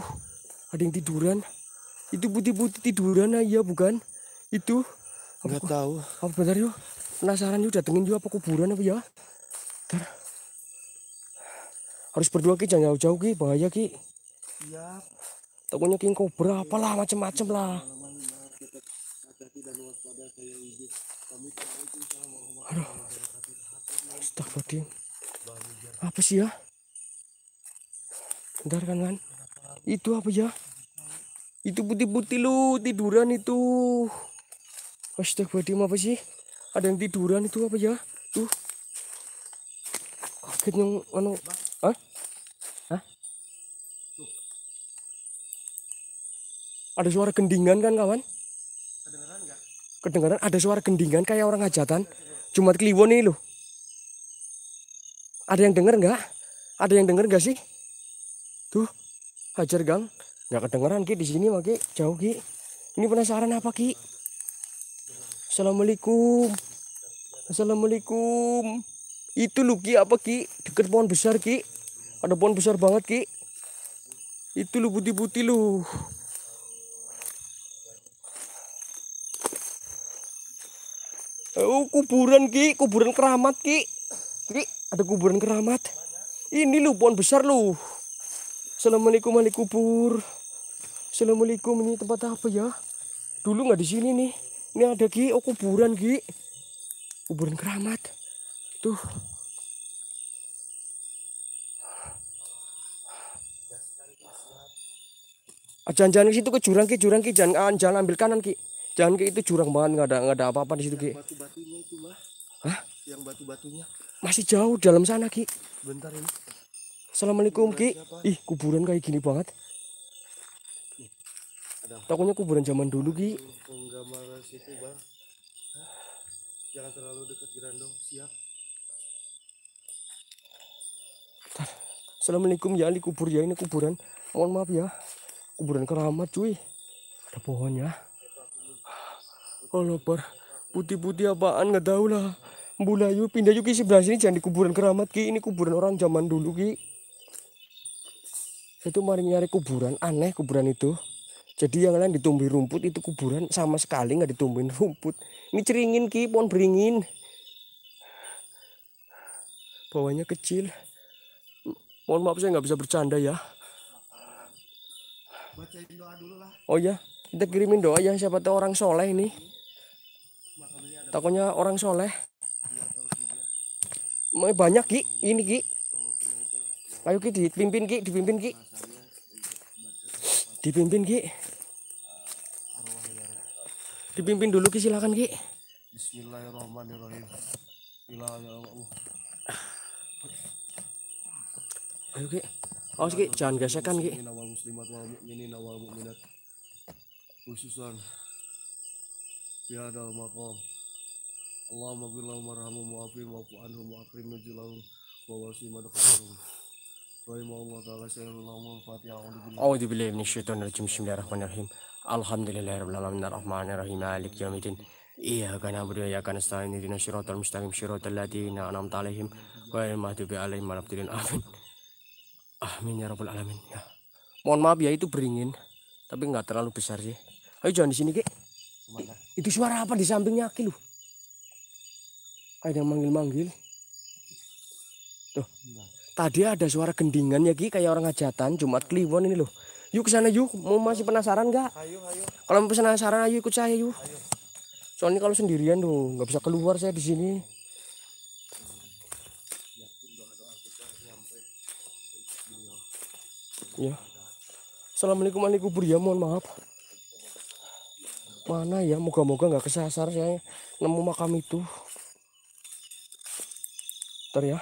Ada yang tiduran. Itu putih-putih tiduran ah iya bukan? Itu. Enggak tahu. Apa benar yuk? Penasaran yuk datengin yuk apa kuburan apa ya? Bentar. Harus berdua Ki jangan jauh-jauh Ki bahaya Ki. Iya. Takutnya king Cobra apalah macam-macam lah. tadi apa sih ya bentar kan kan itu apa ya itu putih-putih lu tiduran itu astagfirullahaladzim apa sih ada yang tiduran itu apa ya tuh kaget yang anu ah ada suara gendingan kan kawan kedengaran ada suara gendingan kayak orang hajatan Jumat Kliwon nih loh ada yang denger nggak ada yang denger nggak sih tuh hajar gang nggak kedengeran ki di sini maki jauh ki ini penasaran apa ki assalamualaikum assalamualaikum itu lu ki apa ki deket pohon besar ki ada pohon besar banget ki itu lu putih-putih lu Oh, kuburan ki, kuburan keramat ki kiri ada kuburan keramat. Ini lu pohon besar lu. Assalamualaikum ahli kubur. Assalamualaikum ini tempat apa ya? Dulu nggak di sini nih. Ini ada Ki, oh kuburan Ki. Kuburan keramat. Tuh. Ah, jangan-jangan ke situ ke jurang Ki, jurang Ki, jangan ah, jangan ambil kanan Ki. Jangan ke itu jurang banget nggak ada nggak ada apa-apa di situ Ki. Batu-batunya itu, mah. Hah? Yang batu-batunya. Masih jauh dalam sana, Ki. Bentar ini. Assalamualaikum, Ki. Ih, kuburan kayak gini banget. Takutnya kuburan zaman dulu, Ki. Penggambaran situ, Bang. Jangan terlalu dekat gerandong siap. Bentar. Assalamualaikum ya, ini kubur ya, ini kuburan. Mohon maaf ya. Kuburan keramat, cuy. Ada pohonnya. ya. Oh, lebar. Putih-putih apaan, nggak tahu lah yuk pindah yuk ki sebelah sini jangan di kuburan keramat ki ini kuburan orang zaman dulu ki itu mari nyari kuburan aneh kuburan itu jadi yang lain ditumbuhi rumput itu kuburan sama sekali nggak ditumbuhin rumput ini ceringin ki pohon beringin bawahnya kecil mohon maaf saya nggak bisa bercanda ya oh ya kita kirimin doa ya siapa tahu orang soleh ini takutnya orang soleh banyak Ki, ini Ki. Ayo Ki dipimpin Ki, dipimpin Ki. Dipimpin Ki. Dipimpin dulu Ki silakan Ki. Bismillahirrahmanirrahim. Ila ya Allah. Ayo Ki. Awas Ki, jangan gesekan Ki. Khususan dalam makom. Allahumma ghfir lahum warhamhum wa'afihim wa'fu anhum wa'akrim nuzulahum wa wasi madkhulahum rahimahullah taala sallallahu alaihi wa a'udzu billahi minasyaitonir rajim bismillahirrahmanirrahim alhamdulillahirabbil alamin arrahmanirrahim malik yaumiddin iyyaka na'budu wa iyyaka nasta'in ihdinas siratal mustaqim siratal ladzina an'amta alaihim ghairil maghdubi alaihim waladdallin amin amin ya rabbal alamin ya mohon maaf ya itu beringin tapi nggak terlalu besar sih ayo jangan di sini ki itu suara apa di sampingnya ki lu ada yang manggil-manggil tuh tadi ada suara gendingan ya Ki kayak orang hajatan Jumat Kliwon ini loh yuk ke sana yuk mau masih penasaran nggak kalau penasaran ayo ikut saya yuk soalnya kalau sendirian tuh nggak bisa keluar saya di sini ya Assalamualaikum alaikum ya mohon maaf mana ya moga-moga nggak -moga kesasar saya nemu makam itu ntar ya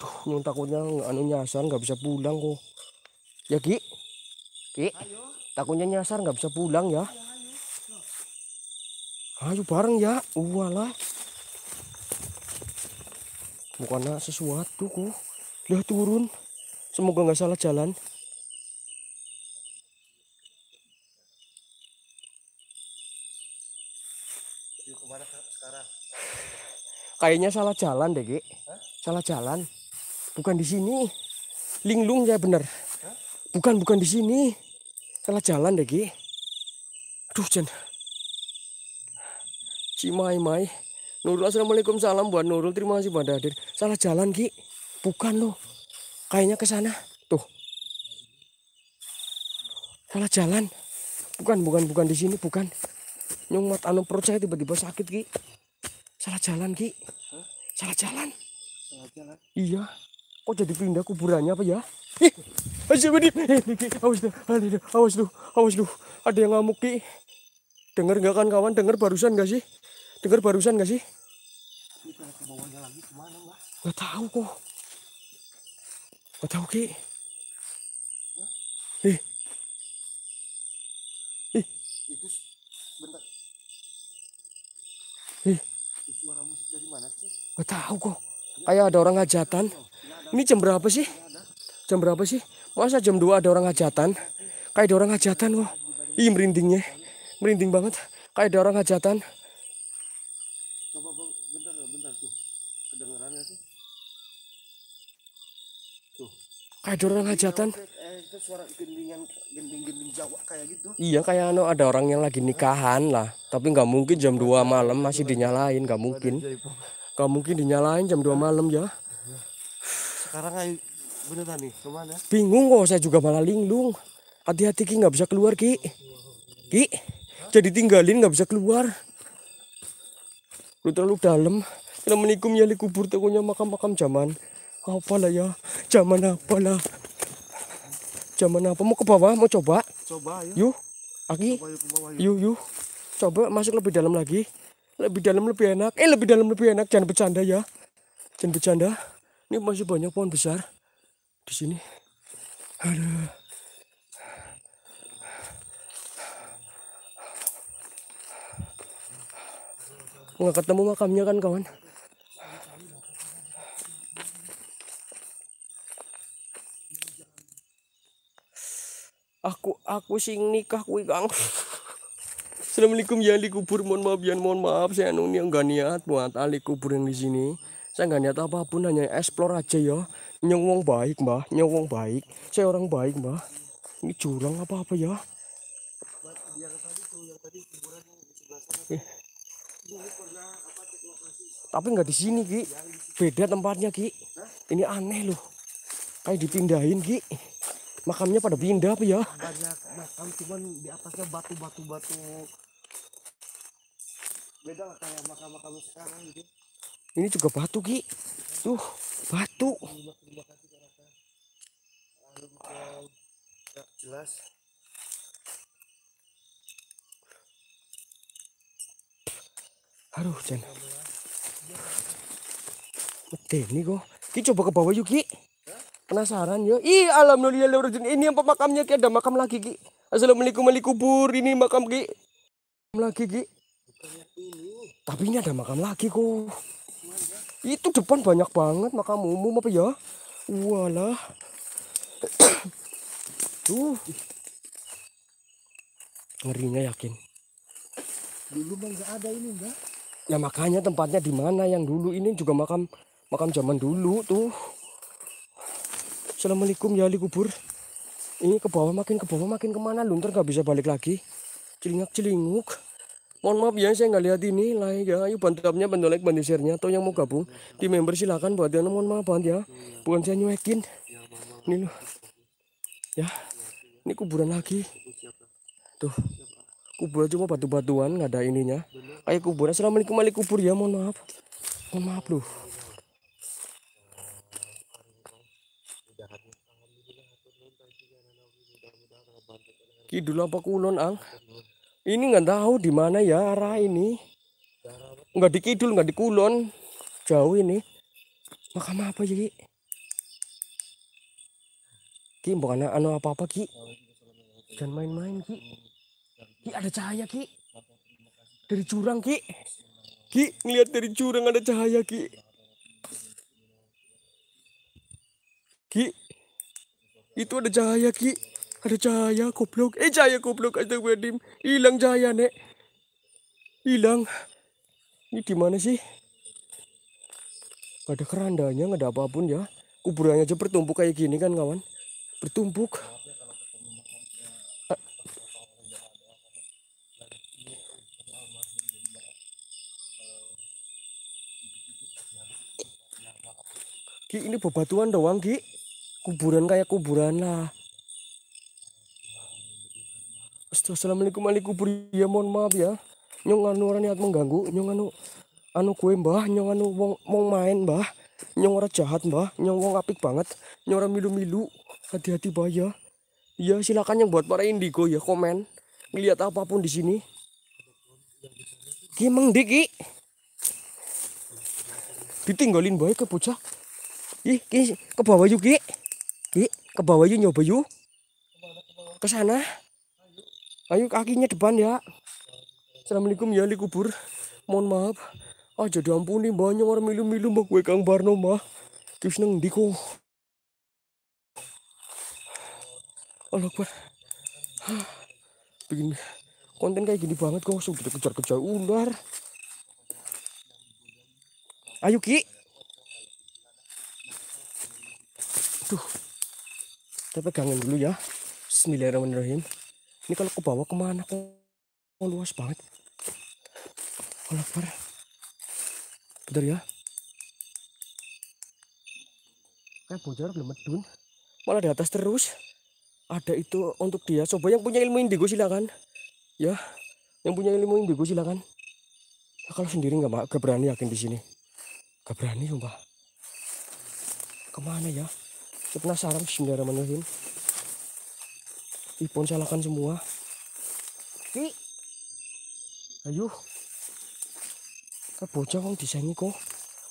Duh, yang takutnya anu nyasar nggak bisa pulang kok ya Ki Ki ayo. takutnya nyasar nggak bisa pulang ya ayo, ayo. ayo bareng ya walah bukannya sesuatu kok lihat turun semoga nggak salah jalan Kayaknya salah jalan deh, Ki. Salah jalan. Bukan di sini. Linglung ya bener. Bukan, bukan di sini. Salah jalan deh, Ki. Aduh, Jen. Cimai, Mai. Nurul, Assalamualaikum. Salam buat Nurul. Terima kasih buat hadir. Salah jalan, Ki. Bukan lo. Kayaknya ke sana. Tuh. Salah jalan. Bukan, bukan, bukan di sini, bukan. Nyumat anu perut saya tiba-tiba sakit, Ki. Salah jalan, Ki. Hah? Salah jalan. Salah jalan. Iya. Kok jadi pindah kuburannya apa ya? Ih, awas ya, deh, awas deh, awas deh. Ada yang ngamuk, Ki. Dengar nggak kan kawan? Dengar barusan nggak sih? Dengar barusan nggak sih? Nggak tahu kok. Nggak tahu, Ki. Ih, gimana Gak tahu kok. Kayak ada orang hajatan. Ini jam berapa sih? Jam berapa sih? Masa jam 2 ada orang hajatan? Kayak ada orang hajatan kok. Ih merindingnya. Merinding banget. Kayak ada orang hajatan. Kayak ada orang hajatan itu suara gendingan gending-gending Jawa kayak gitu iya kayak no, anu, ada orang yang lagi nikahan lah tapi nggak mungkin jam 2 malam masih dinyalain nggak mungkin nggak mungkin dinyalain jam 2 malam ya sekarang ayo beneran nih kemana bingung kok oh, saya juga malah linglung hati-hati ki nggak bisa keluar ki ki jadi tinggalin nggak bisa keluar lu terlalu dalam Assalamualaikum ya li kubur tekonya makam-makam zaman apalah ya zaman apa lah? Zaman apa? Mau ke bawah? Mau coba? Coba yuk. Yuk. lagi yuk, yuk. Coba masuk lebih dalam lagi. Lebih dalam lebih enak. Eh lebih dalam lebih enak. Jangan bercanda ya. Jangan bercanda. Ini masih banyak pohon besar di sini. ada Nggak ketemu makamnya kan kawan? aku aku sing nikah kuwi Kang Assalamualaikum ya dikubur kubur mohon maaf ya mohon maaf saya nuni gak niat buat ahli kubur yang di sini saya gak niat apapun hanya explore aja ya Nyewong baik mbah nyewong baik saya orang baik mbah ini curang apa apa ya eh. tapi nggak di sini ki beda tempatnya ki ini aneh loh kayak dipindahin ki makamnya pada pindah apa ya banyak makam cuman di atasnya batu-batu batu beda lah kayak makam-makam sekarang gitu ini juga batu ki tuh batu jelas aduh Jan mati nih kok ki coba ke bawah yuk ki penasaran yo ih alhamdulillah ini yang pemakamnya ki ada makam lagi ki assalamualaikum wali kubur ini makam ki makam lagi ki tapi ini ada makam lagi kok itu depan banyak banget makam umum apa ya walah tuh ngerinya yakin dulu bang gak ada ini enggak ya makanya tempatnya di mana yang dulu ini juga makam makam zaman dulu tuh Assalamualaikum ya ahli kubur. Ini ke bawah makin ke bawah makin kemana lunter gak bisa balik lagi. Celingak celinguk. Mohon maaf ya saya nggak lihat ini lah ya. Ayo bantu tapnya bantu like bantu share-nya atau yang mau gabung di member silahkan buat yang mohon maaf banget ya. Bukan saya nyuekin. Ini loh. Ya. Ini kuburan lagi. Tuh. Kuburan cuma batu-batuan nggak ada ininya. Kayak kuburan. Assalamualaikum ahli kubur ya mohon maaf. Mohon maaf loh. Kidul apa kulon ang? Ini nggak tahu di mana ya arah ini. Nggak di kidul, nggak di kulon. Jauh ini. Makam apa jadi? Ki bukan anu apa apa ki. Jangan main-main ki. Ki ada cahaya ki. Dari curang ki. Ki ngeliat dari curang ada cahaya ki. Ki itu ada cahaya ki. Ada cahaya goblok. Eh cahaya goblok astagfirullahaladzim. Hilang cahaya, Nek. Hilang. Ini di mana sih? Gak ada kerandanya, gak ada apapun ya. Kuburannya aja bertumpuk kayak gini kan, kawan. Bertumpuk. Ki, ini bebatuan doang, Ki. Kuburan kayak kuburan lah. Assalamualaikum alaikum ya mohon maaf ya nyong anu niat mengganggu nyong anu anu kue mbah nyong anu wong mau main mbah nyong orang jahat mbah nyong wong apik banget nyong orang milu-milu hati-hati bah ya ya silakan yang buat para indigo ya komen ngelihat apapun di sini ki diki ditinggalin bah ya, ke bocah ih ke bawah yuk ki ki ke bawah yuk nyoba yuk ke sana ayo kakinya depan ya Assalamualaikum ya li kubur mohon maaf aja ah, diampuni banyak orang milu-milu mbak gue kang Barno mah terus neng diko Allah kuat bikin konten kayak gini banget kok langsung kita kejar-kejar ular ayo ki tuh kita pegangin dulu ya Bismillahirrahmanirrahim ini kalau ke bawah kemana kok oh, luas banget kalau oh, bentar ya kayak bocor belum medun malah di atas terus ada itu untuk dia coba yang punya ilmu indigo silakan ya yang punya ilmu indigo silakan ya, kalau sendiri nggak mak berani yakin di sini Gak berani sumpah kemana ya saya penasaran Bismillahirrahmanirrahim Ipon salahkan semua. Ki. Ayo. bocah kong disaingi kok.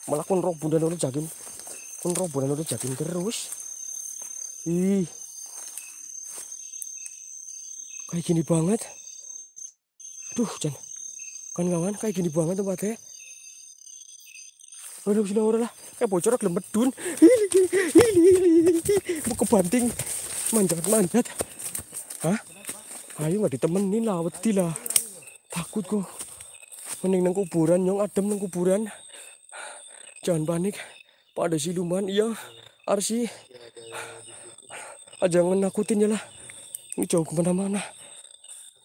Malah kon roh dan udah jagin. Kon roh dan udah jagin terus. Ih. Kayak gini banget. Aduh, Chan. Kan kawan kayak gini banget tempatnya. Aduh, sudah udahlah. lah. Kayak bocor glembet dun. Buku banting. Manjat-manjat. Hah? Ayo nggak ditemenin lah, wedi lah. Takut kok. Mending nang kuburan, nyong adem nang kuburan. Jangan panik. pada siluman, iya. Arsi. Ah, jangan nakutin ya lah. Ini jauh kemana-mana.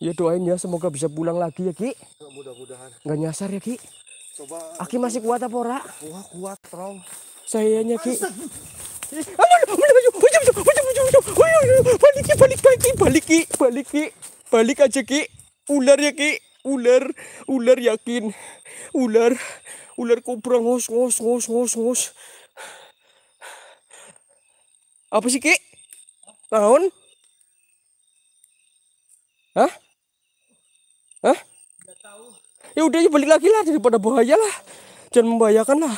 Ya doain ya, semoga bisa pulang lagi ya Ki. Mudah-mudahan. Nggak nyasar ya Ki. Coba. Aki masih kuat apa ora? Wah kuat, Rong. Sayangnya Ki. Aduh, aduh, aduh aduh, balik ki, balik ki, balik ki, balik ki, balik aja ki, ular ya ki, ular, ular yakin, ular, ular kobra ngos ngos ngos ngos ngos. Apa sih ki? Tahun? Hah? Hah? Ya udah ya balik lagi lah daripada bahaya lah. Jangan membahayakan lah.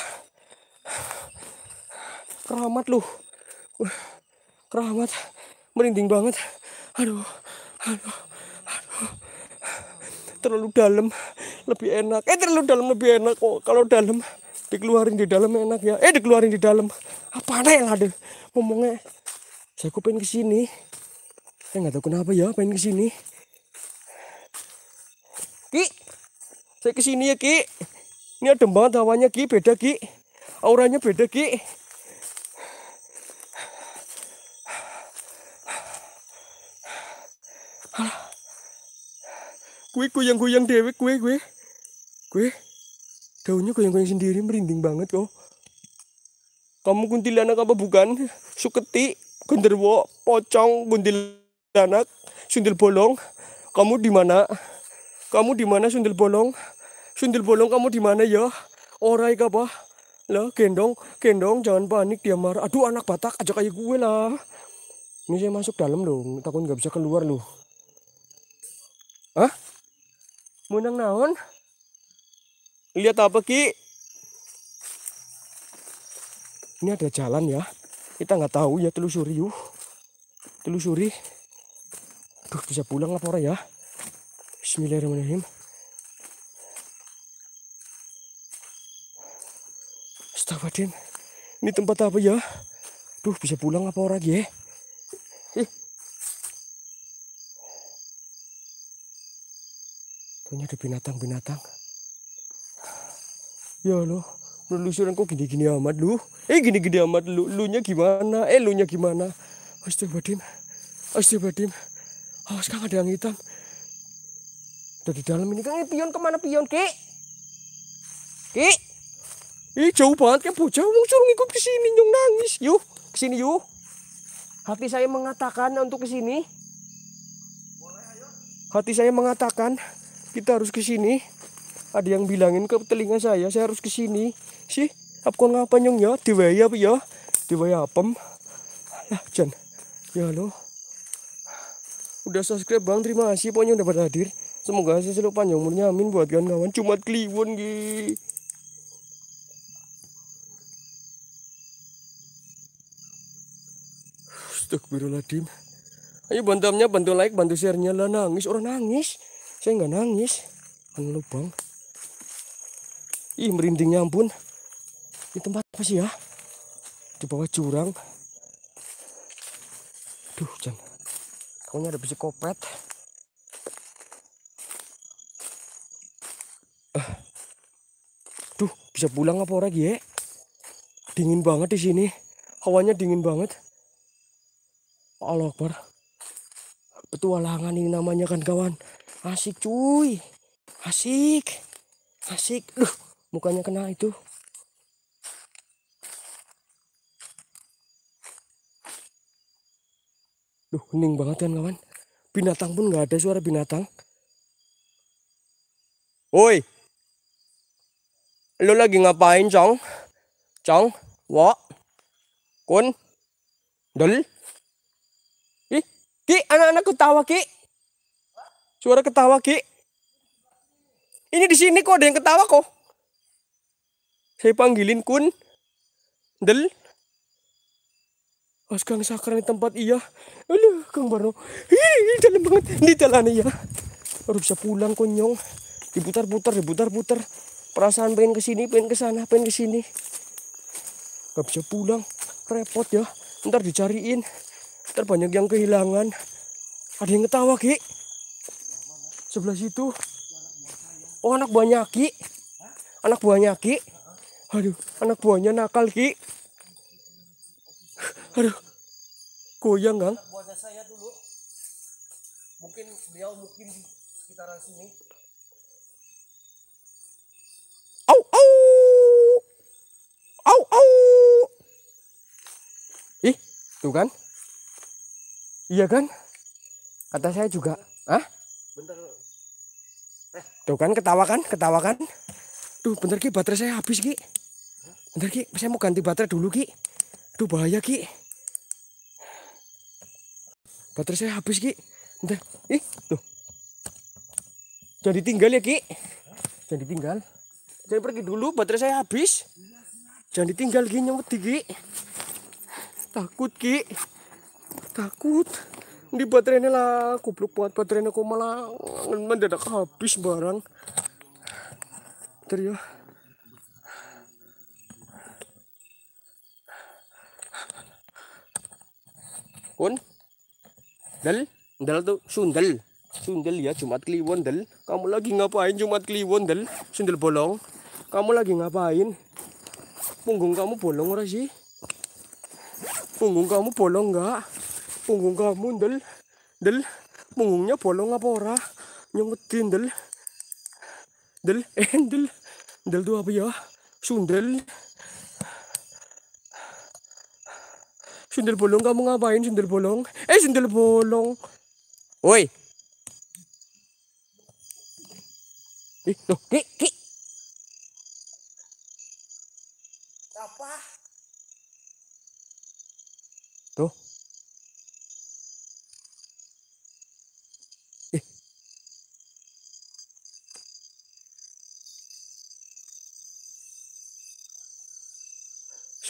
Keramat lu keramat merinding banget aduh aduh aduh terlalu dalam lebih enak eh terlalu dalam lebih enak kok oh, kalau dalam dikeluarin di dalam enak ya eh dikeluarin di dalam apa aneh lah deh ngomongnya saya pengen kesini saya nggak tahu kenapa ya pengen kesini ki saya kesini ya ki ini ada banget hawanya ki beda ki auranya beda ki Kue goyang-goyang dewek kue kue. Kue. Daunnya goyang-goyang sendiri merinding banget kok. Oh. Kamu kuntilanak apa bukan? Suketi, genderwo, pocong, kuntilanak, sundel bolong. Kamu di mana? Kamu di mana sundel bolong? Sundel bolong kamu di mana ya? Orai apa? Lah, gendong, gendong, jangan panik dia marah. Aduh, anak Batak aja kayak gue lah. Ini saya masuk dalam loh, takut nggak bisa keluar loh. Hah? Munang naon? Lihat apa Ki? Ini ada jalan ya. Kita nggak tahu ya telusuri yuk. Telusuri. tuh bisa pulang apa ya? Bismillahirrahmanirrahim. Astagfirullahaladzim. Ini tempat apa ya? Duh bisa pulang apa orang ya? Kayaknya ada binatang-binatang. Ya lo penelusuran kok gini-gini amat lu. Eh gini-gini amat lu. Lu nya gimana? Eh lu nya gimana? Astagfirullahaladzim. Astagfirullahaladzim. Awas oh, kan ada yang hitam. Dari dalam ini eh, pion kemana pion ki? Ki? Ih jauh banget kan bocah wong suruh ngikut ke sini nyong nangis. Yuk, ke sini yuk. Hati saya mengatakan untuk ke sini. Hati saya mengatakan kita harus ke sini ada yang bilangin ke telinga saya saya harus ke sini sih apa ngapa nyong ya diwaya apa ya diwaya apa lah jan ya lo udah subscribe bang terima kasih pokoknya udah pada hadir semoga saya selalu panjang umurnya amin buat kawan-kawan cuma kliwon gi Astagfirullahaladzim. Ayo bantamnya bantu like, bantu sharenya lah nangis. Orang nangis saya nggak nangis lubang ih merindingnya ampun ini tempat apa sih ya di bawah jurang aduh jangan pokoknya ada besi ah. duh bisa pulang apa orang ya dingin banget di sini hawanya dingin banget Allah Akbar petualangan ini namanya kan kawan asik cuy asik asik duh mukanya kena itu duh hening banget kan kawan binatang pun nggak ada suara binatang woi lu lagi ngapain cong cong wo kun dol ih ki anak-anak ketawa ki Suara ketawa, Ki. Ini di sini kok ada yang ketawa kok. Saya panggilin Kun. Del. kang sakran di tempat iya. Aduh, Kang Barno. Ini dalam banget. Ini jalan iya. Harus bisa pulang konyong. Diputar-putar, diputar-putar. Perasaan pengen kesini, pengen kesana, pengen kesini. Gak bisa pulang. Repot ya. Ntar dicariin. Ntar banyak yang kehilangan. Ada yang ketawa, Ki sebelah situ oh anak buahnya Ki anak buahnya Ki aduh anak buahnya nakal Ki aduh goyang gang buahnya saya dulu mungkin beliau mungkin di sekitaran sini au au au au ih tuh kan iya kan kata saya juga ah bentar Tuh kan ketawa kan, ketawa kan. Duh, bentar Ki, baterai saya habis Ki. Bentar Ki, saya mau ganti baterai dulu Ki. tuh bahaya Ki. Baterai saya habis Ki. Bentar. Ih, tuh. Jadi tinggal ya Ki. Jadi tinggal. Jangan pergi dulu, baterai saya habis. Jangan ditinggal gini nyemut Ki. Takut Ki. Takut di baterainya lah kupluk buat baterainya kok malah mendadak habis barang Teriak. Ya. kun dal dal tuh sundel sundel ya Jumat Kliwon dal kamu lagi ngapain Jumat Kliwon dal sundel bolong kamu lagi ngapain punggung kamu bolong ora sih punggung kamu bolong enggak punggung kamu del del punggungnya bolong apa ora nyemetin del del eh del del tuh apa ya sundel sundel bolong kamu ngapain sundel bolong eh sundel bolong woi ih loh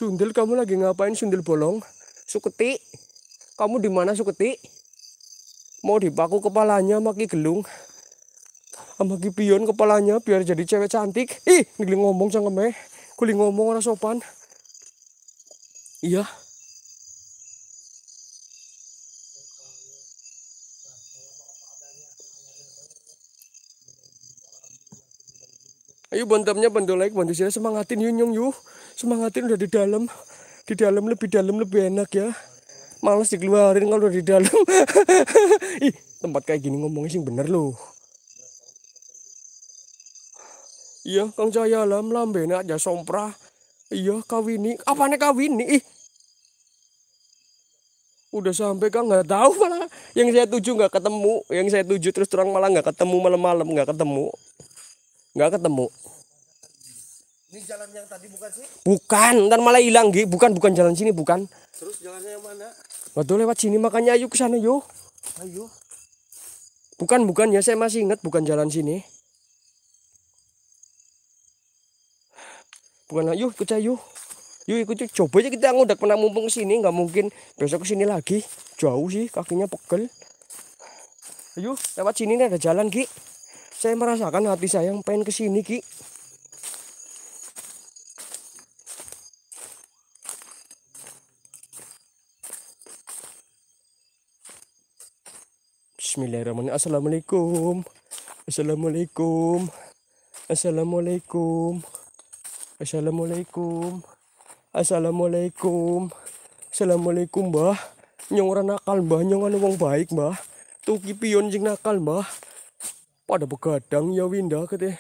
Sundel kamu lagi ngapain Sundel bolong? Suketi, kamu di mana Suketi? Mau dipaku kepalanya maki gelung. Sama pion kepalanya biar jadi cewek cantik. Ih, ngeling ngomong cangkeme. kuli ngomong orang sopan. Iya. Ayo bontemnya pendolek share semangatin nyung yuh. Semangatin udah di dalam. Di dalam lebih dalam lebih enak ya. Males dikeluarin kalau udah di dalam. Ih, tempat kayak gini ngomongnya sih bener loh. Iya, Kang Jaya lam enak aja sompra Iya, kawini. apanya kawini? Ih. Udah sampai Kang nggak tahu malah. Yang saya tuju nggak ketemu, yang saya tuju terus terang malah nggak ketemu malam-malam nggak ketemu nggak ketemu ini jalan yang tadi bukan sih bukan ntar malah hilang gih. bukan bukan jalan sini bukan terus jalannya yang mana Waduh lewat sini makanya ayo ke sana yuk. ayo bukan bukan ya saya masih ingat bukan jalan sini bukan ayo ikut ayo. yuk ikut yuk coba aja kita ngudak pernah mumpung sini nggak mungkin besok sini lagi jauh sih kakinya pegel ayo lewat sini nih ada jalan Ki saya merasakan hati saya yang pengen kesini ki Bismillahirrahmanirrahim Assalamualaikum Assalamualaikum Assalamualaikum Assalamualaikum Assalamualaikum Assalamualaikum mbah Nyong orang nakal mbah Nyong orang baik mbah Tuki pion jeng nakal mbah pada begadang ya Winda kata.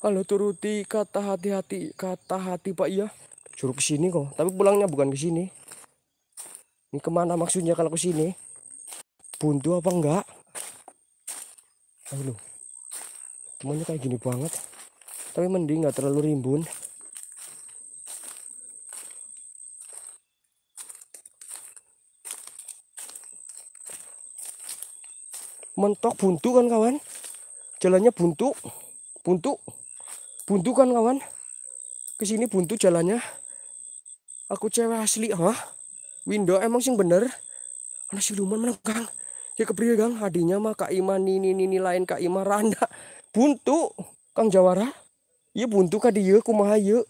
Halo turuti kata hati-hati kata hati Pak iya. Suruh ke sini kok, tapi pulangnya bukan ke sini. Ini kemana maksudnya kalau ke sini? Buntu apa enggak? Aduh. Temannya kayak gini banget. Tapi mending nggak terlalu rimbun. mentok buntu kan kawan jalannya buntu buntu buntu kan kawan kesini buntu jalannya aku cewek asli hah window emang sih bener anak siluman mana kang ya kepriye kang hadinya mah kak Ima nini nini lain kak Ima randa buntu kang Jawara Iya buntu kak di ya kumaha iya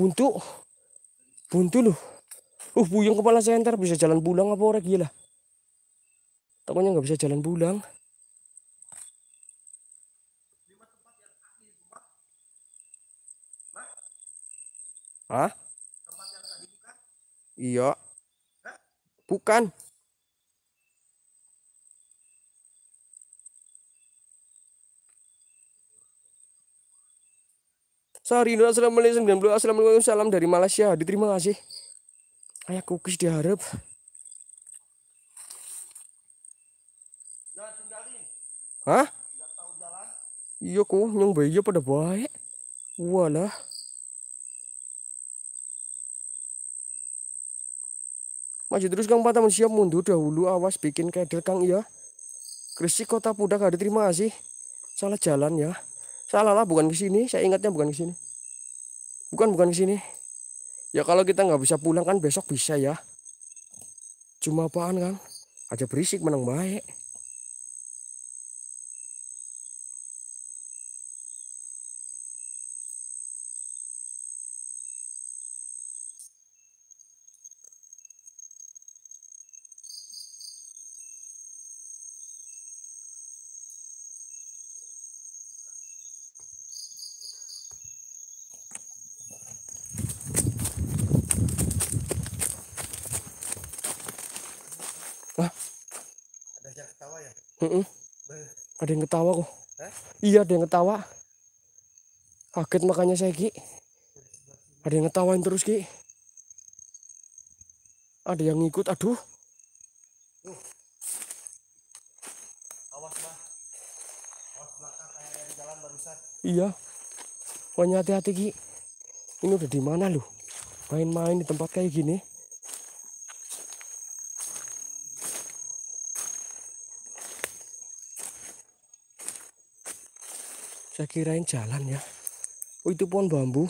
buntu buntu loh uh buyung kepala saya ntar bisa jalan pulang apa orang gila iya takutnya nggak bisa jalan pulang Hah? Tempat yang tadi bukan? Iya. Hah? Bukan. Sorry, Assalamualaikum dan beliau Assalamualaikum salam dari Malaysia. Diterima kasih. Ayah cookies diharap. Hah? Tidak tahu jalan? Iya kok, nyong bayi ya pada baik. Walah. Maju terus Kang Patah siap mundur dahulu awas bikin keder Kang ya. Gresik kota pudak ada terima kasih. Salah jalan ya. Salah lah bukan ke sini, saya ingatnya bukan ke sini. Bukan bukan ke sini. Ya kalau kita nggak bisa pulang kan besok bisa ya. Cuma apaan kan? Aja berisik menang baik. ketawa kok. Hah? Iya ada yang ketawa. Kaget makanya saya Ki. Ada yang ngetawain terus Ki. Ada yang ngikut, aduh. Uh. Iya. Pokoknya hati-hati Ki. Ini udah di mana lu? Main-main di tempat kayak gini. saya kirain jalan ya oh itu pohon bambu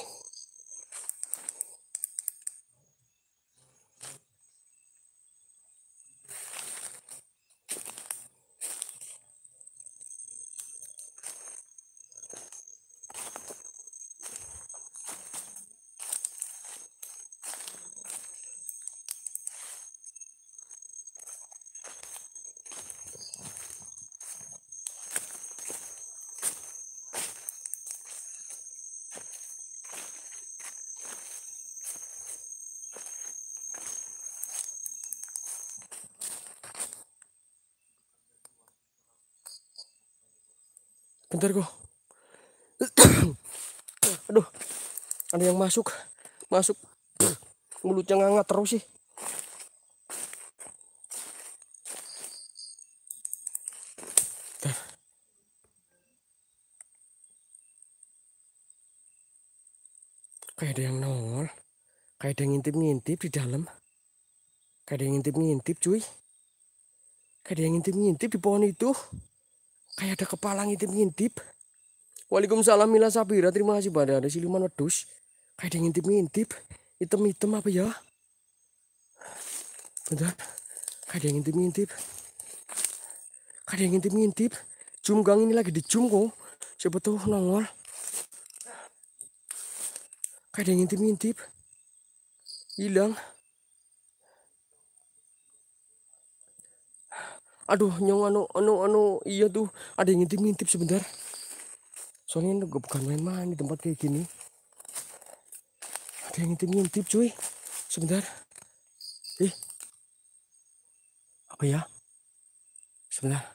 bentar kok aduh ada yang masuk masuk mulutnya ngangat terus sih kayak ada yang nongol kayak ada yang ngintip-ngintip di dalam kayak ada yang ngintip-ngintip cuy kayak ada yang ngintip-ngintip di pohon itu Kayak ada kepala ngintip-ngintip. Waalaikumsalam Mila Sabira. Terima kasih pada ada siluman wedus. Kayak ada ngintip-ngintip. Hitam-hitam apa ya? Bentar. Kayak ada ngintip-ngintip. Kayak ada ngintip-ngintip. Jumgang ini lagi di kok. Siapa tuh nongol? Kayak ada ngintip-ngintip. Hilang. aduh nyong anu anu anu iya tuh ada yang ngintip ngintip sebentar soalnya gue bukan main-main di tempat kayak gini ada yang ngintip ngintip cuy sebentar ih eh. apa ya sebentar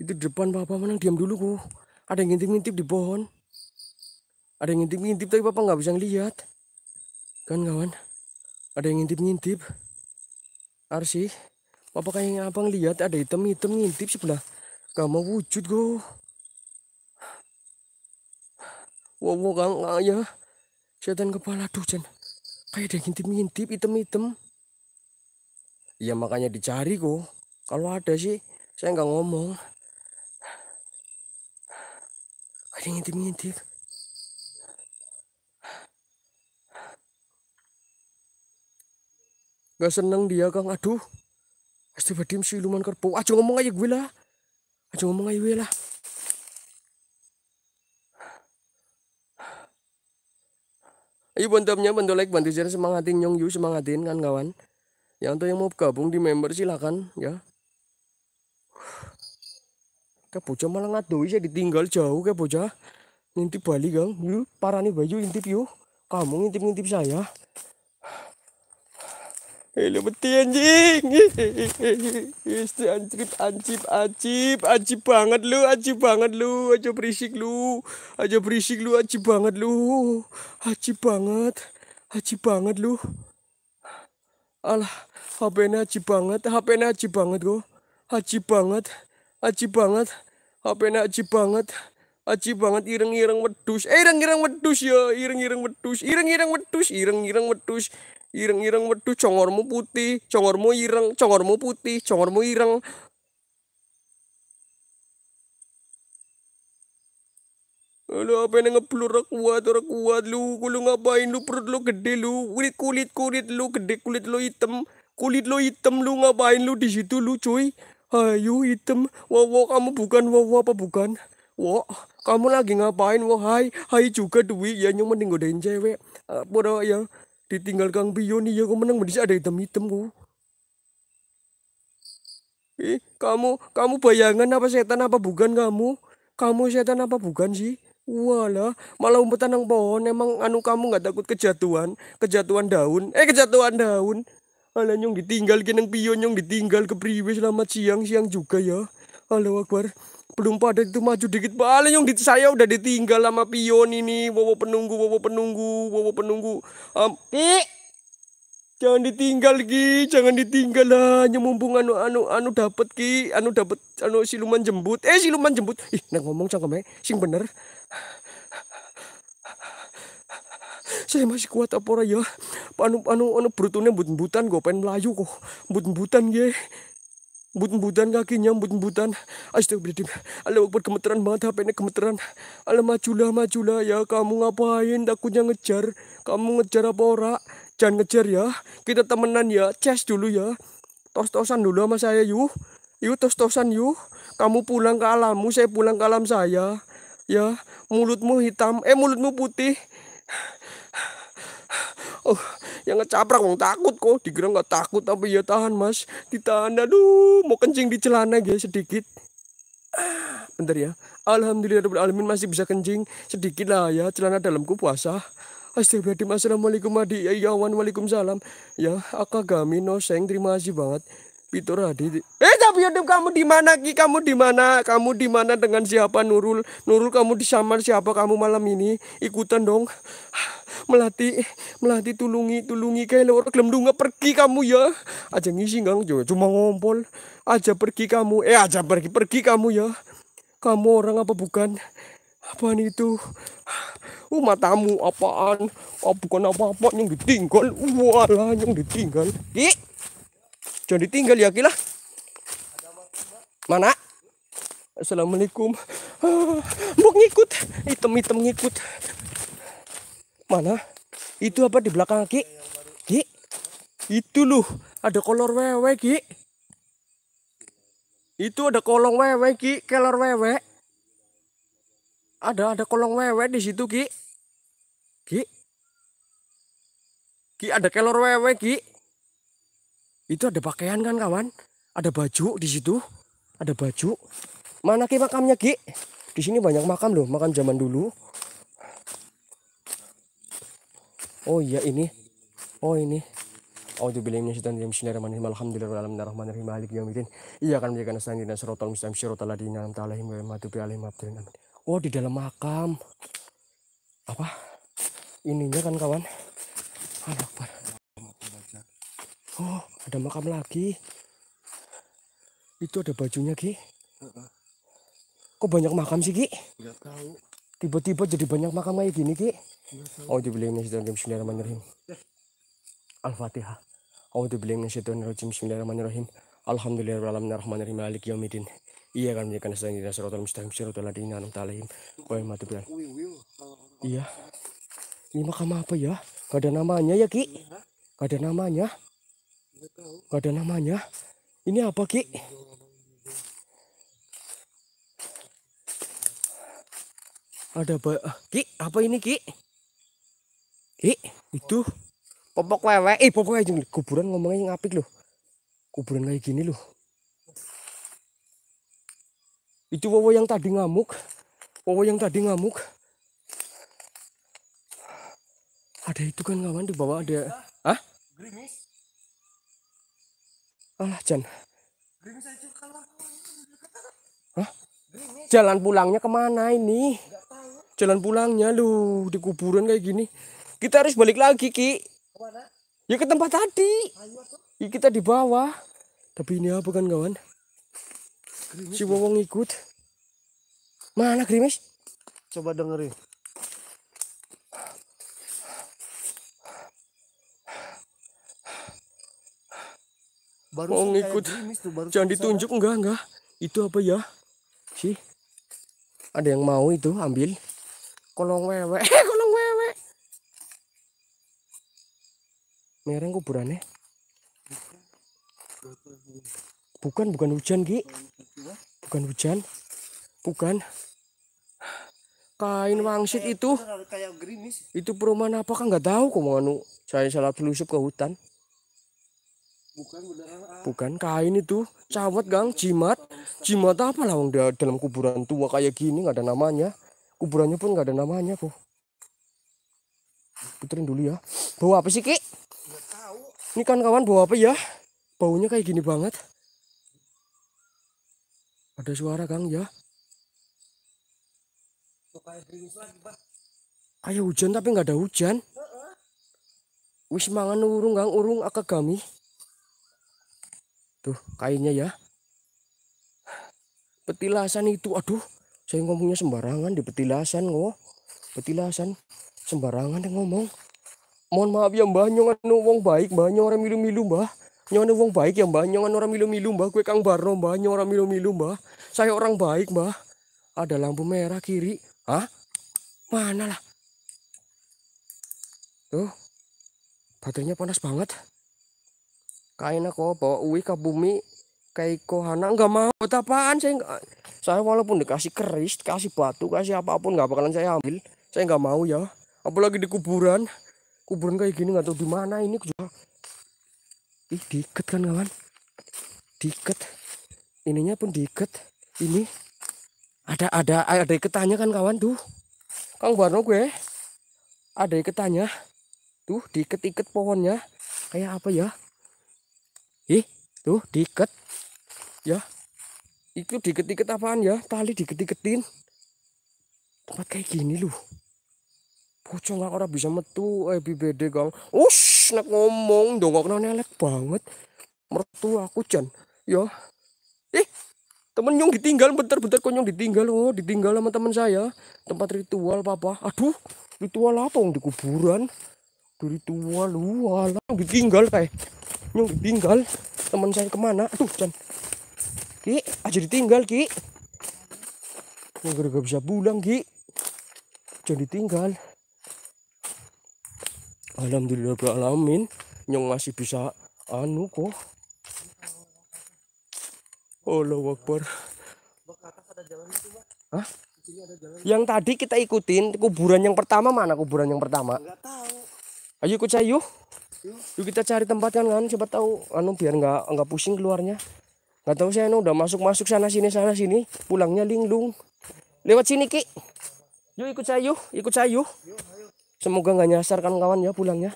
itu depan bapak menang diam dulu ku ada yang ngintip-ngintip di pohon ada yang ngintip-ngintip tapi bapak nggak bisa ngeliat kan kawan ada yang ngintip-ngintip Arsi Apakah yang abang lihat ada hitam-hitam ngintip sebelah? Gak mau wujud go. Wow, wow, kang, ya. Setan kepala tuh, cen Kayak ada ngintip-ngintip, hitam-hitam. Ya makanya dicari go. Kalau ada sih, saya nggak ngomong. Ada ngintip-ngintip. Gak seneng dia, Kang. Aduh. Astagfirullahaladzim si luman kerbau. Aja ngomong aja gue lah. Aja ngomong aja gue lah. Ayo bantamnya, bantu like, bantu share, semangatin Nyong Yu, semangatin kan kawan. Yang tuh yang mau gabung di member silakan ya. Kayak bocah malah ngadu, saya ditinggal jauh kayak bocah. Ngintip Bali, Gang. Yuk, parah nih Bayu intip yuk. Kamu ngintip-ngintip saya. Lu beti anjing. Istri anjib anjib anjib anjib banget lu, anjib banget lu, aja berisik lu. Aja berisik lu, anjib banget lu. Anjib banget. Anjib banget lu. Alah, hp ini anjib banget, hp ini anjib banget kok. Anjib banget. Anjib banget. hp ini anjib banget. Aji banget ireng-ireng wedus, eh, ireng-ireng wedus ya, ireng-ireng wedus, ireng-ireng wedus, ireng-ireng wedus ireng-ireng wedu congormu putih, congormu ireng, congormu putih, congormu ireng. Aduh, apa yang ngeblur kuat, orang kuat lu, lu ngapain lu perut lu gede lu, kulit kulit kulit lu gede kulit lu hitam, kulit lu hitam lu ngapain lu di situ lu cuy, ayo hitam, wow, wow kamu bukan wow, wow apa bukan, wow kamu lagi ngapain wow hai hai juga duit ya yang mending godain cewek, apa ya ditinggal Kang nih ya, kau menang mendis ada hitam-hitam ku Eh, kamu kamu bayangan apa setan apa bukan kamu? Kamu setan apa bukan sih? Walah, malah umpetan yang pohon emang anu kamu nggak takut kejatuhan, kejatuhan daun. Eh kejatuhan daun. Alah nyong ditinggal ke pion nyong ditinggal ke priwe selamat siang siang juga ya. Halo Akbar belum pada itu maju dikit balik yang di, saya udah ditinggal sama pion ini wowo penunggu wowo penunggu wowo penunggu um, jangan ditinggal ki jangan ditinggal lah mumpung anu anu anu dapat ki anu dapat anu siluman jembut eh siluman jembut ih nang ngomong cangkem sing bener saya masih kuat apa ya panu panu anu brutune butan butan gue pengen melayu kok butan butan ya But-butan kakinya, but-butan. Astagfirullahaladzim. Alah, wakbar gemeteran banget HP ini gemeteran. Alah, majulah, majulah ya. Kamu ngapain? Takutnya ngejar. Kamu ngejar apa ora? Jangan ngejar ya. Kita temenan ya. Ces dulu ya. Tos-tosan dulu sama saya yuk. Yuk tos-tosan yuk. Kamu pulang ke alammu, saya pulang ke alam saya. Ya, mulutmu hitam, eh mulutmu putih. Oh, yang ngecaprak wong takut kok dikira nggak takut tapi ya tahan mas ditahan aduh mau kencing di celana guys sedikit ah, bentar ya Alhamdulillah alamin masih bisa kencing sedikit lah ya celana dalamku puasa Astagfirullahaladzim Assalamualaikum Adi Ya, ya Waalaikumsalam Ya Akagami Noseng terima kasih banget Peter Hadi. Eh tapi Yodip kamu di mana Ki? Kamu di mana? Kamu di mana dengan siapa Nurul? Nurul kamu di samar siapa kamu malam ini? Ikutan dong. Melati, melati tulungi, tulungi kayak lewat dunga pergi kamu ya. Aja ngisi gang juga, cuma ngompol. Aja pergi kamu. Eh aja pergi pergi kamu ya. Kamu orang apa bukan? Apaan itu? Uh matamu apaan? Oh, bukan apa-apa yang ditinggal. Walah yang ditinggal. Ki. Jangan ditinggal ya Kila. Mana? Assalamualaikum. Mau ngikut. Hitam-hitam ngikut. Mana? Itu apa di belakang Ki? Ki? Itu loh. Ada kolor wewe Ki. Itu ada kolong wewe Ki. Kelor wewe. Ada ada kolong wewe di situ Ki. Ki. Ki ada kelor wewe Ki. Itu ada pakaian kan kawan? Ada baju di situ. Ada baju. Mana ki makamnya ki? Di sini banyak makam loh, makam zaman dulu. Oh iya ini. Oh ini. Oh A'udzubillahi minasyaitonirrajim. Bismillahirrahmanirrahim. Alhamdulillahirabbil alamin. Malik yaumidin. Iya kan mereka nasta'in dinas siratal mustaqim siratal ladzina an'amta alaihim ghairil maghdubi alaihim waladdallin. Oh di dalam makam. Apa? Ininya kan kawan. Allahu Oh ada makam lagi itu ada bajunya ki kok banyak makam sih ki nggak tahu tiba-tiba jadi banyak makam kayak gini ki oh dibeliin nih sudah game sembilan ramadhan rahim eh. al fatihah oh dibeliin nih sudah nih game sembilan ramadhan rahim alhamdulillah alam narahman rahim alik yomidin iya kan dia kan sedang di dasar mustahim syarat allah di nanum yang mati iya ini makam apa ya gak ada namanya ya ki iya. gak ada namanya Gak ada namanya. Ini apa, Ki? Ada apa? Eh, Ki, apa ini, Ki? Ki, itu popok wewe. Eh, popok aja kuburan ngomongnya ngapik loh. Kuburan kayak gini loh. Itu wowo yang tadi ngamuk. Wowo yang tadi ngamuk. Ada itu kan kawan di bawah ada. Hah? Grimis. Alah, Jan. Hah? Jalan pulangnya kemana ini? Jalan pulangnya lu di kuburan kayak gini. Kita harus balik lagi, Ki. Ya ke tempat tadi. Ya, kita di bawah. Tapi ini apa kan, kawan? si Wong ikut. Mana Grimis? Coba dengerin. baru mau ngikut tuh, baru jangan kan? ditunjuk enggak enggak itu apa ya sih ada yang mau itu ambil kolong wewe kolong wewe mereng kuburannya bukan bukan hujan ki bukan hujan bukan kain wangsit itu itu perumahan apakah nggak tahu kok mau anu, saya salah telusuk ke hutan Ah. Bukan kain itu. Cawat gang, jimat. Jimat apa lah wong dalam kuburan tua kayak gini nggak ada namanya. Kuburannya pun nggak ada namanya kok. Puterin dulu ya. Bawa apa sih ki? Nggak tahu. Ini kan kawan bawa apa ya? Baunya kayak gini banget. Ada suara gang ya. Kayak hujan tapi nggak ada hujan. Wis mangan urung gang urung akagami. Tuh kainnya ya. Petilasan itu aduh saya ngomongnya sembarangan di petilasan kok. Petilasan sembarangan yang ngomong. Mohon maaf ya mbah nyongan anu wong baik mbah nyong orang milu-milu mbah. nyongan wong baik ya mbah nyongan orang milu-milu mbah. Kue kang barno mbah nyong orang milu-milu mbah. Saya orang baik mbah. Ada lampu merah kiri. ah Mana lah? Tuh, baterainya panas banget kain aku bawa Uwi ke bumi kayak kohana nggak mau apaan saya nggak saya walaupun dikasih keris kasih batu kasih apapun nggak bakalan saya ambil saya nggak mau ya apalagi di kuburan kuburan kayak gini nggak tahu di mana ini juga ih diikat kan kawan diikat ininya pun diikat ini ada ada ada iketannya kan kawan tuh kang Barno gue ada iketannya tuh diikat-ikat pohonnya kayak apa ya ih tuh diikat ya itu diket-iket apaan ya tali diket-iketin tempat kayak gini loh pocong gak orang bisa metu eh BBD gang us nak ngomong dong kena nelek banget mertua aku jan ya eh temen nyong ditinggal bentar-bentar konyong ditinggal oh ditinggal sama teman saya tempat ritual papa aduh ritual apa di kuburan ritual lu alang ditinggal kayak Nyung ditinggal teman saya kemana? tuh Chan Ki, aja ah, ditinggal, Ki. Nyung gak bisa pulang, Ki. jadi tinggal Alhamdulillah alamin, nyung masih bisa anu kok. Allah Akbar. Hah? Yang tadi kita ikutin kuburan yang pertama mana kuburan yang pertama? Ayo ikut saya yuk yuk kita cari tempat kan kan coba tahu anu biar nggak nggak pusing keluarnya nggak tahu saya anu udah masuk masuk sana sini sana sini pulangnya linglung lewat sini ki yuk ikut saya yuk ikut saya yuk semoga nggak nyasar kan kawan ya pulangnya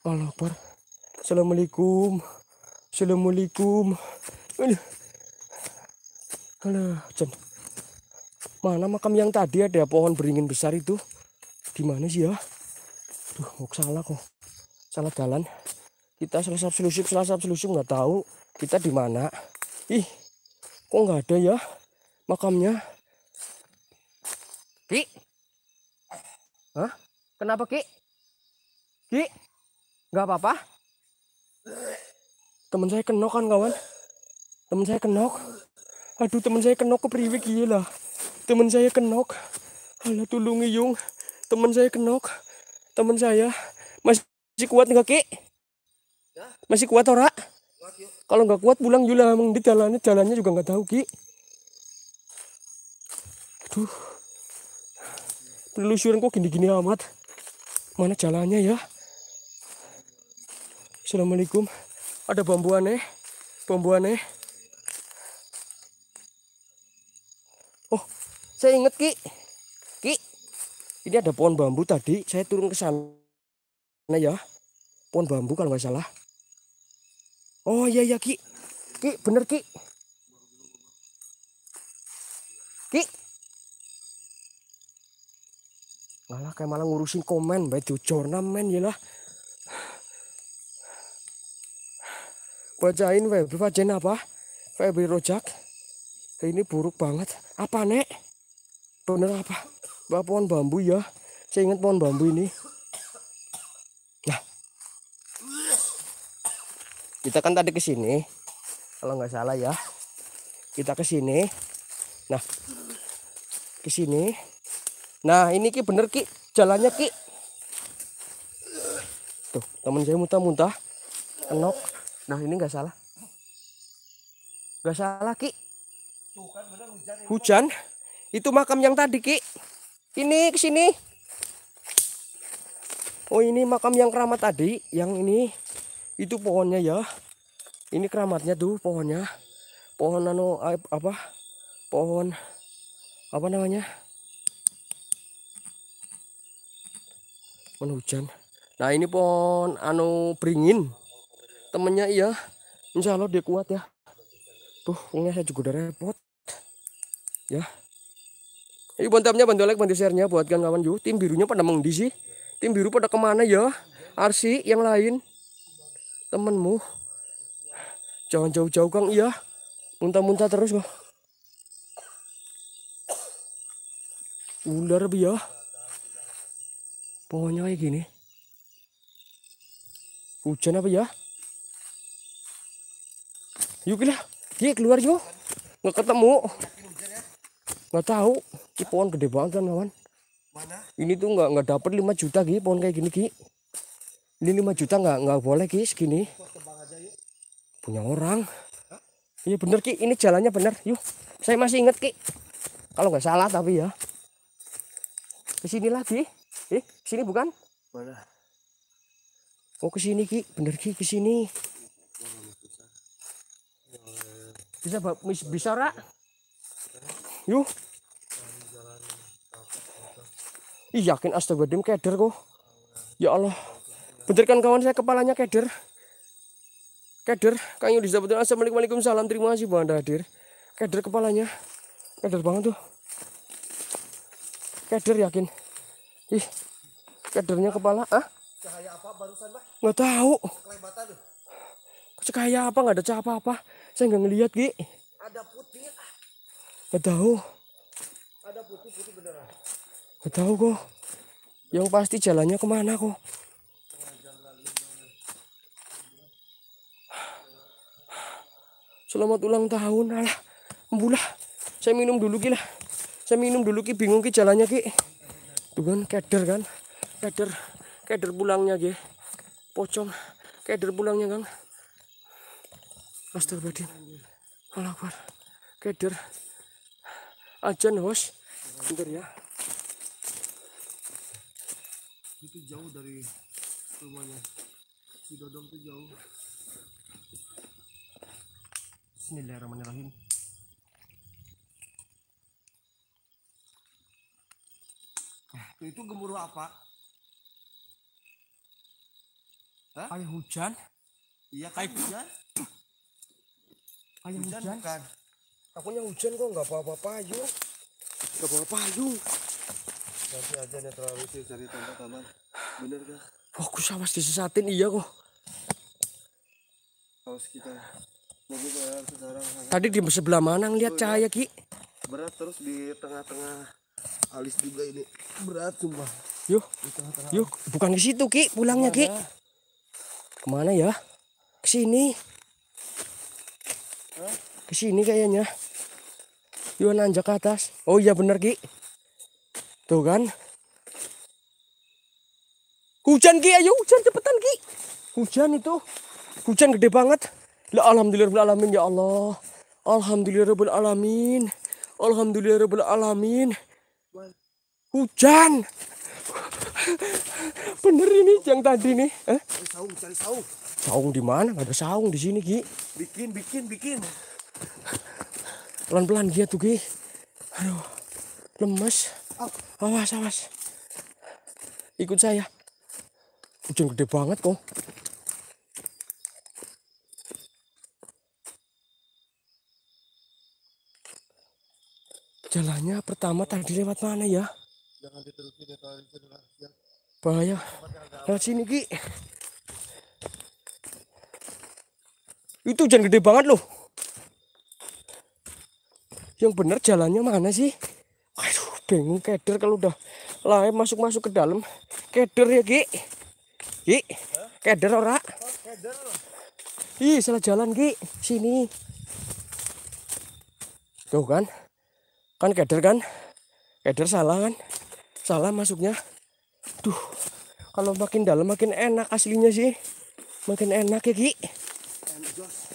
Allah oh, per. Assalamualaikum Assalamualaikum Halo, Aduh, Mana makam yang tadi ada pohon beringin besar itu? Di mana sih ya? Duh, kok salah kok. Salah jalan. Kita selesai selusip, selesai selusip nggak tahu kita di mana. Ih, kok nggak ada ya makamnya? Ki? Hah? Kenapa Ki? Ki? Nggak apa-apa? Teman saya kenok kan kawan? Teman saya kenok. Aduh teman saya kenok kepriwe gila. Iya teman saya kenok. Alah tulungi yung. Temen saya kenok teman saya masih kuat nggak ki masih kuat ora kalau nggak kuat pulang juga emang di jalannya jalannya juga nggak tahu ki tuh penelusuran kok gini-gini amat mana jalannya ya Assalamualaikum ada bambu aneh bambu aneh oh saya inget ki ini ada pohon bambu tadi saya turun ke sana ya pohon bambu kalau nggak salah oh iya iya ki ki bener ki ki malah kayak malah ngurusin komen baik itu men ya lah bacain Febri bacain apa Febri rojak ini buruk banget apa nek bener apa Bah, pohon bambu ya. Saya ingat pohon bambu ini. Nah. Kita kan tadi ke sini. Kalau nggak salah ya. Kita ke sini. Nah. Ke sini. Nah, ini Ki bener Ki. Jalannya Ki. Tuh, teman saya muntah-muntah. Enok. Nah, ini nggak salah. Nggak salah Ki. Tuh kan hujan. Hujan. Itu makam yang tadi Ki. Ini ke sini. Oh, ini makam yang keramat tadi, yang ini itu pohonnya ya. Ini keramatnya tuh pohonnya. Pohon anu apa? Pohon apa namanya? Pohon hujan. Nah, ini pohon anu beringin. Temennya iya. Insya Allah dia kuat ya. Tuh, ini saya juga udah repot. Ya. Ini bantamnya bantu like, bantu share-nya buat kawan kawan yuk. Tim birunya pada mengdi sih. Tim biru pada kemana ya? Arsi yang lain. Temenmu. Jangan jauh-jauh Kang, iya. Muntah-muntah terus kok. Ular ya. Pohonnya kayak gini. Hujan apa ya? Yuk lah. Dia keluar yuk. Nggak ketemu. Nggak tahu. Ini pohon gede banget kan kawan. Mana? Ini tuh nggak nggak dapat 5 juta Ki, pohon kayak gini Ki. Ini 5 juta nggak nggak boleh Ki segini. Punya orang. Iya bener Ki, ini jalannya bener. Yuk, saya masih inget Ki. Kalau nggak salah tapi ya. Ke sini lagi. Eh, sini bukan? Mana? Oh ke sini Ki, bener Ki ke sini. Bisa bisa rak? Yuk. Ih, yakin astagfirullahaladzim keder kok. Ya Allah. Bener kan kawan saya kepalanya keder. Keder. Kang Yudi Zabatun. Assalamualaikum salam. Terima kasih anda hadir. Keder kepalanya. Keder banget tuh. Keder yakin. Ih. Kedernya kepala. Ah? Cahaya apa barusan, pak? Enggak tahu. Kelebatan tuh. Cahaya apa nggak ada cahaya apa-apa. Saya nggak ngelihat, Ki. Ada putih. Enggak ah. tahu. Ada putih, putih beneran. Gak tahu kok. Yang pasti jalannya kemana kok. Selamat ulang tahun, alah, mbulah Saya minum dulu ki lah. Saya minum dulu ki, bingung ki jalannya ki. Tuh kan, keder kan, keder, keder pulangnya ki. Pocong, keder pulangnya master Astagfirullahaladzim. kalau Akbar. Keder. Ajan, host. Bentar ya itu jauh dari rumahnya si Dodong tuh jauh Bismillahirrahmanirrahim nah, itu gemuruh apa? Hah? Kayak hujan? Iya kayak hujan. Kayak hujan, hujan. kan Aku yang hujan kok nggak apa-apa payung. Nggak apa-apa payung. Nanti aja netralisir cari taman-taman. Bener kah? Fokus sama sesatin iya kok. kita. Mungkin sekarang. Tadi di sebelah mana ngeliat ya? cahaya Ki? Berat terus di tengah-tengah alis juga ini berat sumpah yuk yuk bukan ke situ ki pulangnya ki kemana ya ke sini ke sini kayaknya yuk nanjak ke atas oh iya bener ki Tuh kan. Hujan Ki, ayo hujan cepetan Ki. Hujan itu. Hujan gede banget. La alhamdulillah alamin ya Allah. Alhamdulillah rabbil alamin. Alhamdulillah rabbil alamin. Hujan. Bener ini yang tadi nih. Eh? saung, cari saung. Saung di mana? Gak ada saung di sini, Ki. Bikin, bikin, bikin. Pelan-pelan dia tuh, Ki. Aduh, lemes awas ah, ah, awas ah, ikut saya hujan gede banget kok jalannya pertama tadi lewat mana ya, ya, ya. bahaya lewat sini ki itu hujan gede banget loh yang benar jalannya mana sih aduh bingung keder kalau udah lain masuk-masuk ke dalam keder ya Ki Ki keder ora oh, ih salah jalan Ki sini tuh kan kan keder kan keder salah kan salah masuknya tuh kalau makin dalam makin enak aslinya sih makin enak ya Ki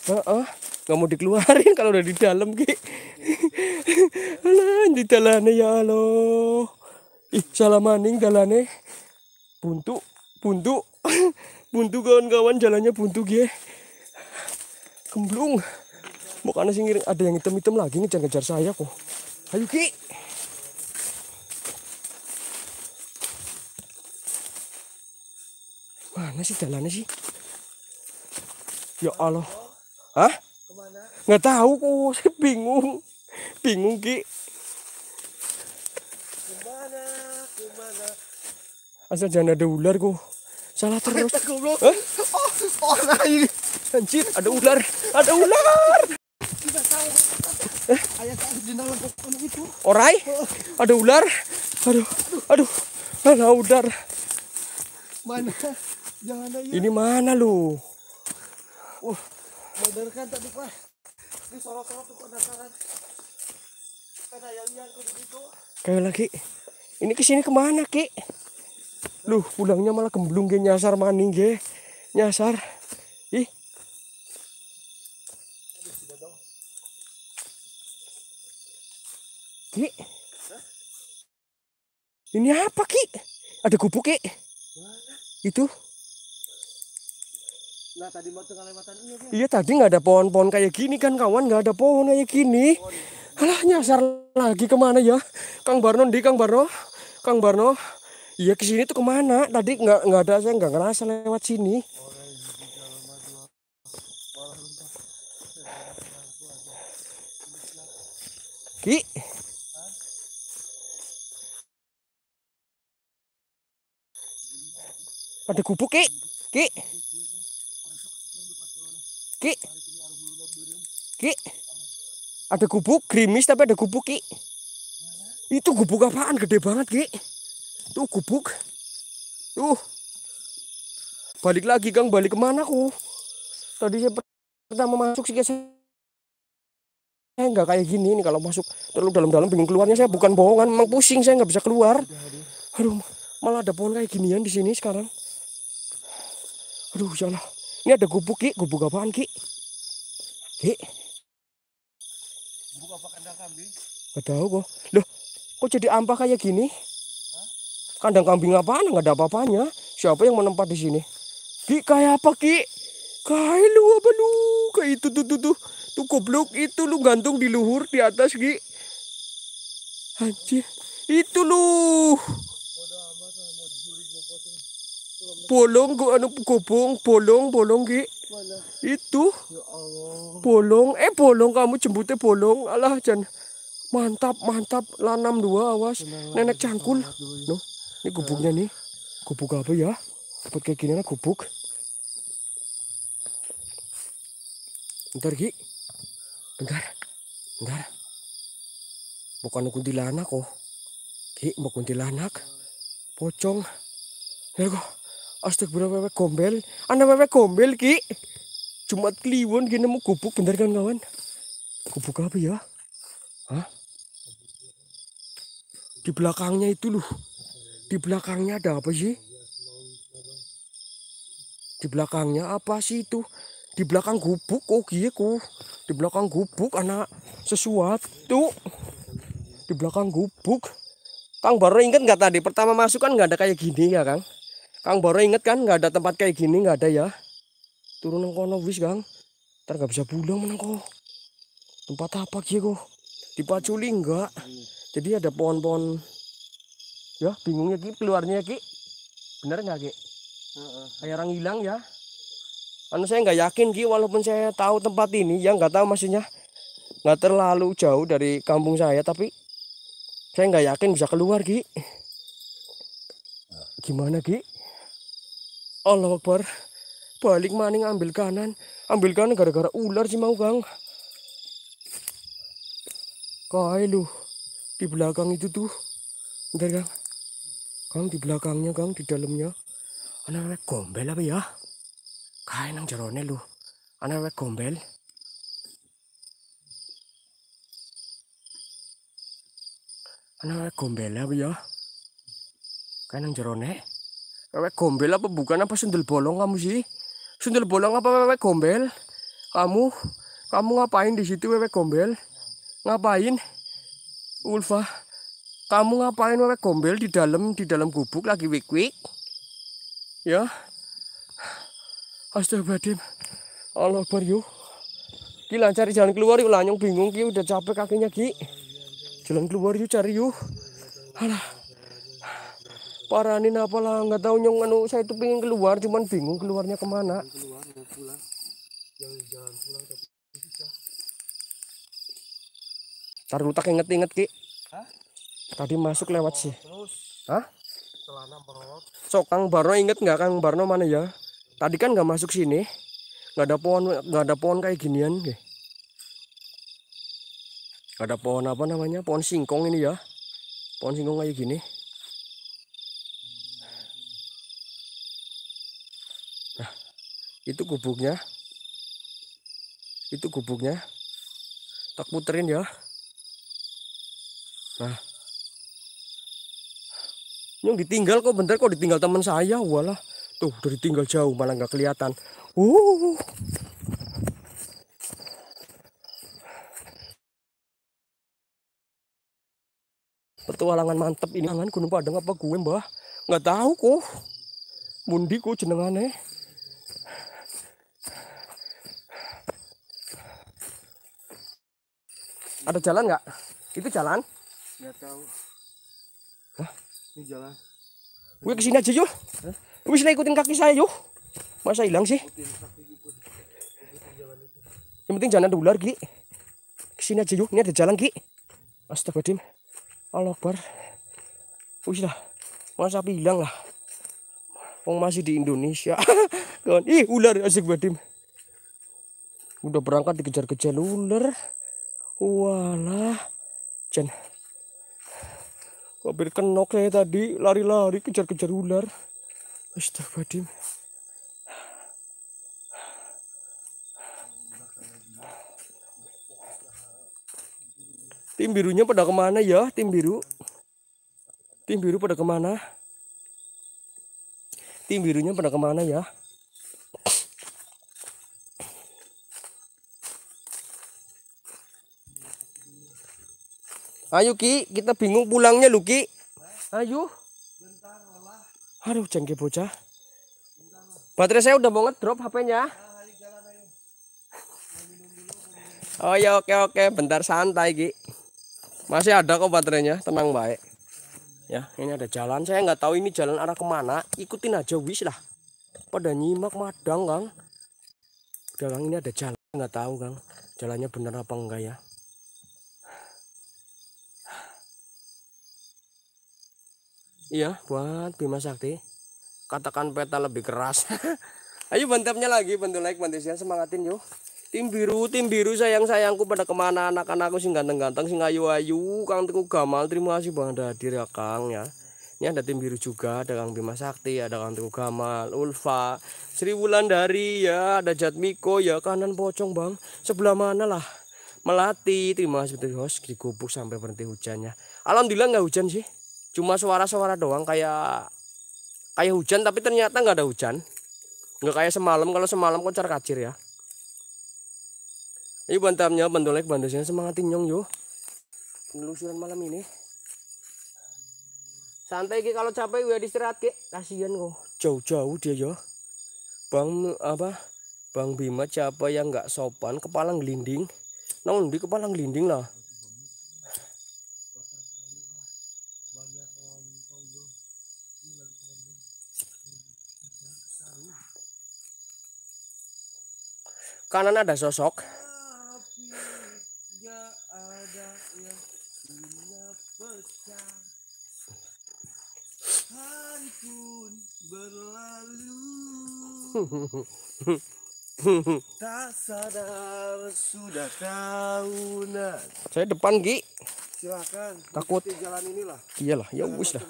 Heeh. Uh -uh nggak mau dikeluarin kalau udah di dalam ki alah di dalamnya ya Allah ih salah maning dalamnya buntu buntu buntu kawan-kawan jalannya buntu ki kemblung bukannya sih ngiring ada yang hitam-hitam lagi ngejar-ngejar saya kok ayo ki mana sih jalannya sih ya Allah hah nggak tahu kok saya bingung bingung ki gimana gimana asal jangan ada ular kok salah terus Oh, Oh, oh ini anjir ada ular ada ular eh itu orai ada ular aduh aduh ada ular mana jangan ada ini mana lu oh uh. Bodorkan tadi pak ini sorot-sorot tuh penasaran karena yang yang situ. kayak lagi ini kesini kemana ki Duh, pulangnya malah gemblung ge nyasar maning ge. Nyasar. Ih. Ki. Ini apa, Ki? Ada gubuk, Ki. Itu. Nah tadi waktu kelewatan iya Iya tadi nggak ada pohon-pohon kayak gini kan kawan nggak ada pohon kayak gini. Alah nyasar lagi kemana ya? Kang Barno di Kang Barno, Kang Barno. Iya ke sini tuh kemana? Tadi nggak nggak ada saya nggak ngerasa lewat sini. Ki. Ada gubuk, Ki. Ki. Ki. Ki. Ada gubuk grimis tapi ada gubuk, Ki. Itu gubuk apaan? Gede banget, Ki. Tuh gubuk. Tuh. Balik lagi, Kang. Balik kemana aku? Tadi saya pertama masuk sih saya enggak nggak kayak gini nih kalau masuk terlalu dalam-dalam bingung keluarnya saya bukan bohongan memang pusing saya nggak bisa keluar aduh malah ada pohon kayak ginian di sini sekarang aduh salah ya ini ada gubuk, Ki. Gubuk apaan, Ki? Ki. Gubuk apa kandang kambing? Gak tahu kok. Loh, kok jadi ampah kayak gini? Hah? Kandang kambing apaan? Gak ada apa-apanya. Siapa yang menempat di sini? Ki, kayak apa, Ki? Kayak lu apa lu? Kayak itu tuh tuh tuh. Tuh goblok itu lu gantung di luhur di atas, Ki. Anjir. Itu lu. Polong gua anu kupung, polong, polong ge. Itu. Polong, ya eh polong kamu jembutnya polong. Alah jan. Mantap, mantap. Lanam dua awas. Nenek cangkul. Noh, ya. ini gubuknya nih. kupuk apa ya? Dapat kayak gini lah kubuk Bentar ki. Bentar. Bentar. Bukan kuntilanak kok. Oh. Ki, mau kuntilanak. Pocong. Ya kok. Astagfirullah wewe gombel. Ana wewe gombel Ki. Jumat kliwon gini mau gubuk bener kan kawan? Gubuk apa ya? Hah? Di belakangnya itu loh. Di belakangnya ada apa sih? Di belakangnya apa sih itu? Di belakang gubuk oh ku, Di belakang gubuk anak sesuatu. Di belakang gubuk. Kang baru inget nggak tadi pertama masuk kan nggak ada kayak gini ya Kang? Kang Boro inget kan nggak ada tempat kayak gini nggak ada ya. Turun nang kono wis Kang. Ntar nggak bisa pulang menang kok. Tempat apa ki? kok? Dipaculi enggak? Jadi ada pohon-pohon. Ya bingungnya ki keluarnya ki. Bener nggak ki? Kayak orang hilang ya. Anu saya nggak yakin ki walaupun saya tahu tempat ini ya nggak tahu maksudnya nggak terlalu jauh dari kampung saya tapi saya nggak yakin bisa keluar ki. Gimana ki? Allah Akbar balik maning ambil kanan ambil kanan gara-gara ular sih mau kang Kau lu di belakang itu tuh bentar kang kang di belakangnya kang di dalamnya anak-anak gombel apa ya Kau nang jerone lu anak-anak gombel anak-anak gombel apa ya Kau nang jerone. Wewe gombel apa bukan apa sundel bolong kamu sih? Sundel bolong apa wewe gombel? Kamu kamu ngapain di situ wewe gombel? Ngapain? Ulfa, kamu ngapain wewe gombel di dalam di dalam gubuk lagi wik-wik? Ya. Astagfirullahaladzim. Allah Akbar Ki lancar jalan keluar yuk lanyong bingung ki udah capek kakinya ki. Jalan keluar yuk cari yuk. Alah paranin apalah nggak tahu nyong anu saya itu pengen keluar cuman bingung keluarnya kemana keluar mau pulang jalan jalan pulang tapi tar lu tak inget-inget ki Hah? tadi masuk lewat sih Hah? celana so kang Barno inget nggak kang Barno mana ya tadi kan nggak masuk sini nggak ada pohon nggak ada pohon kayak ginian ki. nggak ada pohon apa namanya pohon singkong ini ya pohon singkong kayak gini itu gubuknya itu gubuknya tak puterin ya nah yang ditinggal kok bentar kok ditinggal teman saya walah tuh udah ditinggal jauh malah nggak kelihatan uh petualangan mantep ini Angan Gunung Padang apa gue mbah nggak tahu kok mundi kok jenengane Ada jalan nggak? Itu jalan? Nggak tahu. Hah? Ini jalan. wih kesini aja yuk. Hah? wih ikutin kaki saya yuk. Masa hilang sih? Yang penting jangan ada ular Ki. Kesini aja yuk. Ini ada jalan Ki. Astagfirullahaladzim. Allah bar. Wih lah. Masa hilang lah. Wong masih di Indonesia. Ih ular asik badim. Udah berangkat dikejar-kejar ular. Walah, Jen. Hampir kenok saya tadi, lari-lari kejar-kejar ular. Astagfirullahaladzim. Tim birunya pada kemana ya, tim biru? Tim biru pada kemana? Tim birunya pada kemana ya? Ayo Ki, kita bingung pulangnya lu Ki. Ayo. Bentar Aduh jengke bocah. Baterai saya udah mau ngedrop HP-nya. Oh ya oke oke, bentar santai Ki. Masih ada kok baterainya, tenang baik. Ya, ini ada jalan. Saya nggak tahu ini jalan arah kemana. Ikutin aja wis lah. Pada nyimak madang, Kang. Dalam ini ada jalan. Nggak tahu, Kang. Jalannya benar apa enggak ya. Iya, buat Bima Sakti. Katakan peta lebih keras. Ayo bantapnya lagi, bantu like, bantu share, semangatin yuk. Tim biru, tim biru sayang-sayangku pada kemana anak-anakku sing ganteng-ganteng, sing ayu-ayu, Kang tuh Gamal, terima kasih Bang hadir ya Kang ya. Ini ada tim biru juga, ada Kang Bima Sakti, ada Kang Teguh Gamal, Ulfa, Sri Wulandari ya, ada Jatmiko ya, kanan pocong Bang. Sebelah mana lah? Melati, terima kasih betul host, digubuk sampai berhenti hujannya. Alhamdulillah nggak hujan sih cuma suara-suara doang kayak kayak hujan tapi ternyata nggak ada hujan nggak kayak semalam kalau semalam kocar kacir ya ini bantamnya bandolek bandosnya semangat nyong yo penelusuran malam ini santai ki kalau capek udah istirahat ki kasihan kok jauh-jauh dia yo bang apa bang Bima siapa yang nggak sopan kepala ngelinding nong di kepala ngelinding lah kanan ada sosok tak sadar sudah tahunan saya depan Gi silakan takut jalan inilah iyalah ya wis lah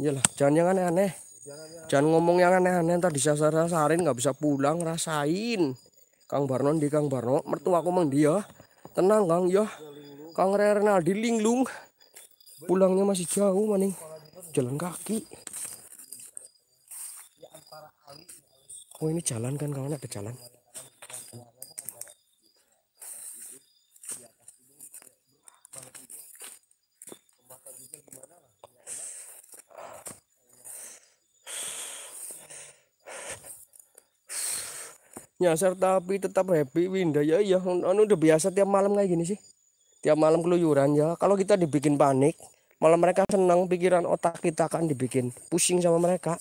iyalah jangan yang aneh-aneh jangan, jangan ngomong yang aneh-aneh ntar disasar-sasarin nggak bisa pulang rasain Kang Barno di Kang Barno aku mang dia ya? tenang Kang ya Kang Rerna di Linglung pulangnya masih jauh maning jalan kaki oh ini jalan kan kawan ada jalan nyasar tapi tetap happy Winda ya iya anu udah biasa tiap malam kayak gini sih tiap malam keluyuran ya kalau kita dibikin panik malah mereka senang pikiran otak kita kan dibikin pusing sama mereka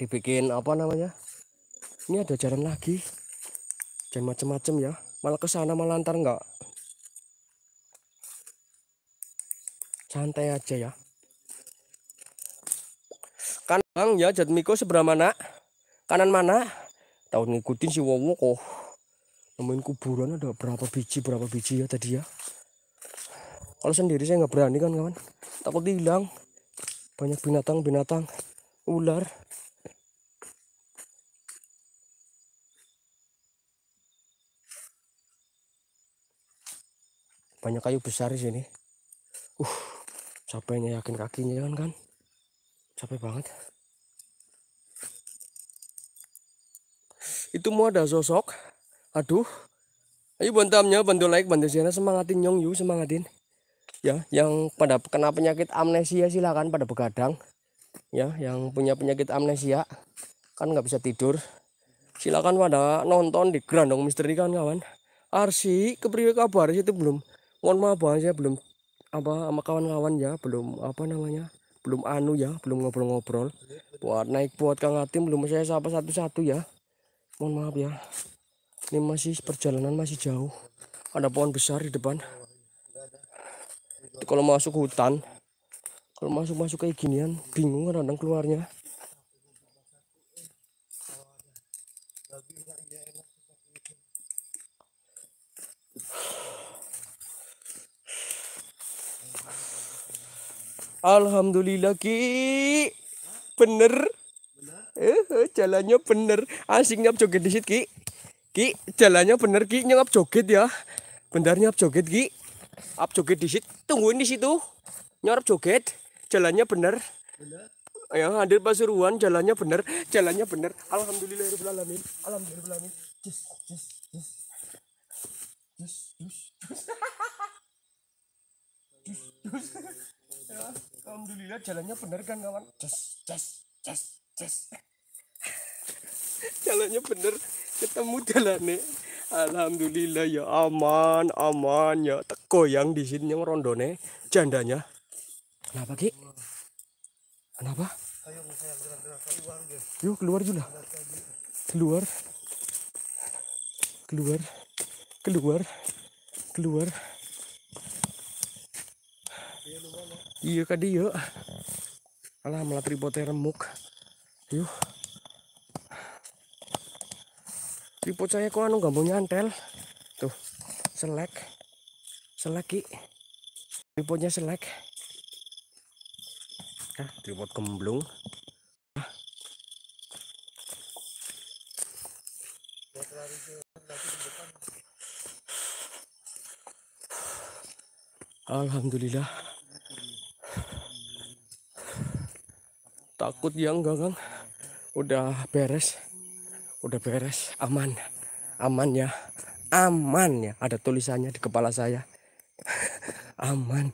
dibikin apa namanya ini ada jalan lagi jangan macem-macem ya malah kesana malah antar enggak santai aja ya kan bang ya jad miko seberapa mana kanan mana tahun ngikutin si Wowo kok nemuin kuburan ada berapa biji berapa biji ya tadi ya kalau sendiri saya nggak berani kan kawan takut hilang banyak binatang-binatang ular banyak kayu besar di sini uh capeknya yakin kakinya kan kan capek banget itu mau ada sosok aduh ayo bantamnya bantu like bantu share semangatin nyong yu semangatin ya yang pada kena penyakit amnesia silakan pada begadang ya yang punya penyakit amnesia kan nggak bisa tidur silakan pada nonton di Grandong Misteri kan kawan Arsi kepriwe kabar itu belum mohon maaf bang saya belum apa sama kawan-kawan ya belum apa namanya belum anu ya belum ngobrol-ngobrol buat naik buat Kang Atim belum saya sapa satu-satu ya mohon maaf ya ini masih perjalanan masih jauh ada pohon besar di depan kalau masuk hutan kalau masuk masuk kayak ginian bingung kan kadang keluarnya Alhamdulillah ki bener Eh, eh jalannya bener asik nyap joget disit ki ki jalannya bener ki nyap joget ya bener nyap joget ki ap joget disit tungguin di situ nyarap joget jalannya bener, bener. ya hadir pasuruan jalannya bener jalannya bener alhamdulillahirobbilalamin ya alhamdulillahirobbilalamin yes yes ya, yes yes yes yes alhamdulillah jalannya bener kan kawan yes yes yes yes jalannya bener ketemu jalannya Alhamdulillah ya aman aman ya teko yang di sini yang rondone jandanya kenapa ki kenapa Ayo, keluar, yuk keluar juga keluar keluar keluar keluar iya kadi yuk alhamdulillah malah tripodnya remuk yuk tripod saya kok anu nggak mau nyantel tuh selek selek ki tripodnya selek nah, tripod kemblung Alhamdulillah takut yang gagang udah beres udah beres aman aman ya aman ya ada tulisannya di kepala saya aman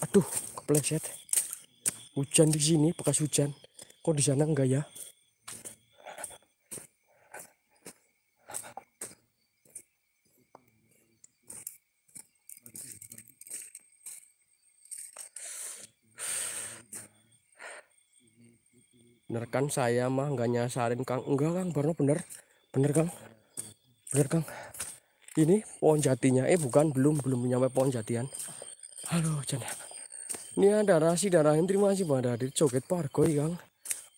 aduh kepleset hujan di sini bekas hujan kok di sana enggak ya bener kan saya mah nggak nyasarin kang enggak kang Barno bener bener kang bener kang ini pohon jatinya eh bukan belum belum nyampe pohon jatian halo jangan ini ada rasi darah terima kasih pada hadir. joget pargo yang ya,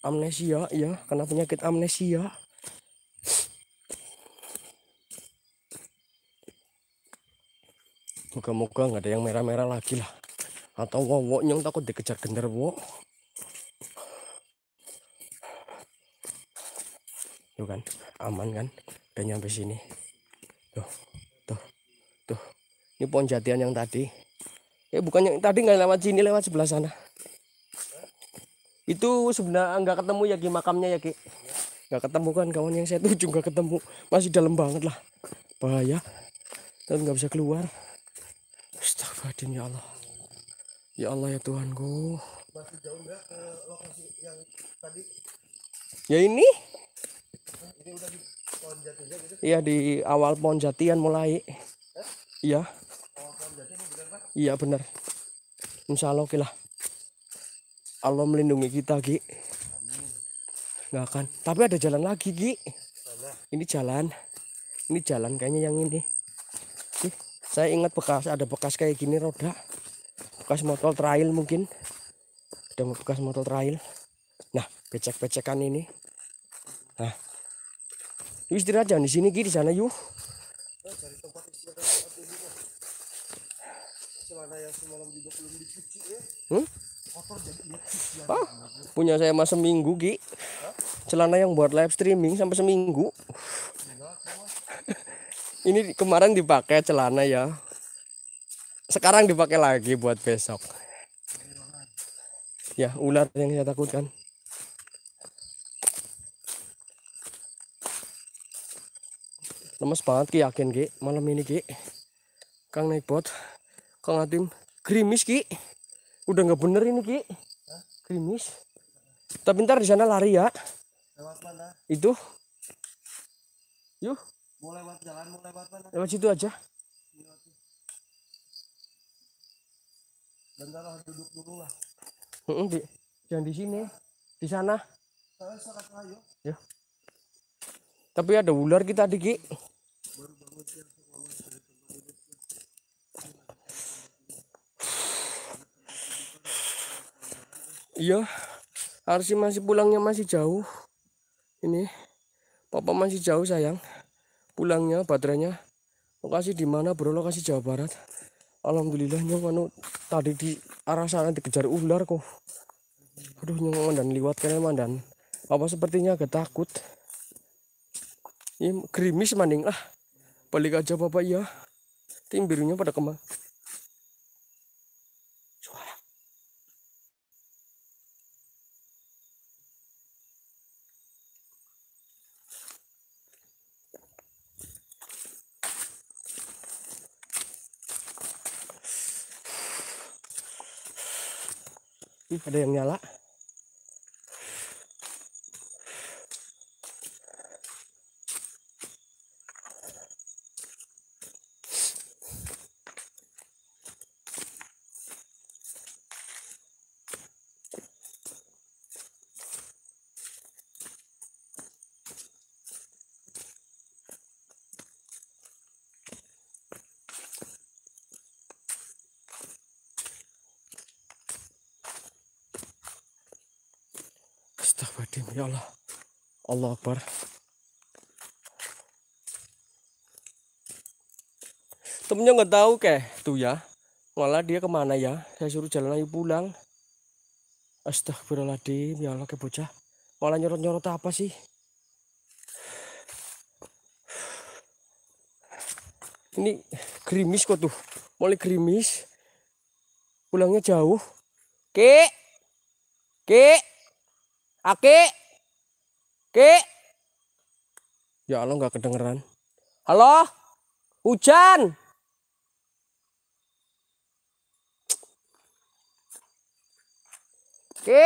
amnesia ya karena penyakit amnesia moga-moga nggak ada yang merah-merah lagi lah atau wow wow, nyong takut dikejar wow. tuh kan aman kan udah nyampe sini tuh tuh tuh ini pohon jatian yang tadi ya bukan yang tadi nggak lewat sini lewat sebelah sana itu sebenarnya nggak ketemu ya ki makamnya ya ki nggak ketemu kan kawan yang saya tuju nggak ketemu masih dalam banget lah bahaya dan nggak bisa keluar Astagfirullahaladzim ya Allah ya Allah ya Tuhanku masih jauh nggak lokasi yang tadi ya ini Gitu, iya di awal pohon jatian mulai. Iya. Iya benar. Insya Allah oke lah. Allah melindungi kita Ki. Amin. kan? akan. Tapi ada jalan lagi Ki. Ini jalan. Ini jalan kayaknya yang ini. Ki. Saya ingat bekas ada bekas kayak gini roda. Bekas motor trail mungkin. Ada bekas motor trail. Nah, becek-becekan ini Yuk istirahat jangan di sini ki di sana yuk. Hmm? Oh, punya saya mas seminggu ki. Celana yang buat live streaming sampai seminggu. Ini kemarin dipakai celana ya. Sekarang dipakai lagi buat besok. Ya ular yang saya takutkan. lemes banget ki yakin ki malam ini ki kang naik bot kang ngatim krimis ki udah nggak bener ini ki krimis. tapi ntar di sana lari ya lewat mana itu yuk mau lewat jalan mau lewat mana lewat situ aja bentar duduk dulu lah di, jangan di sini di sana yuk ya. tapi ada ular kita dikit iya Arsi masih pulangnya masih jauh ini papa masih jauh sayang pulangnya baterainya lokasi di mana bro lokasi Jawa Barat Alhamdulillahnya manu tadi di arah sana dikejar ular kok aduh nyawa dan liwat ya mandan papa sepertinya agak takut ini gerimis maning lah balik aja bapak ya tim birunya pada kemana Ih, ada yang nyala Allah Akbar temennya nggak tahu kayak tuh ya malah dia kemana ya saya suruh jalan lagi pulang astagfirullahaladzim ya Allah kebocah malah nyorot-nyorot apa sih ini gerimis kok tuh mulai gerimis pulangnya jauh ke ke ake Ki. Ya Allah nggak kedengeran. Halo? Hujan. Ki.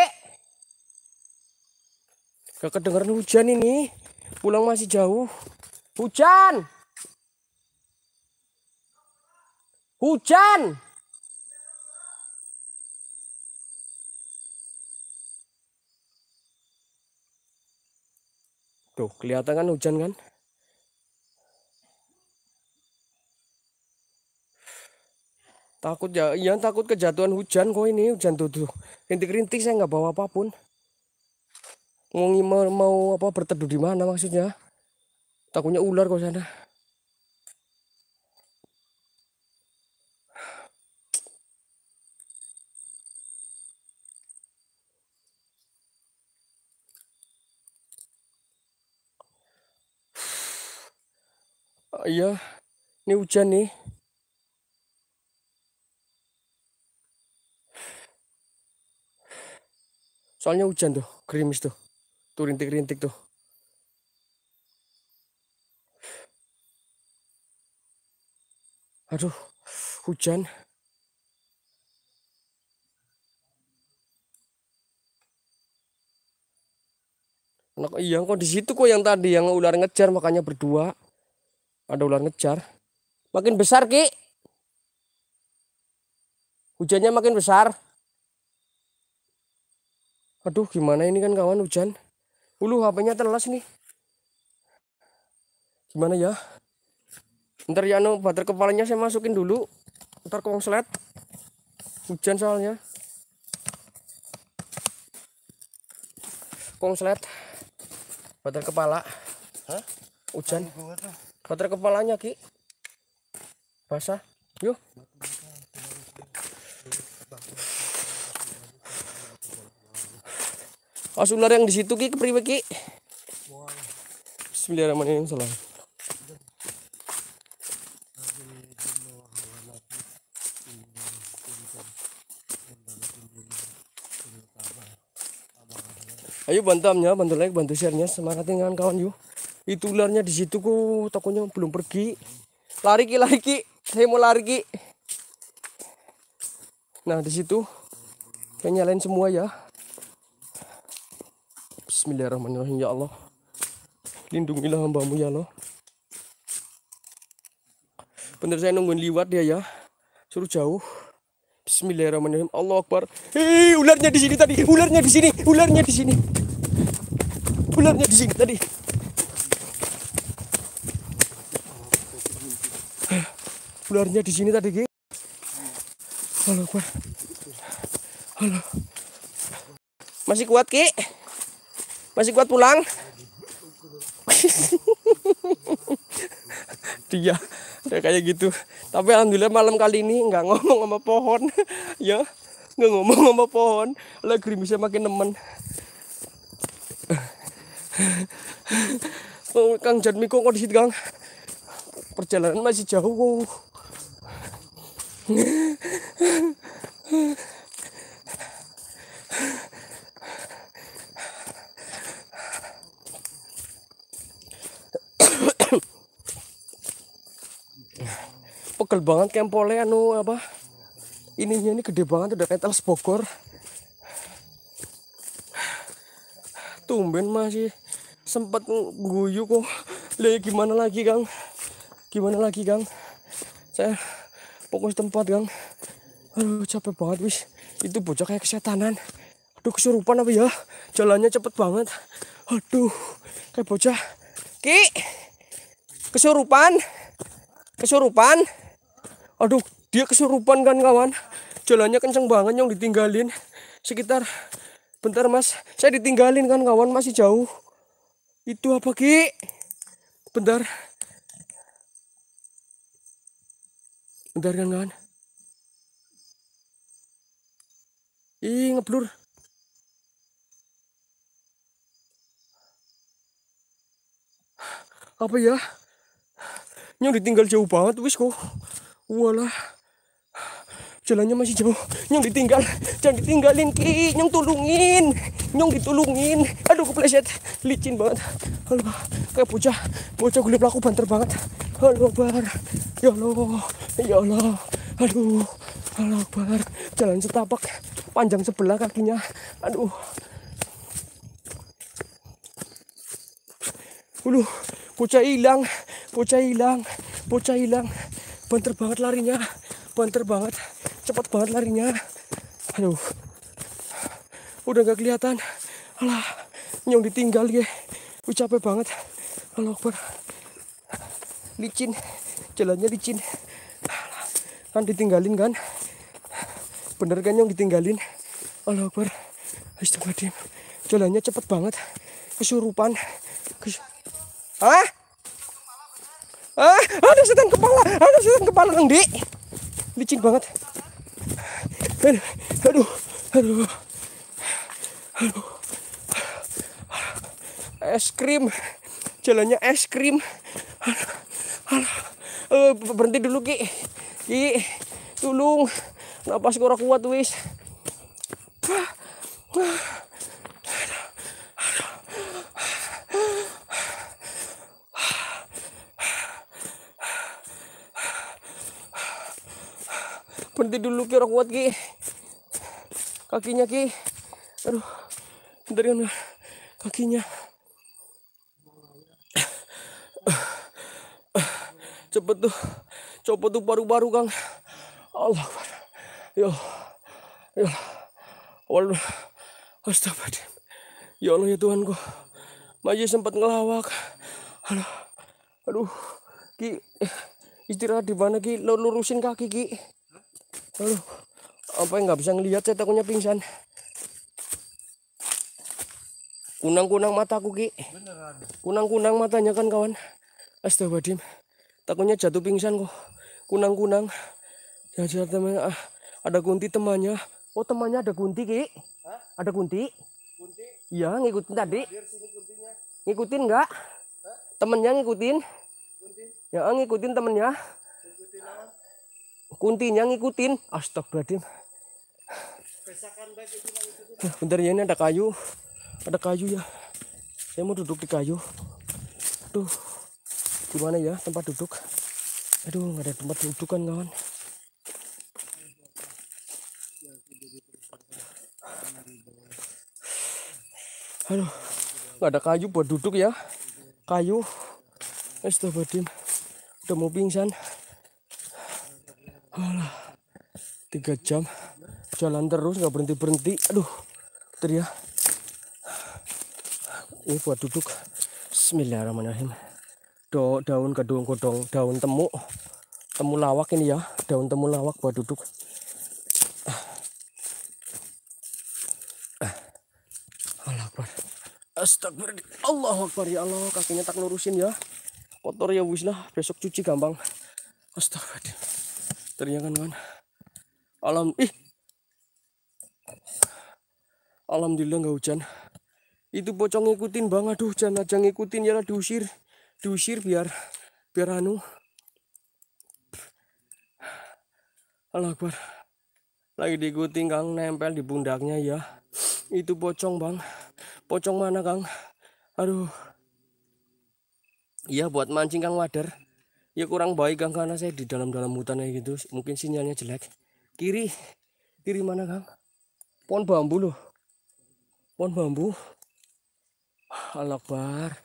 Gak kedengeran hujan ini. Pulang masih jauh. Hujan. Hujan. Tuh, kelihatan kan hujan kan? Takut ya, yang takut kejatuhan hujan kok ini hujan tuh tuh. Rintik-rintik saya nggak bawa apapun. Mau mau apa berteduh di mana maksudnya? Takutnya ular kok sana. iya ini hujan nih soalnya hujan tuh krimis tuh tuh rintik-rintik tuh aduh hujan Anak iya kok di situ kok yang tadi yang ular ngejar makanya berdua. Ada ular ngejar. Makin besar, Ki. Hujannya makin besar. Aduh, gimana ini kan kawan hujan. Ulu hpnya nya telas nih. Gimana ya? Ntar ya nung bater kepalanya saya masukin dulu. Ntar kongslet. Hujan soalnya. Kongslet. Bater kepala. Hah? Hujan. Kotor kepalanya ki. Basah. Yuk. Mas ah, ular yang di situ ki kepriwe ki? Bismillahirrahmanirrahim. Salam. Ayo bantamnya, bantu like, bantu share-nya. Semangatin kawan yuk itu ularnya di situ kok tokonya belum pergi lari ki lari ki saya mau lari ki nah di situ saya nyalain semua ya Bismillahirrahmanirrahim ya Allah lindungilah hambamu ya Allah bener saya nungguin liwat dia ya suruh jauh Bismillahirrahmanirrahim Allah Akbar hei ularnya di sini tadi ularnya di sini ularnya di sini ularnya di sini tadi ularnya di sini tadi Ki. Halo, Pak. Halo. Masih kuat Ki? Masih kuat pulang? dia udah kayak gitu tapi alhamdulillah malam kali ini nggak ngomong sama pohon ya nggak ngomong sama pohon lah gerimisnya makin nemen oh, Kang Jan Miko kok di situ Kang perjalanan masih jauh pegel banget kempolnya anu apa ininya ini gede banget udah kayak teles Bogor tumben masih sempat guyu kok lihat ya gimana lagi Kang gimana lagi Kang saya fokus tempat gang aduh capek banget wis itu bocah kayak kesetanan aduh kesurupan apa ya jalannya cepet banget aduh kayak bocah ki kesurupan kesurupan aduh dia kesurupan kan kawan jalannya kenceng banget yang ditinggalin sekitar bentar mas saya ditinggalin kan kawan masih jauh itu apa ki bentar kan kawan Ih, ngeblur. Apa ya? Ini Yang tinggal jauh banget wis kok. Walah jalannya masih jauh nyong ditinggal jangan ditinggalin ki nyong tulungin nyong ditulungin aduh kepleset licin banget halo kayak bocah bocah gue pelaku banter banget halo bar ya allah ya allah aduh halo bar jalan setapak panjang sebelah kakinya aduh Ulu, bocah hilang, bocah hilang, bocah hilang. Banter banget larinya banter banget cepat banget larinya aduh udah nggak kelihatan alah nyong ditinggal ya gue capek banget Allah Akbar licin jalannya licin kan ditinggalin kan bener kan nyong ditinggalin Allah Akbar Astagfirullahaladzim jalannya cepet banget kesurupan Kes... ah ah ada setan kepala ada setan kepala nanti licin banget aduh aduh aduh aduh es krim jalannya es krim aduh, aduh. Uh, berhenti dulu ki ki tulung napas kurang kuat wis aduh. berhenti dulu ki orang kuat ki kakinya ki aduh bentar kan kakinya cepet tuh cepet tuh baru-baru kang Allah yo yo waduh astagfirullah ya Allah ya, ya, ya Tuhanku Maji sempat ngelawak aduh aduh ki istirahat di mana ki lo lurusin kaki ki aduh apa yang nggak bisa ngelihat saya takutnya pingsan kunang-kunang mataku ki kunang-kunang matanya kan kawan astagfirullahaladzim takutnya jatuh pingsan kok kunang-kunang ya jadi temannya ah, ada kunti temannya oh temannya ada kunti ki Hah? ada kunti kunti iya ngikutin tadi ngikutin nggak temennya ngikutin kunti. ya ngikutin temennya kuntinya ngikutin astagfirullahaladzim bentar ya ini ada kayu ada kayu ya saya mau duduk di kayu tuh gimana ya tempat duduk aduh nggak ada tempat duduk kan kawan aduh nggak ada kayu buat duduk ya kayu astagfirullahaladzim udah mau pingsan Alah, tiga jam jalan terus nggak berhenti berhenti. Aduh, teriak. Ya. Ini buat duduk. Bismillahirrahmanirrahim. Do, daun kedung kodong, daun temu, temu lawak ini ya, daun temu lawak buat duduk. Allah Akbar. Astagfirullah. Allah Akbar ya Allah, kakinya tak lurusin ya. Kotor ya wis besok cuci gampang. Astagfirullah teriakan ya kan alam ih alhamdulillah nggak hujan itu pocong ngikutin bang aduh jangan aja ngikutin ya lah diusir diusir biar biar anu Allah Akbar lagi diikutin kang nempel di pundaknya ya itu pocong bang pocong mana kang aduh iya buat mancing kang wader ya kurang baik kan karena saya di dalam-dalam hutan kayak gitu mungkin sinyalnya jelek kiri kiri mana Kang pohon bambu loh pohon bambu ah, alakbar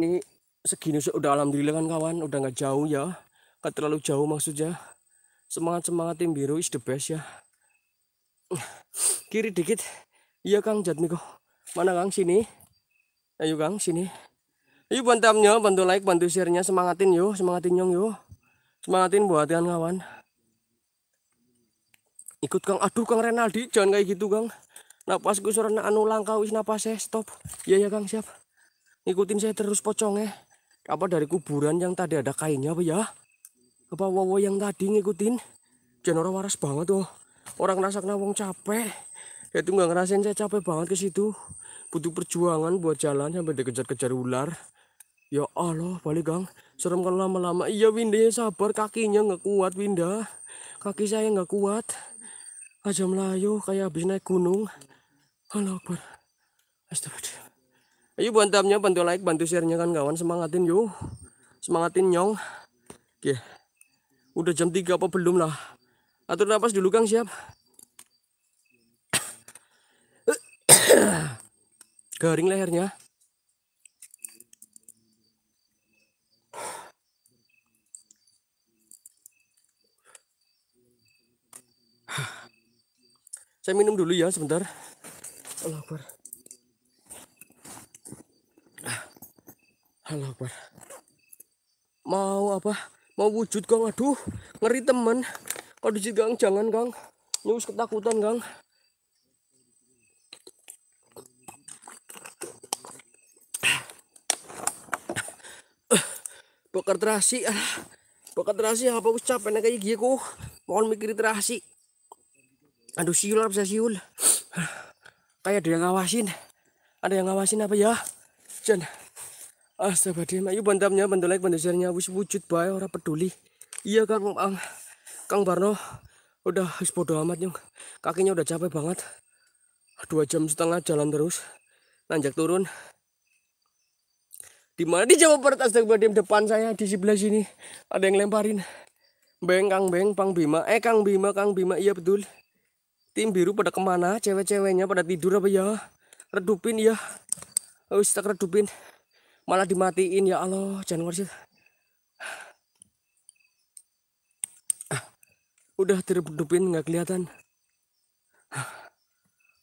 ini segini sudah alhamdulillah kan kawan udah nggak jauh ya nggak terlalu jauh maksudnya semangat semangat tim biru is the best ya kiri dikit iya Kang Jatmiko mana Kang sini ayo Kang sini Yuk bantu amnya, bantu like, bantu share-nya, semangatin yuk, semangatin nyong yuk. Semangatin buat kan kawan. Ikut Kang, aduh Kang Renaldi, jangan kayak gitu Kang. gue suara anu langkah wis napas saya stop. Iya ya Kang, siap. Ikutin saya terus pocong eh. Apa dari kuburan yang tadi ada kainnya apa ya? Apa wowo yang tadi ngikutin? Jangan orang waras banget tuh. Oh. Orang ngerasa kena wong capek. Ya itu nggak ngerasain saya capek banget ke situ. Butuh perjuangan buat jalan sampai dikejar-kejar ular. Ya Allah, balik gang. Serem kan lama-lama. Iya Winda, ya sabar kakinya nggak kuat Winda. Kaki saya nggak kuat. Aja melayu kayak habis naik gunung. Halo Akbar. Astagfirullah. Ayo bantamnya, bantu like, bantu share-nya kan kawan. Semangatin yuk. Semangatin nyong. Oke. Udah jam 3 apa belum lah. Atur nafas dulu Gang siap. Garing lehernya. saya minum dulu ya sebentar Allah Akbar ah, Allah Akbar mau apa mau wujud kang aduh ngeri temen kalau di jangan kang nyus ketakutan kang bakar terasi ah. bakar terasi apa aku kayak gini kok, mohon mikir terasi aduh siul bisa siul kayak ada yang ngawasin ada yang ngawasin apa ya Jan astagfirullahaladzim ayo bantamnya bantu like bantu share wis wujud baik orang peduli iya kang ang kang Barno udah wis bodo amat nyung kakinya udah capek banget dua jam setengah jalan terus nanjak turun di mana di Jawa Barat astagfirullahaladzim depan saya di sebelah sini ada yang lemparin beng kang beng pang Bima eh kang Bima kang Bima iya betul Tim biru pada kemana? Cewek-ceweknya pada tidur apa ya? Redupin ya. Oh, wis tak redupin. Malah dimatiin ya Allah, jangan ngurusin. Ah. udah diredupin nggak kelihatan.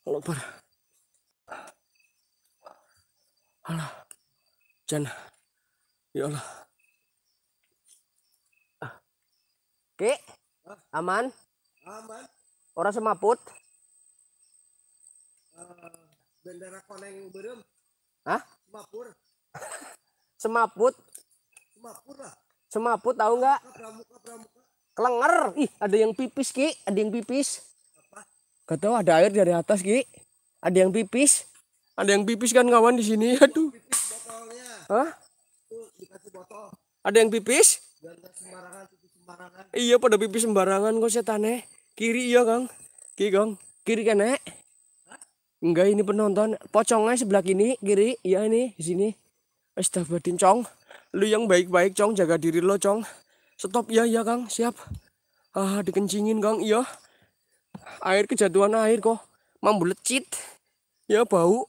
allah Loper. Allah. Jangan. Ya Allah. oke ah. aman? Aman orang semaput uh, bendera koneng berem Hah? semapur semaput semapur lah semaput tahu nggak kelenger ih ada yang pipis ki ada yang pipis apa gak tahu ada air dari atas ki ada yang pipis ada yang pipis kan kawan di sini aduh pipis botolnya Hah? dikasih botol ada yang pipis sembarangan, pipis sembarangan. iya pada pipis sembarangan kok setaneh Kiri iya Kang. kiri Kang. Kiri kan, Nek? Enggak, ini penonton. Pocongnya sebelah kini, kiri. iya ini, di sini. Astagfirullahaladzim, Cong. Lu yang baik-baik, Cong. Jaga diri lo, Cong. Stop iya iya Kang. Siap. Ah, dikencingin, Kang. Iya. Air kejatuhan air kok. Mambulet lecit Ya, bau.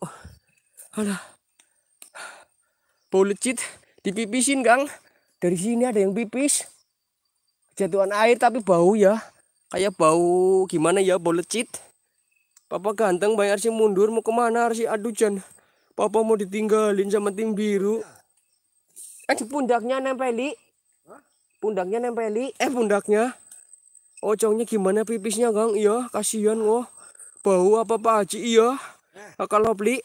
ada Bau lecit. Dipipisin, Kang. Dari sini ada yang pipis. Kejatuhan air tapi bau ya kayak bau gimana ya bau lecit papa ganteng bayar si mundur mau kemana sih aduh Jan papa mau ditinggalin sama tim biru eh pundaknya nempeli pundaknya nempeli eh pundaknya ocongnya oh, gimana pipisnya gang iya kasihan oh bau apa Pak Haji iya kalau beli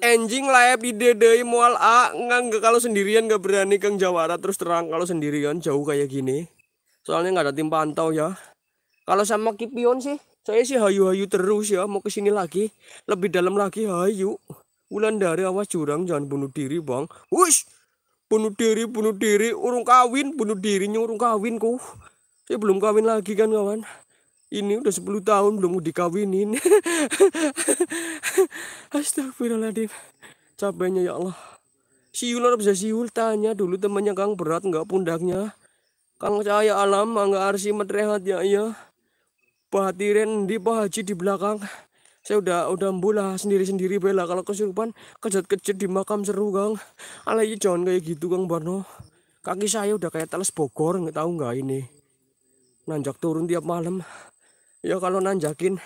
Anjing layap di dedei mual A nggak kalau sendirian nggak berani Kang Jawara terus terang kalau sendirian jauh kayak gini. Soalnya nggak ada tim pantau ya. Kalau sama Kipion sih, saya sih hayu-hayu terus ya mau kesini lagi, lebih dalam lagi hayu. bulan dari awas curang jangan bunuh diri bang. Wush, bunuh diri bunuh diri urung kawin bunuh dirinya urung kawinku. Saya belum kawin lagi kan kawan ini udah 10 tahun belum dikawinin astagfirullahaladzim capeknya ya Allah siul orang bisa siul tanya dulu temannya Kang berat nggak pundaknya Kang cahaya alam nggak arsi matrehat ya iya Bahatiren di Pak Haji di belakang saya udah udah mbola sendiri-sendiri bela kalau kesurupan kejat-kejat di makam seru Kang alay iya, jangan kayak gitu Kang Barno kaki saya udah kayak teles Bogor nggak tahu nggak ini nanjak turun tiap malam ya kalau nanjakin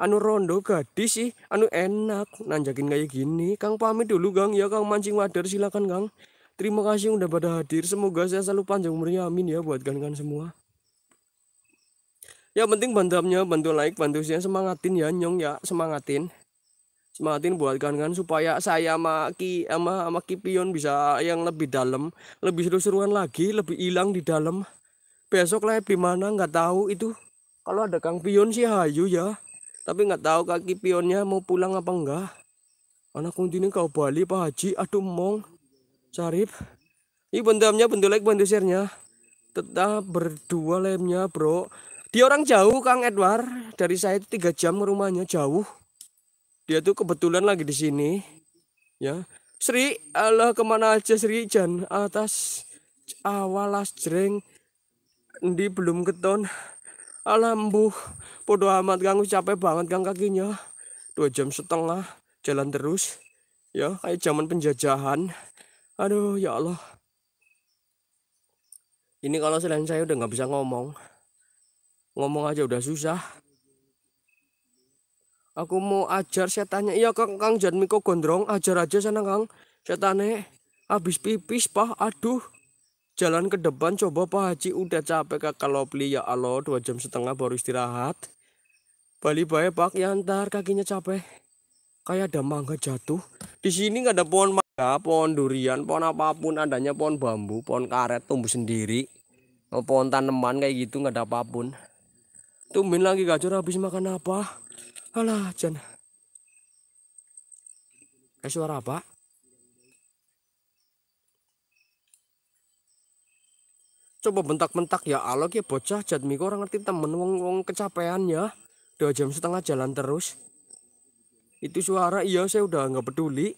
anu rondo gadis sih anu enak nanjakin kayak gini Kang pamit dulu gang ya Kang mancing wader silakan gang terima kasih udah pada hadir semoga saya selalu panjang umurnya amin ya buat kalian semua ya penting bantuannya bantu like bantu siang semangatin ya nyong ya semangatin semangatin buat kan supaya saya sama ki sama, sama kipion bisa yang lebih dalam lebih seru-seruan lagi lebih hilang di dalam besok live di mana nggak tahu itu kalau ada Kang Pion sih hayu ya. Tapi nggak tahu kaki pionnya mau pulang apa enggak. Anak kunti ini kau Bali Pak Haji. Aduh mong. carip. Ini bentuknya bentuk like bantu share-nya. Tetap berdua lemnya bro. Di orang jauh Kang Edward. Dari saya itu tiga jam rumahnya jauh. Dia tuh kebetulan lagi di sini. Ya. Sri, Allah kemana aja Sri Jan atas awalas jreng di belum keton alambu bodo amat ganggu, capek banget gang kakinya dua jam setengah jalan terus ya kayak zaman penjajahan aduh ya Allah ini kalau selain saya udah nggak bisa ngomong ngomong aja udah susah aku mau ajar saya tanya, iya kang kang jangan miko gondrong ajar aja sana kang setannya habis pipis pak aduh jalan ke depan coba Pak Haji udah capek kakak lopli ya Allah dua jam setengah baru istirahat Bali baik Pak Yantar kakinya capek kayak ada mangga jatuh di sini nggak ada pohon mangga pohon durian pohon apapun adanya pohon bambu pohon karet tumbuh sendiri pohon tanaman kayak gitu nggak ada apapun tumben lagi gacor habis makan apa alah jangan eh suara apa coba bentak-bentak ya Allah ya bocah miko orang ngerti temen wong wong kecapean ya Dua jam setengah jalan terus itu suara iya saya udah nggak peduli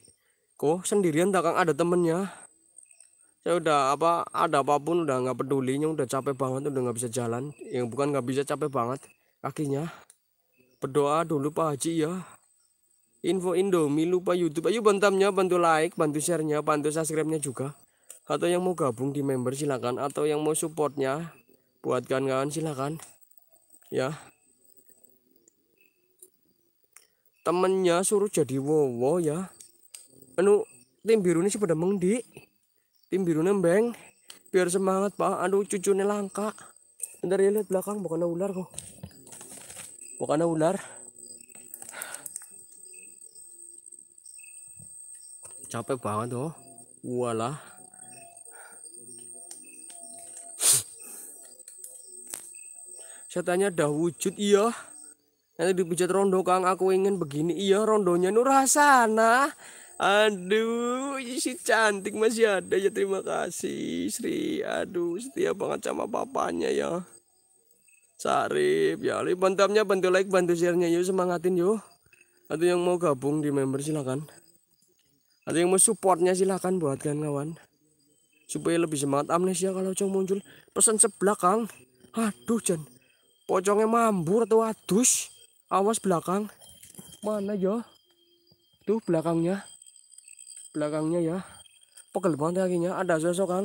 kok sendirian takang ada temennya saya udah apa ada apapun udah nggak pedulinya udah capek banget udah nggak bisa jalan yang bukan nggak bisa capek banget kakinya berdoa dulu Pak Haji ya info Indo Indomie lupa YouTube ayo bantamnya bantu like bantu sharenya bantu subscribe-nya juga atau yang mau gabung di member silakan atau yang mau supportnya buat kawan-kawan silakan ya temennya suruh jadi wowo ya anu tim biru ini sih pada mengdi tim biru nembeng biar semangat pak aduh cucunya langka bentar ya lihat belakang bukan ular kok bukan ular capek banget tuh oh. walah Setannya dah wujud iya. Nanti dipijat rondo Kang, aku ingin begini. Iya, rondonya nurhasana Aduh, si cantik masih ada ya. Terima kasih, Sri. Aduh, setia banget sama papanya ya. Sarip, ya. Bantamnya bantu like, bantu sharenya Yuk, semangatin yuk. Atau yang mau gabung di member silahkan. Atau yang mau supportnya silahkan buatkan kawan. Supaya lebih semangat amnesia kalau cowok muncul. Pesan sebelah Kang. Aduh, Jan pocongnya mambur tuh adus awas belakang mana ya tuh belakangnya belakangnya ya pegel banget ya kakinya ada sosok kan?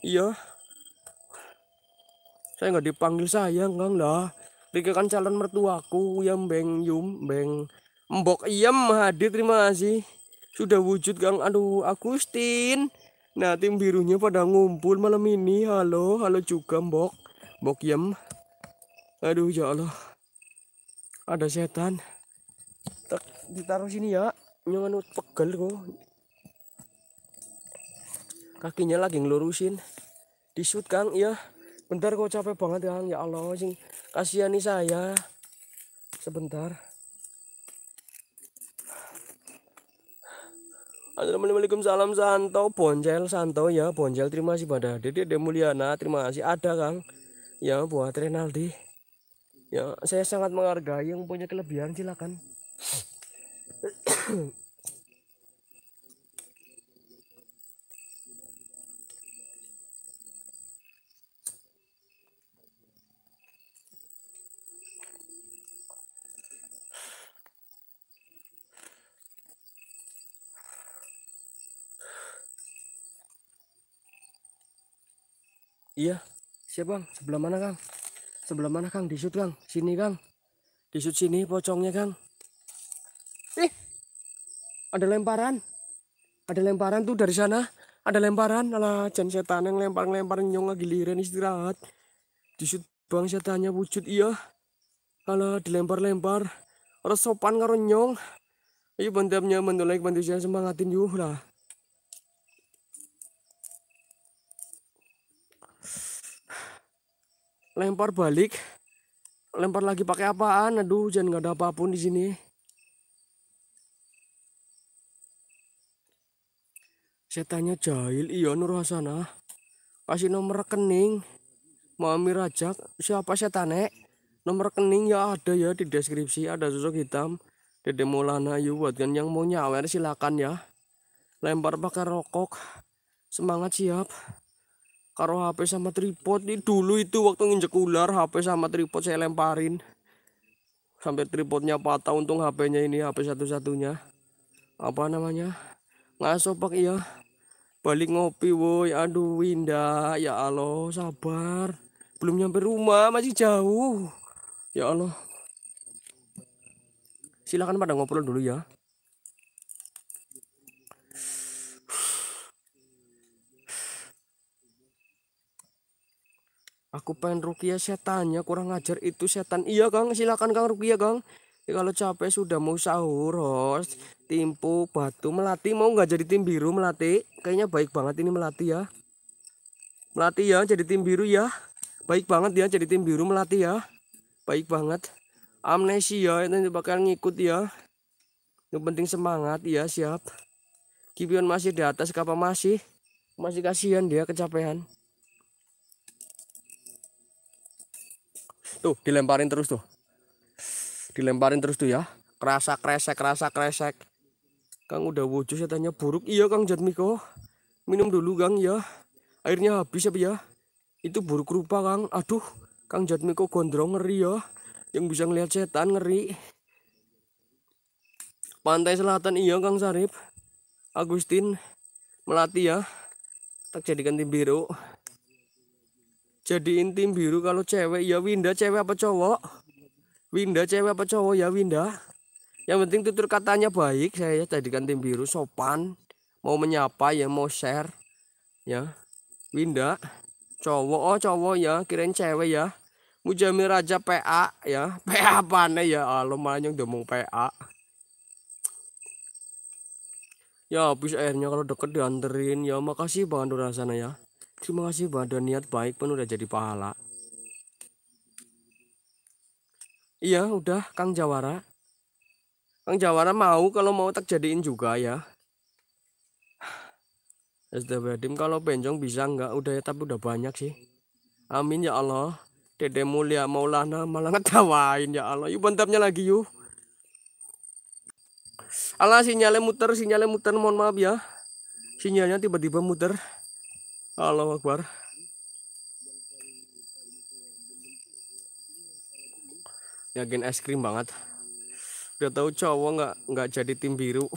iya saya nggak dipanggil sayang kang dah. Rika kan calon mertuaku yang beng yum beng mbok iam hadir terima kasih sudah wujud kang aduh Agustin nah tim birunya pada ngumpul malam ini halo halo juga mbok mbok iam. Aduh ya Allah. Ada setan. Tek, ditaruh sini ya. nyaman. pegel kok. Kakinya lagi ngelurusin. Disut Kang ya. Bentar kok capek banget Kang ya Allah sing nih saya. Sebentar. Assalamualaikum salam Santo Bonjel Santo ya Bonjel terima kasih pada Dede Demuliana. terima kasih ada Kang ya buat Renaldi ya saya sangat menghargai yang punya kelebihan silakan Iya, siap bang. Sebelah mana kang? Sebelah mana Kang? disut shoot Kang. Sini Kang. Di sini pocongnya Kang. Ih. Eh, ada lemparan. Ada lemparan tuh dari sana. Ada lemparan. ala jen setan yang lempar-lempar nyong lagi liren istirahat. disut bang setannya wujud iya. kalau dilempar-lempar. Orang sopan karo nyong. Ayo bantamnya bantu like bantu saya semangatin yuk lah. lempar balik lempar lagi pakai apaan aduh jangan nggak ada apapun di sini setannya jahil iya Nur Hasanah kasih nomor rekening Mami Rajak siapa tanya nomor rekening ya ada ya di deskripsi ada sosok hitam Dede Maulana Ayu buat kan yang mau nyawer silakan ya lempar pakai rokok semangat siap karo HP sama tripod nih dulu itu waktu nginjek ular HP sama tripod saya lemparin sampai tripodnya patah untung HP-nya ini HP satu-satunya apa namanya ngaso pak iya balik ngopi woi aduh Winda ya Allah sabar belum nyampe rumah masih jauh ya Allah silakan pada ngobrol dulu ya Aku pengen rukia setannya kurang ajar itu setan. Iya Kang, silakan Kang rukia Kang. Ya, kalau capek sudah mau sahur, host. Timpu, batu, melati mau nggak jadi tim biru melati? Kayaknya baik banget ini melati ya. Melati ya, jadi tim biru ya. Baik banget ya jadi tim biru melati ya. Baik banget. Amnesia itu bakal ngikut ya. Yang penting semangat ya, siap. Kipion masih di atas, kapal masih. Masih kasihan dia kecapean. Tuh, dilemparin terus tuh. Dilemparin terus tuh ya. Kerasa kresek, kerasa kresek. Kang udah wujud ya, tanya buruk. Iya Kang Jatmiko. Minum dulu Kang ya. Airnya habis apa ya, ya? Itu buruk rupa Kang. Aduh, Kang Jatmiko gondrong ngeri ya. Yang bisa ngelihat setan ngeri. Pantai Selatan iya Kang Sarip. Agustin melatih ya. Tak jadikan tim biru. Jadi intim biru kalau cewek ya Winda cewek apa cowok Winda cewek apa cowok ya Winda yang penting tutur katanya baik saya tadi ya, kan tim biru sopan mau menyapa ya mau share ya Winda cowok oh cowok ya kirain cewek ya Mujamil Raja PA ya. PA apa nih ya? malah manyong domong PA. Ya habis airnya kalau deket dianterin ya. Makasih banget Andura sana ya. Terima kasih badan niat baik pun udah jadi pahala. Iya, udah Kang Jawara. Kang Jawara mau kalau mau tak jadiin juga ya. Astagfirullahaladzim kalau benjong bisa enggak? udah ya tapi udah banyak sih. Amin ya Allah. Dede mulia Maulana malah ngetawain ya Allah. Yuk bentapnya lagi yuk. Allah sinyalnya muter, sinyalnya muter mohon maaf ya. Sinyalnya tiba-tiba muter. Halo, Akbar. Yakin es krim banget. Udah tahu cowok nggak nggak jadi tim biru.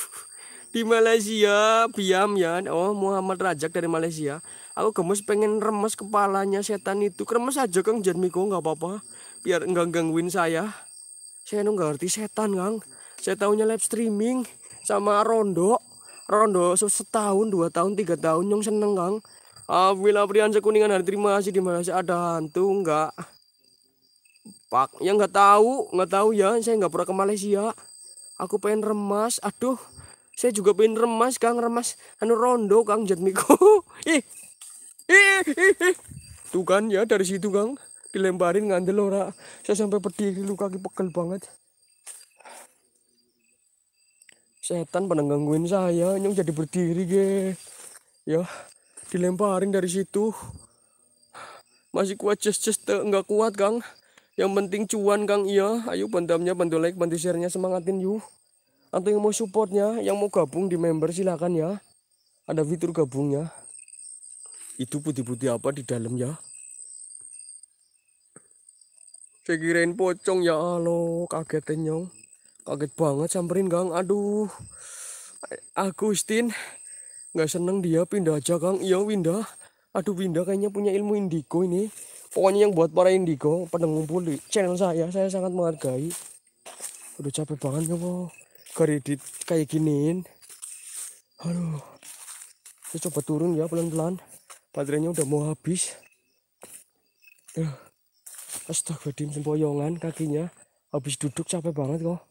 Di Malaysia, biam ya. Oh, Muhammad Rajak dari Malaysia. Aku gemes pengen remes kepalanya setan itu. Remes aja Kang Janmiko nggak apa-apa. Biar enggak gangguin saya. Saya nggak ngerti setan Kang. Saya tahunya live streaming sama rondo rondo setahun dua tahun tiga tahun yang seneng kang Apabila Priansa Kuningan terima kasih di Malaysia ada hantu enggak? Pak, yang enggak tahu, enggak tahu ya, saya enggak pernah ke Malaysia. Aku pengen remas, aduh. Saya juga pengen remas, Kang, remas anu rondo, Kang Jatmiko. ih. Ih, ih, ih. Tuh kan ya dari situ, Kang. Dilemparin ngandel ora. Saya sampai berdiri luka kaki pegel banget setan pada gangguin saya nyong jadi berdiri ge ya dilemparin dari situ masih kuat ces ces nggak kuat kang yang penting cuan kang iya ayo bantamnya bantu like bantu sharenya semangatin yuk atau yang mau supportnya yang mau gabung di member silakan ya ada fitur gabungnya itu putih-putih apa di dalam ya saya kirain pocong ya Allah kagetin nyong kaget banget samperin Kang aduh Agustin nggak seneng dia pindah aja Kang iya pindah aduh pindah kayaknya punya ilmu indigo ini pokoknya yang buat para indigo pada ngumpul di channel saya saya sangat menghargai udah capek banget ya kok kredit kayak giniin aduh saya coba turun ya pelan-pelan baterainya udah mau habis ya astaga sempoyongan kakinya habis duduk capek banget kok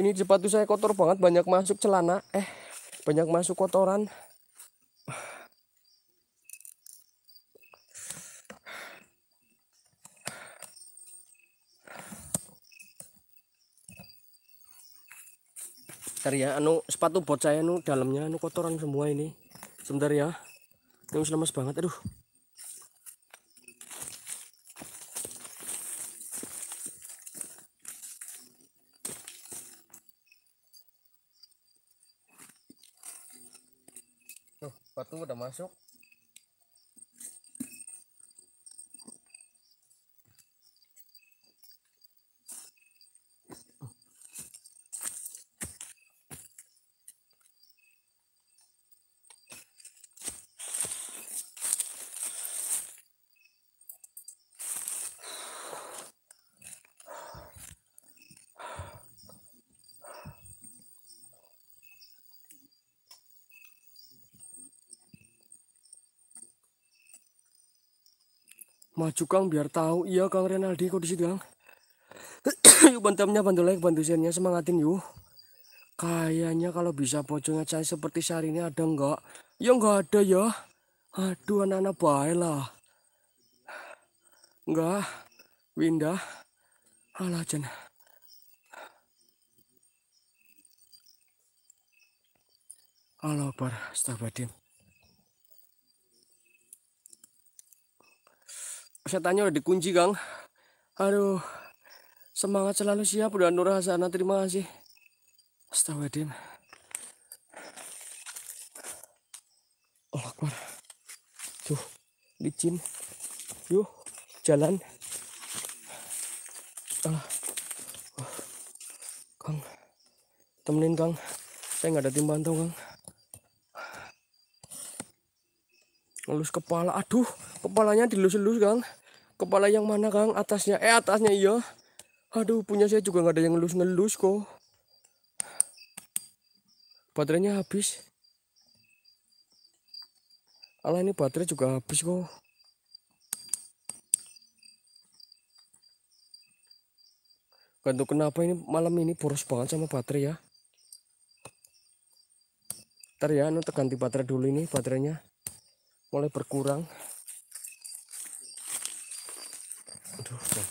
ini sepatu saya kotor banget banyak masuk celana eh banyak masuk kotoran Bentar ya, anu sepatu bot saya anu dalamnya anu kotoran semua ini. Sebentar ya. Ini lemes banget, aduh. satu udah masuk maju Kang biar tahu. Iya Kang Renaldi kok di situ Kang. yuk bantamnya bantu like bantu sharenya semangatin yuk. Kayaknya kalau bisa pocongnya cair seperti sehari ini ada enggak? Ya enggak ada ya. Aduh anak-anak baik lah. Enggak. Winda. Alah jen alah bar setannya udah dikunci Kang aduh semangat selalu siap udah Nur sana terima kasih Astagfirullahaladzim Allah Akbar tuh licin yuk jalan ah. Uh. Kang temenin Kang saya nggak ada timbangan bantu Kang Lulus kepala aduh kepalanya dilus-lus kang kepala yang mana kang atasnya eh atasnya iya aduh punya saya juga nggak ada yang ngelus-ngelus kok baterainya habis Alah ini baterai juga habis kok. gantung kenapa ini malam ini boros banget sama baterai ya. Ntar ya, nanti ganti baterai dulu ini baterainya. Mulai berkurang. Aduh, tuh.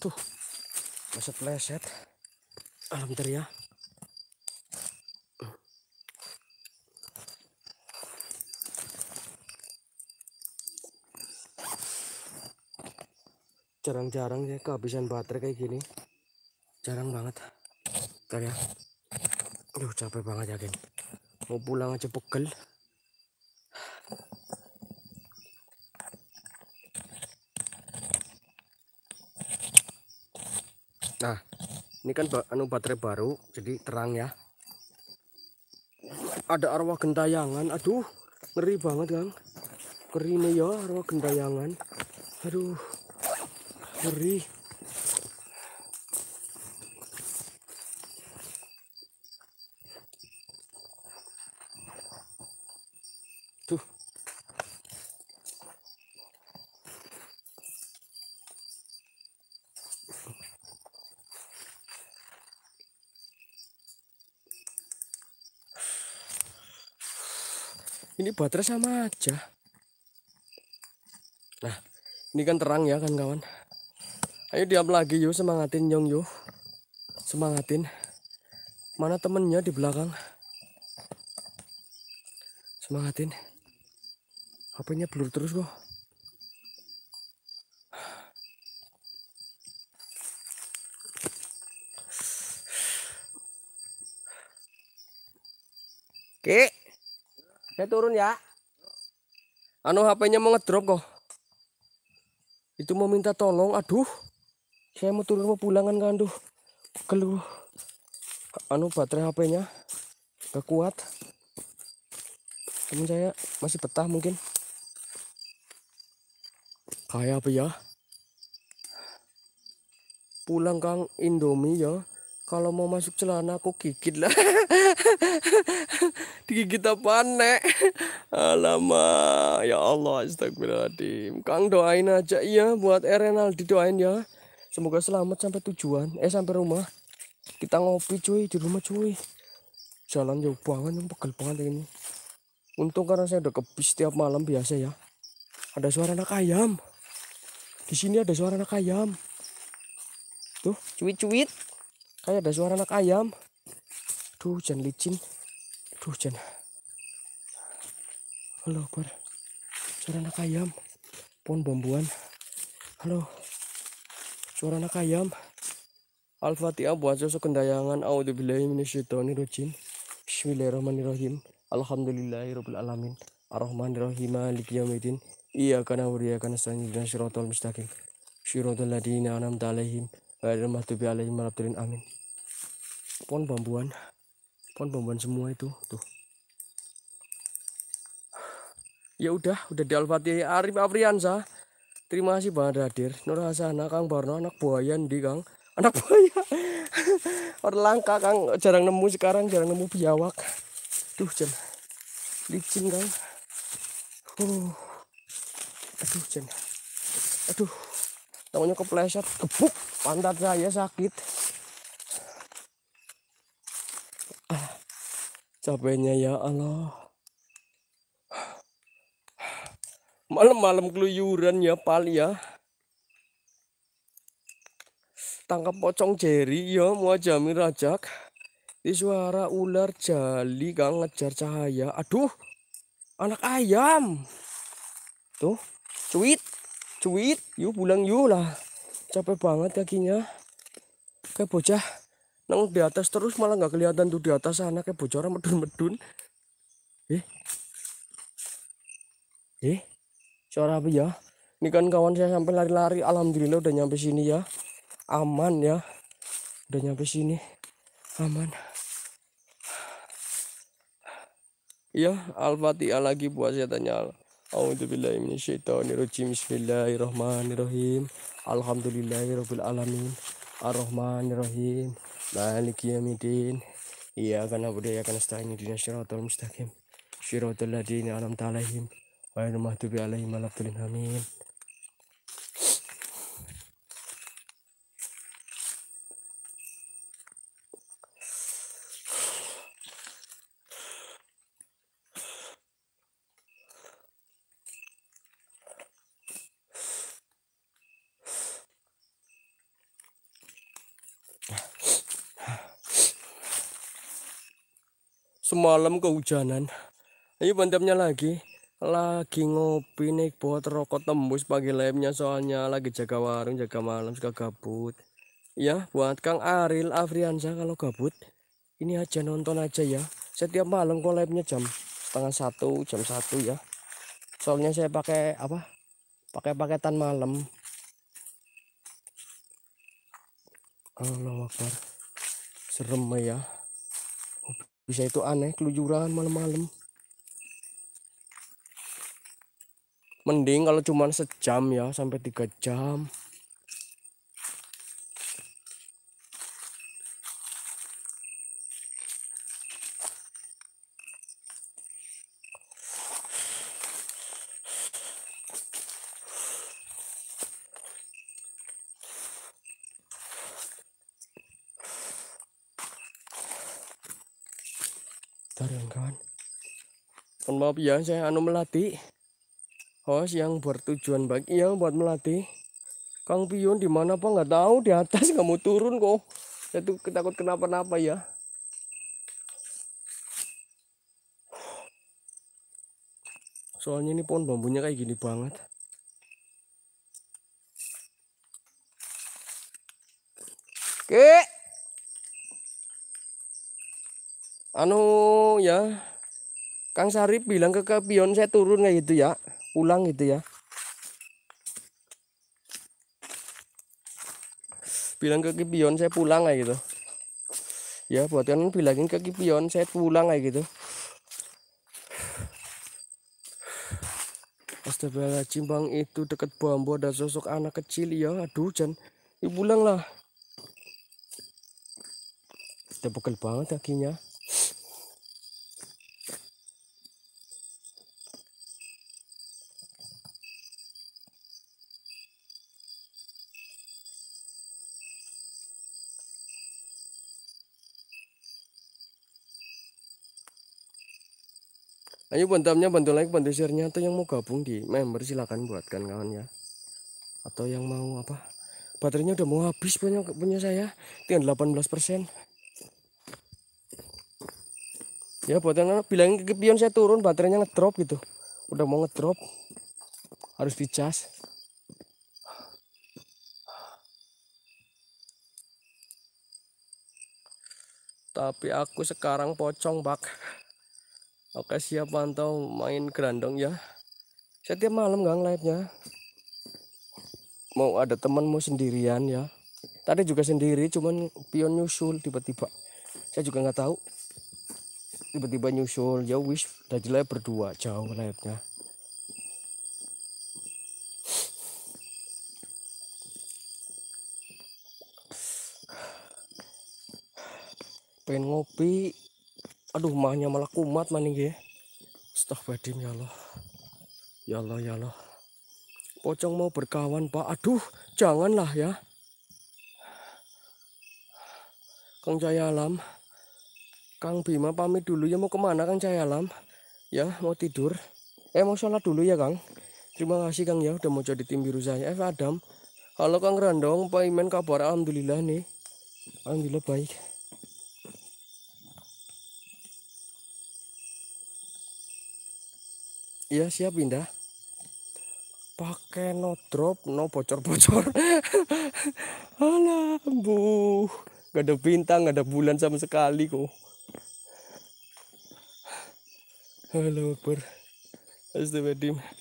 Tuh. Masuk leset. Alhamdulillah. Ya. jarang-jarang ya kehabisan baterai kayak gini jarang banget kalian ya. aduh capek banget ya Gen. mau pulang aja pegel ini kan anu baterai baru jadi terang ya ada arwah gentayangan aduh ngeri banget kan ngeri nih ya arwah gentayangan aduh ngeri ini baterai sama aja nah ini kan terang ya kan kawan ayo diam lagi yuk semangatin Yong yuk semangatin mana temennya di belakang semangatin HP-nya blur terus kok Oke. Saya turun ya. Anu HP-nya mau ngedrop kok. Itu mau minta tolong. Aduh. Saya mau turun mau pulangan kan aduh. Keluh. Anu baterai HP-nya gak kuat. Temen saya masih betah mungkin. Kayak apa ya? Pulang Kang Indomie ya kalau mau masuk celana aku gigit lah digigit apa nek alamak ya Allah astagfirullahaladzim Kang doain aja iya buat Erenal didoain ya semoga selamat sampai tujuan eh sampai rumah kita ngopi cuy di rumah cuy jalan jauh banget yang pegel banget ini untung karena saya udah kebis tiap malam biasa ya ada suara anak ayam di sini ada suara anak ayam tuh cuit-cuit Kayak ada suara anak ayam. Duh, hujan licin. Duh, hujan. Halo, ber. Suara anak ayam. Pohon bambuan. Halo. Suara anak ayam. Al-Fatihah buat sosok kendayangan. Audzubillahiminasyaitonirrojim. Bismillahirrahmanirrahim. Alhamdulillahirrahmanirrahim. Ar-Rahmanirrahim. Al-Qiyamidin Iyyaka na'budu wa iyyaka mustaqim. Shiratal ladina anam ta'alayhim ghairil tubi alayhim Amin pohon bambuan pohon bambuan semua itu tuh ya udah udah di Arif Afriansa terima kasih banget hadir Nur Hasan Kang Barno anak buayan di Kang anak buaya orang langka Kang jarang nemu sekarang jarang nemu biawak tuh Jen licin Kang uh. aduh Jen aduh tangannya kepleset gebuk pantat saya sakit capeknya ya Allah malam-malam keluyuran ya pal ya tangkap pocong jerry ya muajami rajak di suara ular jali gak ngejar cahaya aduh anak ayam tuh cuit cuit yuk pulang yuk lah capek banget kakinya kayak bocah nang di atas terus malah nggak kelihatan tuh di atas sana kayak bocoran medun-medun eh eh suara apa ya ini kan kawan saya sampai lari-lari alhamdulillah udah nyampe sini ya aman ya udah nyampe sini aman ya al-fatihah lagi buat saya tanya A'udzubillahiminasyaitonirrojim Bismillahirrahmanirrahim Alhamdulillahirrahmanirrahim Ar-Rahmanirrahim maliki yamidin iyyaka na'budu wa iyyaka ini ihdinas siratal mustaqim siratal alam an'amta wa ghairil maghdubi 'alaihim waladdallin amin malam kehujanan ini bantapnya lagi lagi ngopi nih buat rokok tembus pagi lemnya soalnya lagi jaga warung jaga malam suka gabut ya buat Kang Aril Afrianza kalau gabut ini aja nonton aja ya setiap malam kok live jam setengah satu jam satu ya soalnya saya pakai apa pakai paketan malam Allah Akbar serem ya bisa itu aneh kelujuran malam-malam mending kalau cuma sejam ya sampai tiga jam ya saya anu melatih, host oh, yang bertujuan bagi ya buat melatih. Kang Pion di mana apa nggak tahu di atas nggak mau turun kok itu ketakut kenapa-napa ya soalnya ini pohon bambunya kayak gini banget oke anu ya Kang Sari bilang ke Kepion saya turun kayak gitu ya pulang gitu ya bilang ke kepion saya pulang kayak gitu ya buat kan bilangin ke kepion saya pulang kayak gitu Astagfirullahaladzim bang itu deket bambu ada sosok anak kecil ya aduh Jan ya pulang lah udah pegel banget kakinya ayo bantamnya bantu like bantu share-nya atau yang mau gabung di member silahkan buatkan kawan ya atau yang mau apa baterainya udah mau habis punya punya saya tinggal 18% ya buat yang bilangin ke pion saya turun baterainya ngedrop gitu udah mau ngedrop harus dicas tapi aku sekarang pocong bak Oke siap pantau main gerandong ya Setiap malam gang live-nya Mau ada teman mau sendirian ya Tadi juga sendiri cuman pion nyusul tiba-tiba Saya juga nggak tahu Tiba-tiba nyusul ya wish Tadi live berdua jauh live-nya Pengen ngopi aduh mahnya malah kumat maning ya astagfirullahaladzim ya Allah ya Allah ya Allah pocong mau berkawan pak aduh janganlah ya Kang Jaya Alam Kang Bima pamit dulu ya mau kemana Kang Jaya Alam ya mau tidur eh mau sholat dulu ya Kang terima kasih Kang ya udah mau jadi tim biru saya eh Adam halo Kang Randong Pak Imen kabar Alhamdulillah nih Alhamdulillah baik Iya siap pindah. Pakai no drop, no bocor-bocor. Alah, bu. Gak ada bintang, gak ada bulan sama sekali kok. Halo, ber.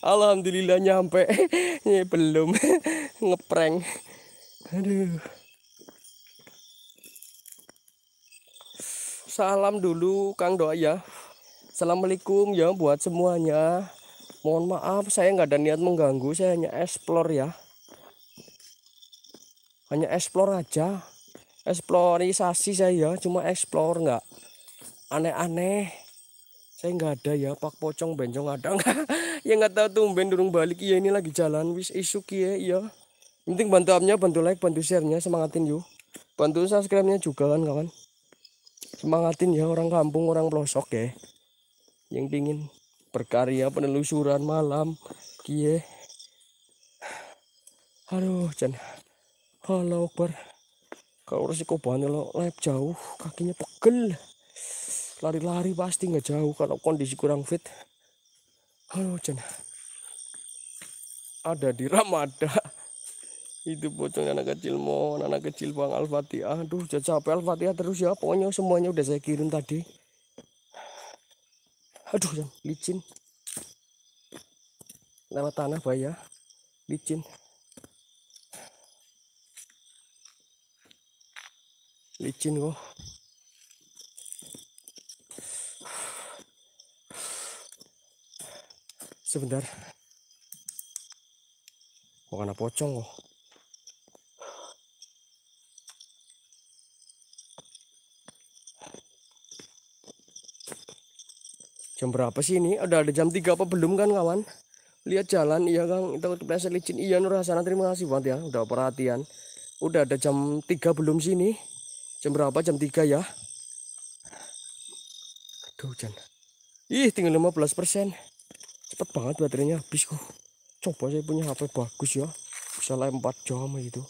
Alhamdulillah nyampe. Ini belum. Ngeprank. Aduh. Salam dulu Kang Doa ya. Assalamualaikum ya buat semuanya mohon maaf saya nggak ada niat mengganggu saya hanya explore ya hanya explore aja eksplorisasi saya ya, cuma explore nggak aneh-aneh saya nggak ada ya pak pocong bencong ada nggak ya nggak tahu tuh durung balik iya ini lagi jalan wis isu ya iya penting bantu abnya bantu like bantu sharenya semangatin yuk bantu subscribe nya juga kan kawan semangatin ya orang kampung orang pelosok ya yang dingin berkarya penelusuran malam kie aduh jan halo akbar kalau resiko banyak lo lep jauh kakinya pegel lari-lari pasti nggak jauh kalau kondisi kurang fit halo jan ada di Ramada itu bocong anak kecil mau anak kecil bang Al-Fatihah aduh jangan capek Al-Fatihah terus ya pokoknya semuanya udah saya kirim tadi aduh yang licin lewat tanah bahaya licin licin kok oh. sebentar bukan pocong kok oh. Jam berapa sih ini? Udah ada jam 3 apa belum kan kawan? Lihat jalan, iya kang. Kita kepleset licin. Iya Nur Hasanah, terima kasih banget ya. Udah perhatian. Udah ada jam 3 belum sih ini? Jam berapa? Jam 3 ya? Aduh hujan. Ih tinggal 15 persen. Cepet banget baterainya habis kok. Coba saya punya HP bagus ya. Bisa lah 4 jam gitu.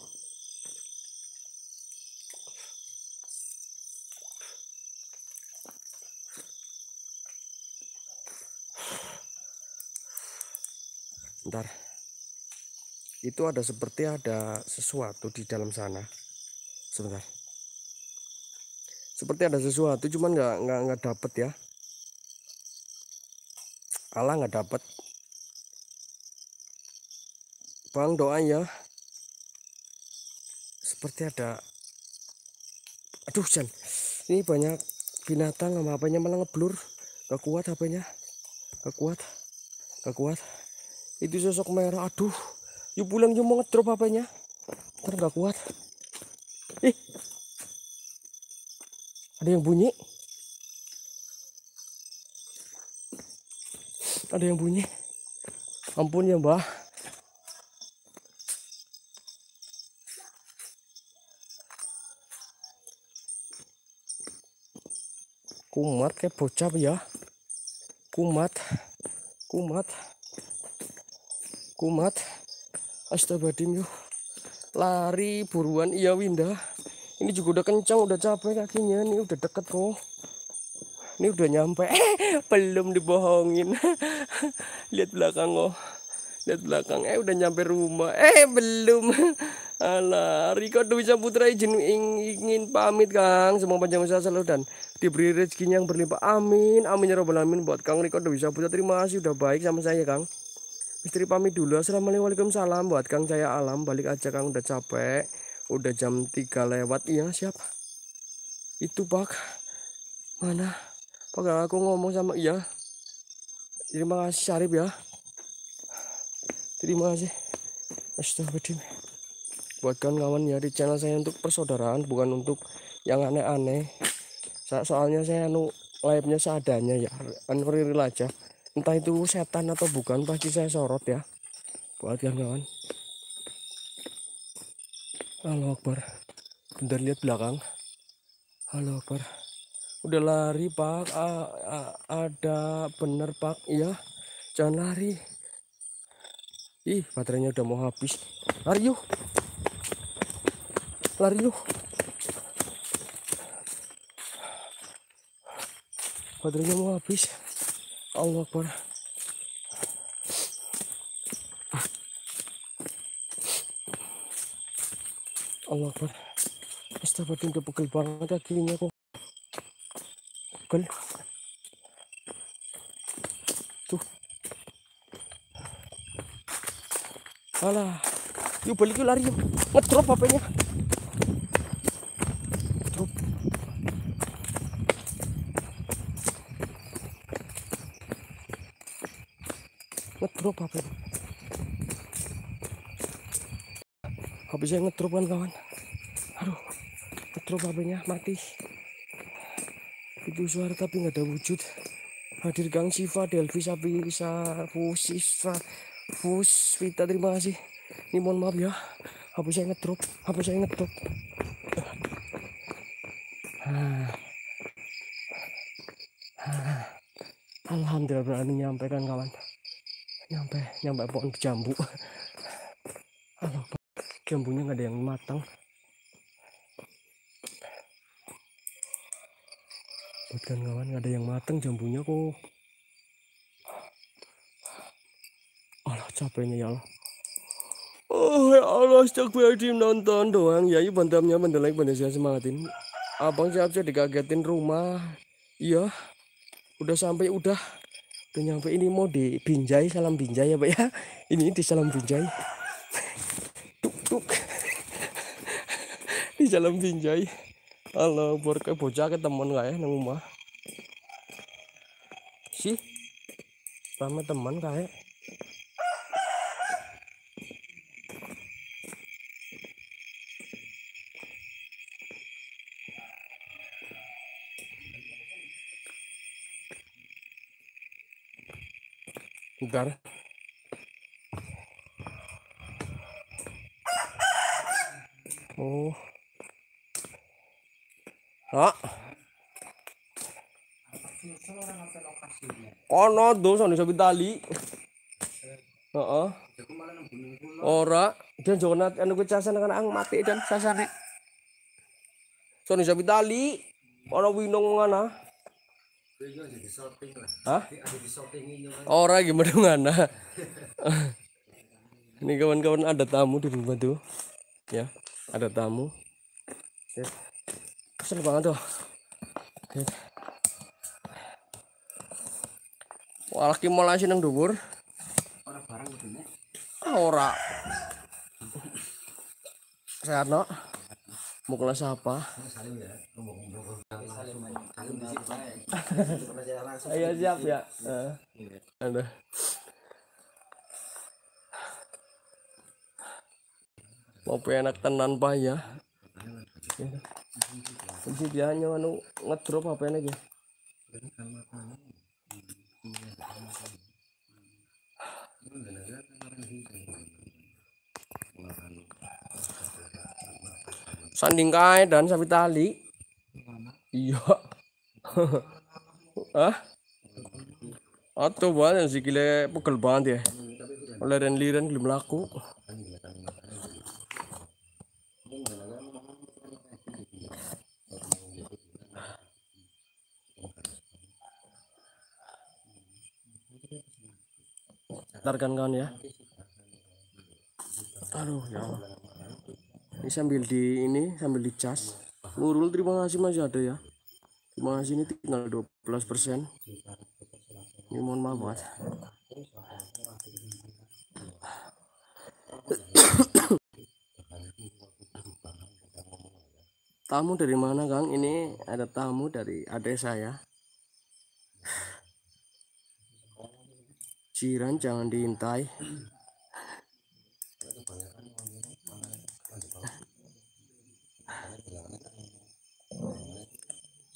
itu ada seperti ada sesuatu di dalam sana sebentar seperti ada sesuatu cuman nggak nggak nggak dapet ya Allah nggak dapet bang doa ya seperti ada aduh Jan ini banyak binatang sama apanya malah ngeblur gak kuat apanya gak kuat gak kuat itu sosok merah aduh yuk pulang yuk mau ngedrop apanya ntar gak kuat ih ada yang bunyi ada yang bunyi ampun ya mbah kumat kayak bocah ya kumat kumat kumat Astagfirullahaladzim yuk. Lari buruan iya Winda. Ini juga udah kencang, udah capek kakinya. Ini udah deket kok. Ini udah nyampe. Eh, belum dibohongin. Lihat belakang kok. Oh. Lihat belakang. Eh udah nyampe rumah. Eh belum. Alah, Riko Dewi Saputra izin ingin pamit Kang. Semua panjang usaha selalu dan diberi rezekinya yang berlimpah. Amin. Amin ya robbal amin buat Kang Riko Dewi Saputra. Terima kasih udah baik sama saya Kang istri pamit dulu Assalamualaikum salam buat Kang Jaya Alam Balik aja Kang udah capek Udah jam 3 lewat Iya siapa Itu pak Mana Pak aku ngomong sama iya Terima kasih Syarif ya Terima kasih Astagfirullah buat kawan-kawan ya di channel saya untuk persaudaraan bukan untuk yang aneh-aneh soalnya saya nu live-nya seadanya ya kan real aja entah itu setan atau bukan pasti saya sorot ya buat kawan-kawan halo akbar bentar lihat belakang halo akbar udah lari pak a, ada bener pak iya jangan lari ih baterainya udah mau habis lari yuk lari yuk baterainya mau habis Allah Akbar Allah Akbar Astagfirullahaladzim udah pegel banget kakinya kok pegel tuh alah yuk balik yuk lari yuk ngedrop nya ngedrop apa HP saya ngedrop kan kawan aduh ngedrop apinya mati itu suara tapi nggak ada wujud hadir Gang Siva Delvi Sapi bisa Fusisa Fus Vita terima kasih ini mohon maaf ya habis saya ngedrop habis saya ngedrop ah. ah. Alhamdulillah berani nyampaikan kawan nyampe mbak pohon jambu jambunya nggak ada yang matang bukan kawan nggak ada yang matang jambunya kok Allah capeknya ya Allah Oh ya Allah di nonton doang ya yuk iya, bantamnya bandelai bandel saya semangatin abang siap siap dikagetin rumah iya udah sampai udah penyampe ini mau dibinjai salam binjai ya pak ya ini di salam binjai tuk tuk di salam binjai halo borke bocah ke teman ya nang rumah sih sama teman kayak sebentar. Oh. Ah. Kono dos ono sapi tali. Heeh. Ora, dia jonat anu kuwi casan kan ang mati dan sasane. Sono sapi tali. Ono winong ngono. Hah? Oh, gimana mana. Ini kawan-kawan ada tamu di rumah tuh. Ya, ada tamu. Yes. Ya. Kesel banget tuh. Yes. kita laki sih nang dubur. Gitu, ah, ora. Sehat no? Mau kelas apa? Ya, Nah, Ayo siap ya. Iya. Ada. mau enak tenan pak ya. Jadi dia ya, hanya anu ngedrop apa ini gitu. Ya? Sanding kae dan sapi tali. Iya. Hah? Ah, coba yang sikile pukul banget ya. dan liren belum laku. Ntar kan kawan ya. Aduh ya Ini sambil di ini sambil di cas. Nurul terima kasih masih ya, ada ya. Mas ini tinggal 12 persen. Ini mohon maaf mas. tamu dari mana Kang? Ini ada tamu dari adik saya. Jiran jangan diintai.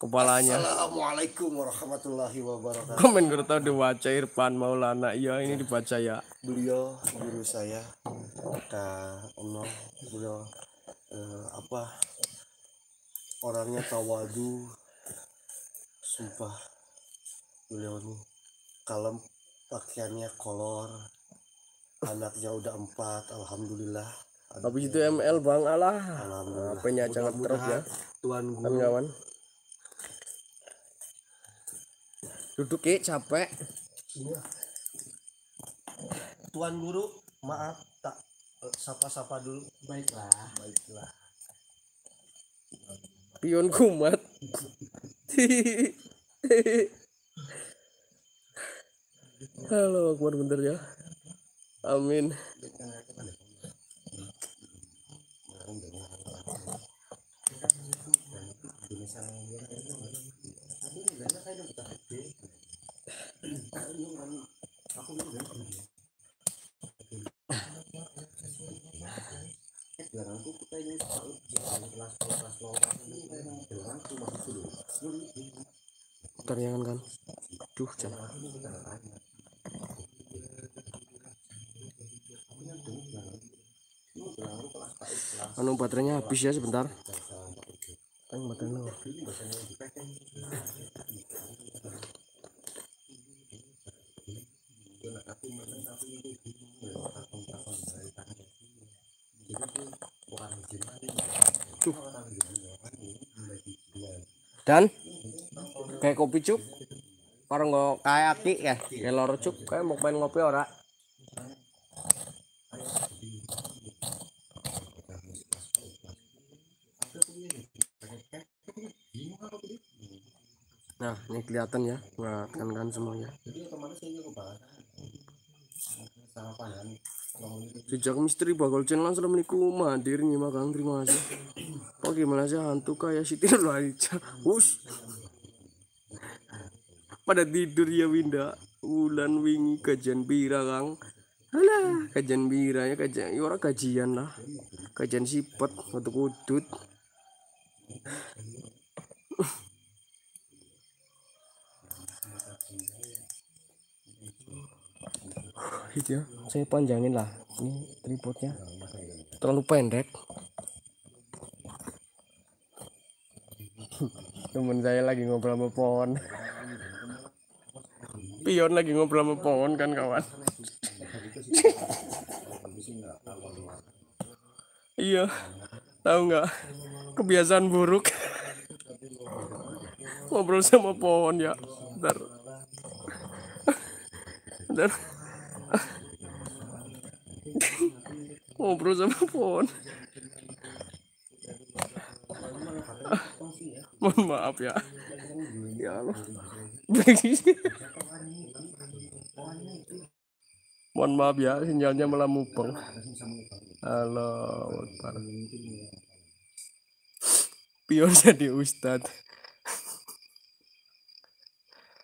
kepalanya. Assalamualaikum warahmatullahi wabarakatuh. Komen gue tahu dibaca Irfan Maulana. Iya ini dibaca ya. Beliau guru saya kata Ono beliau eh, apa orangnya tawadu sumpah beliau ini kalem pakaiannya kolor anaknya udah empat alhamdulillah habis itu ML Bang Allah alhamdulillah. apanya terus ya Tuan guru kawan duduk ya capek tuan guru maaf tak eh, sapa-sapa dulu baiklah baiklah pion kumat halo kuat bener ya amin jarangku kan duh jangan anu baterainya habis ya sebentar baterainya habis dan hmm. kayak kopi cuk orang nggak kayak aki ya kayak lor cuk kayak mau main ngopi ora nah ini kelihatan ya buat nah, kan kan semuanya Jejak misteri bakal channel Assalamualaikum hadir nih makan terima kasih. Oke, gimana ya, sih hantu kayak Siti Nurhalijah. Us. Pada tidur ya Winda. Bulan wingi kajian bira Kang. Alah, kajian bira ya kajian. Ya orang kajian lah. Kajian sifat waktu kudut. gitu ya saya panjangin lah ini tripodnya terlalu pendek temen saya lagi ngobrol sama pohon pion lagi ngobrol sama pohon kan kawan iya tahu nggak kebiasaan buruk ngobrol sama pohon ya ntar ntar ngobrol sama pohon mohon maaf ya ya lo mohon maaf ya sinyalnya malah mupeng halo pion jadi ustadz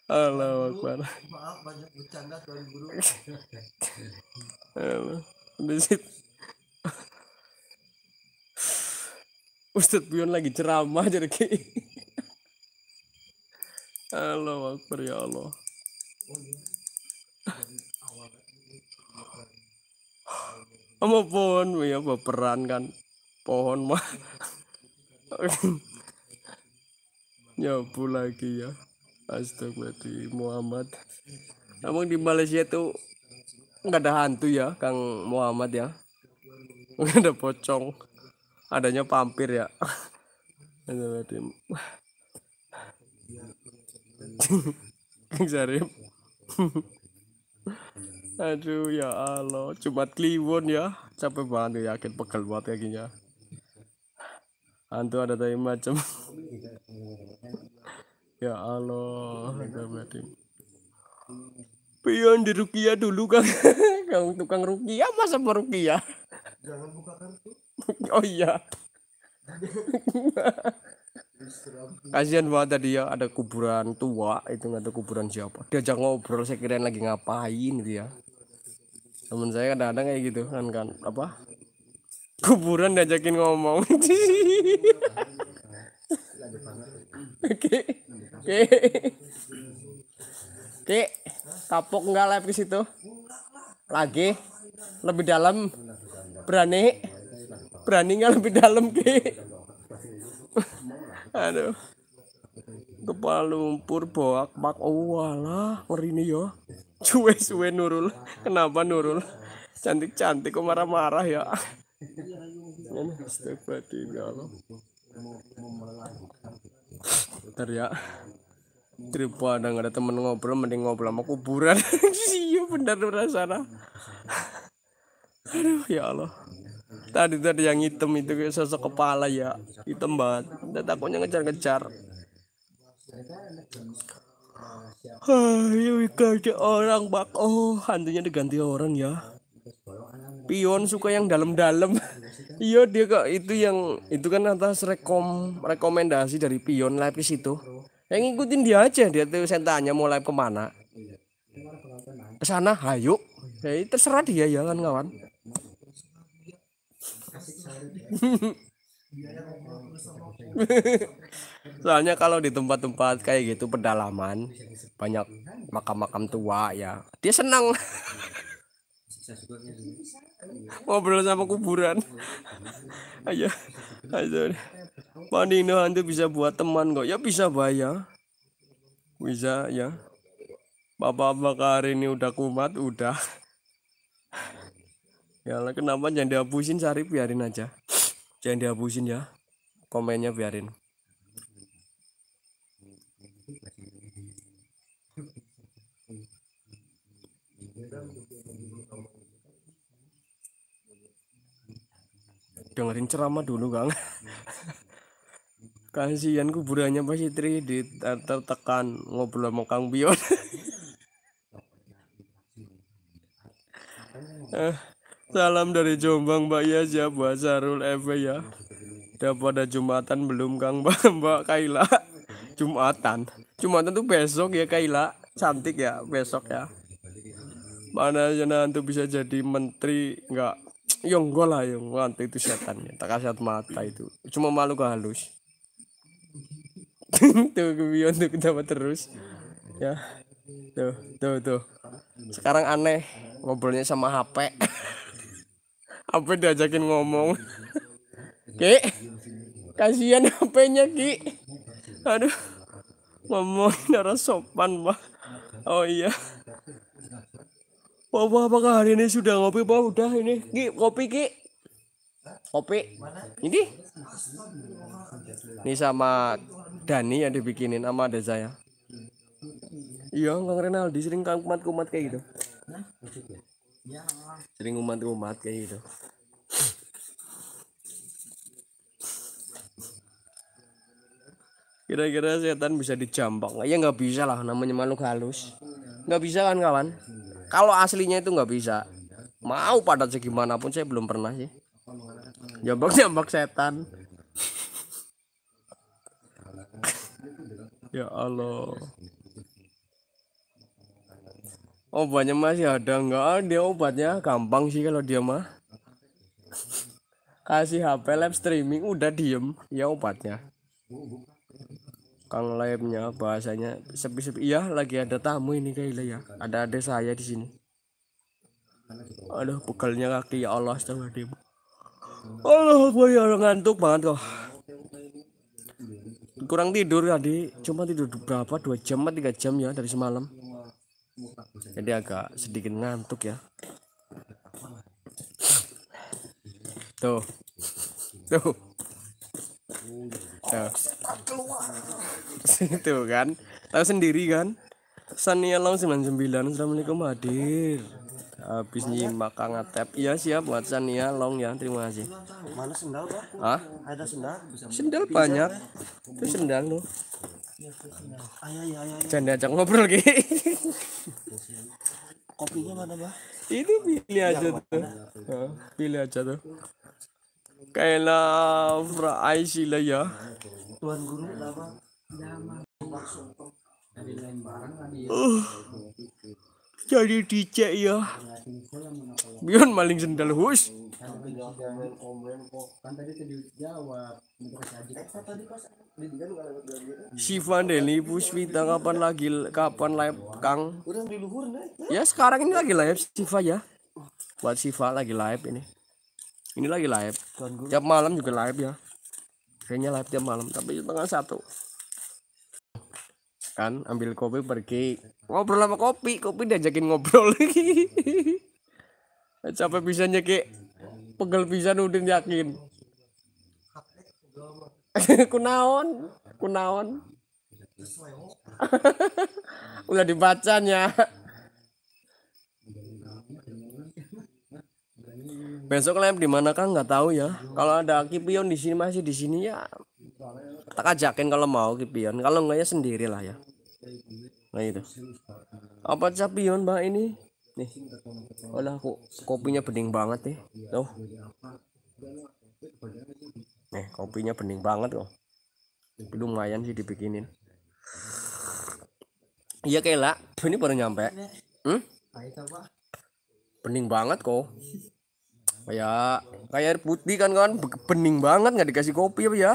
Allah Akbar. Maaf banyak bercanda tuan guru. Allah. Di situ. Ustadz Bion lagi ceramah jadi kayak. Allah Akbar ya Allah. Oh, iya. Sama pohon ya berperan kan. Pohon mah. Iya, iya. Nyabu lagi ya. Astagfirullah Muhammad. namun di Malaysia tuh nggak ada hantu ya, Kang Muhammad ya? Nggak ada pocong. Adanya pampir ya. Kang Sarip. Aduh ya Allah, cuma kliwon ya. Capek banget ya, yakin pegel banget kakinya. Hantu ada tadi macam. Ya Allah, Batin. Iya, Pion di Rukia dulu kan kang tukang Rukia masa mau Jangan buka kartu. Oh iya. Kasihan banget tadi ya ada kuburan tua itu nggak ada kuburan siapa. Diajak ngobrol saya kirain lagi ngapain gitu ya. Temen saya kadang-kadang kayak gitu kan kan apa? Kuburan diajakin ngomong. Oke. Oke, oke, kapok enggak live ke situ? Lagi? Lebih dalam? Berani? Berani enggak lebih dalam, Ki? Aduh. Kepala lumpur boak bak oh walah ngeri nih yo. Cue suwe Nurul. Kenapa Nurul? Cantik-cantik kok marah-marah ya. Astagfirullahaladzim ntar ya daripada nggak ada temen ngobrol mending ngobrol sama kuburan sih iya, bener rasanya. aduh ya Allah tadi tadi yang hitam itu kayak sosok kepala ya hitam banget dan takutnya ngejar-ngejar Ayo ganti orang bak oh hantunya diganti orang ya pion suka yang dalam-dalam Iya dia kok itu yang itu kan atas rekom rekomendasi dari Pion live itu. Yang ngikutin dia aja dia tuh saya tanya mau live kemana. Ke sana, hayu. Ya terserah dia ya kan kawan. Soalnya kalau di tempat-tempat kayak gitu pedalaman banyak makam-makam tua ya. Dia senang. ngobrol sama kuburan ayo ayo panino hantu bisa buat teman kok ya bisa bayar ya. bisa ya Bapak bapak hari ini udah kumat udah ya kenapa jangan dihapusin Sari biarin aja jangan dihapusin ya komennya biarin dengerin ceramah dulu kang kasihan kuburannya pasti Tri ditertekan ngobrol sama Kang Bion eh, salam dari Jombang Mbak ya siap buat Sarul Efe ya udah pada Jumatan belum Kang Mbak Mbak Kaila Jumatan Jumatan tuh besok ya Kaila cantik ya besok ya mana aja nanti bisa jadi menteri nggak yang gue lah yung hantu itu setannya Tak kasat mata itu. Cuma malu ke halus. tuh gubion tuh ketawa terus. Ya. Tuh, tuh, tuh. Sekarang aneh ngobrolnya sama HP. HP diajakin ngomong. Ki, kasihan HP-nya Ki. Aduh, ngomong darah sopan mah. Oh iya. Papa apakah hari ini sudah ngopi Pak? Udah ini. Ki, kopi Ki. Kopi. Ini. Ini sama Dani yang dibikinin sama ada saya. Iya, Kang Renaldi sering kumat-kumat kayak gitu. Sering kumat-kumat kayak gitu. Kira-kira setan bisa dijambak? Ya nggak bisa lah, namanya makhluk halus. Nggak bisa kan kawan? Kalau aslinya itu nggak bisa. Mau padat segimanapun saya belum pernah sih. Jambak-jambak setan. ya Allah. Obatnya masih ada nggak? Dia obatnya gampang sih kalau dia mah. Kasih HP live streaming udah diem ya obatnya tukang lemnya bahasanya sepi-sepi iya lagi ada tamu ini kayaknya ya ada ada saya di sini aduh pukulnya kaki ya Allah astagfirullahaladzim Allah gue ya ngantuk banget kok kurang tidur tadi cuma tidur berapa dua jam atau tiga jam ya dari semalam jadi agak sedikit ngantuk ya tuh tuh Nah. itu kan tahu sendiri kan Sania Long 99 Assalamualaikum hadir habis nyimak Kang Atep iya siap buat Sania Long ya terima kasih mana sendal pak ada sendal sendal banyak itu sendal lo jangan diajak ngobrol lagi kopinya mana pak itu pilih aja tuh pilih aja tuh Kaila Aishi ya. Tuan guru lama lama dari lain barang tadi kan uh, ya. Jadi DJ ya. Biar maling sendal hus. Kan eh, kan Siva Deli Puspita kapan lagi kapan live Kang? Ya sekarang ini lagi live Siva ya. Buat Siva lagi live ini ini lagi live tiap malam juga live ya kayaknya live tiap malam tapi tengah satu kan ambil kopi pergi ngobrol sama kopi kopi diajakin ngobrol capek bisa nyekik pegel bisa udin yakin kunaon kunaon udah dibacanya Besok lem di mana kan nggak tahu ya. Kalau ada Kipion di sini masih di sini ya tak ajakin kalau mau Kipion. Kalau nggak ya sendirilah ya. Nah itu. Apa capion mbak ini? Nih. Olah kok kopinya bening banget nih. Tuh. Nih kopinya bening banget kok. Lumayan sih dibikinin. Iya Kela, ini baru nyampe. Hmm? Bening banget kok kayak kayak air putih kan kan bening banget nggak dikasih kopi apa ya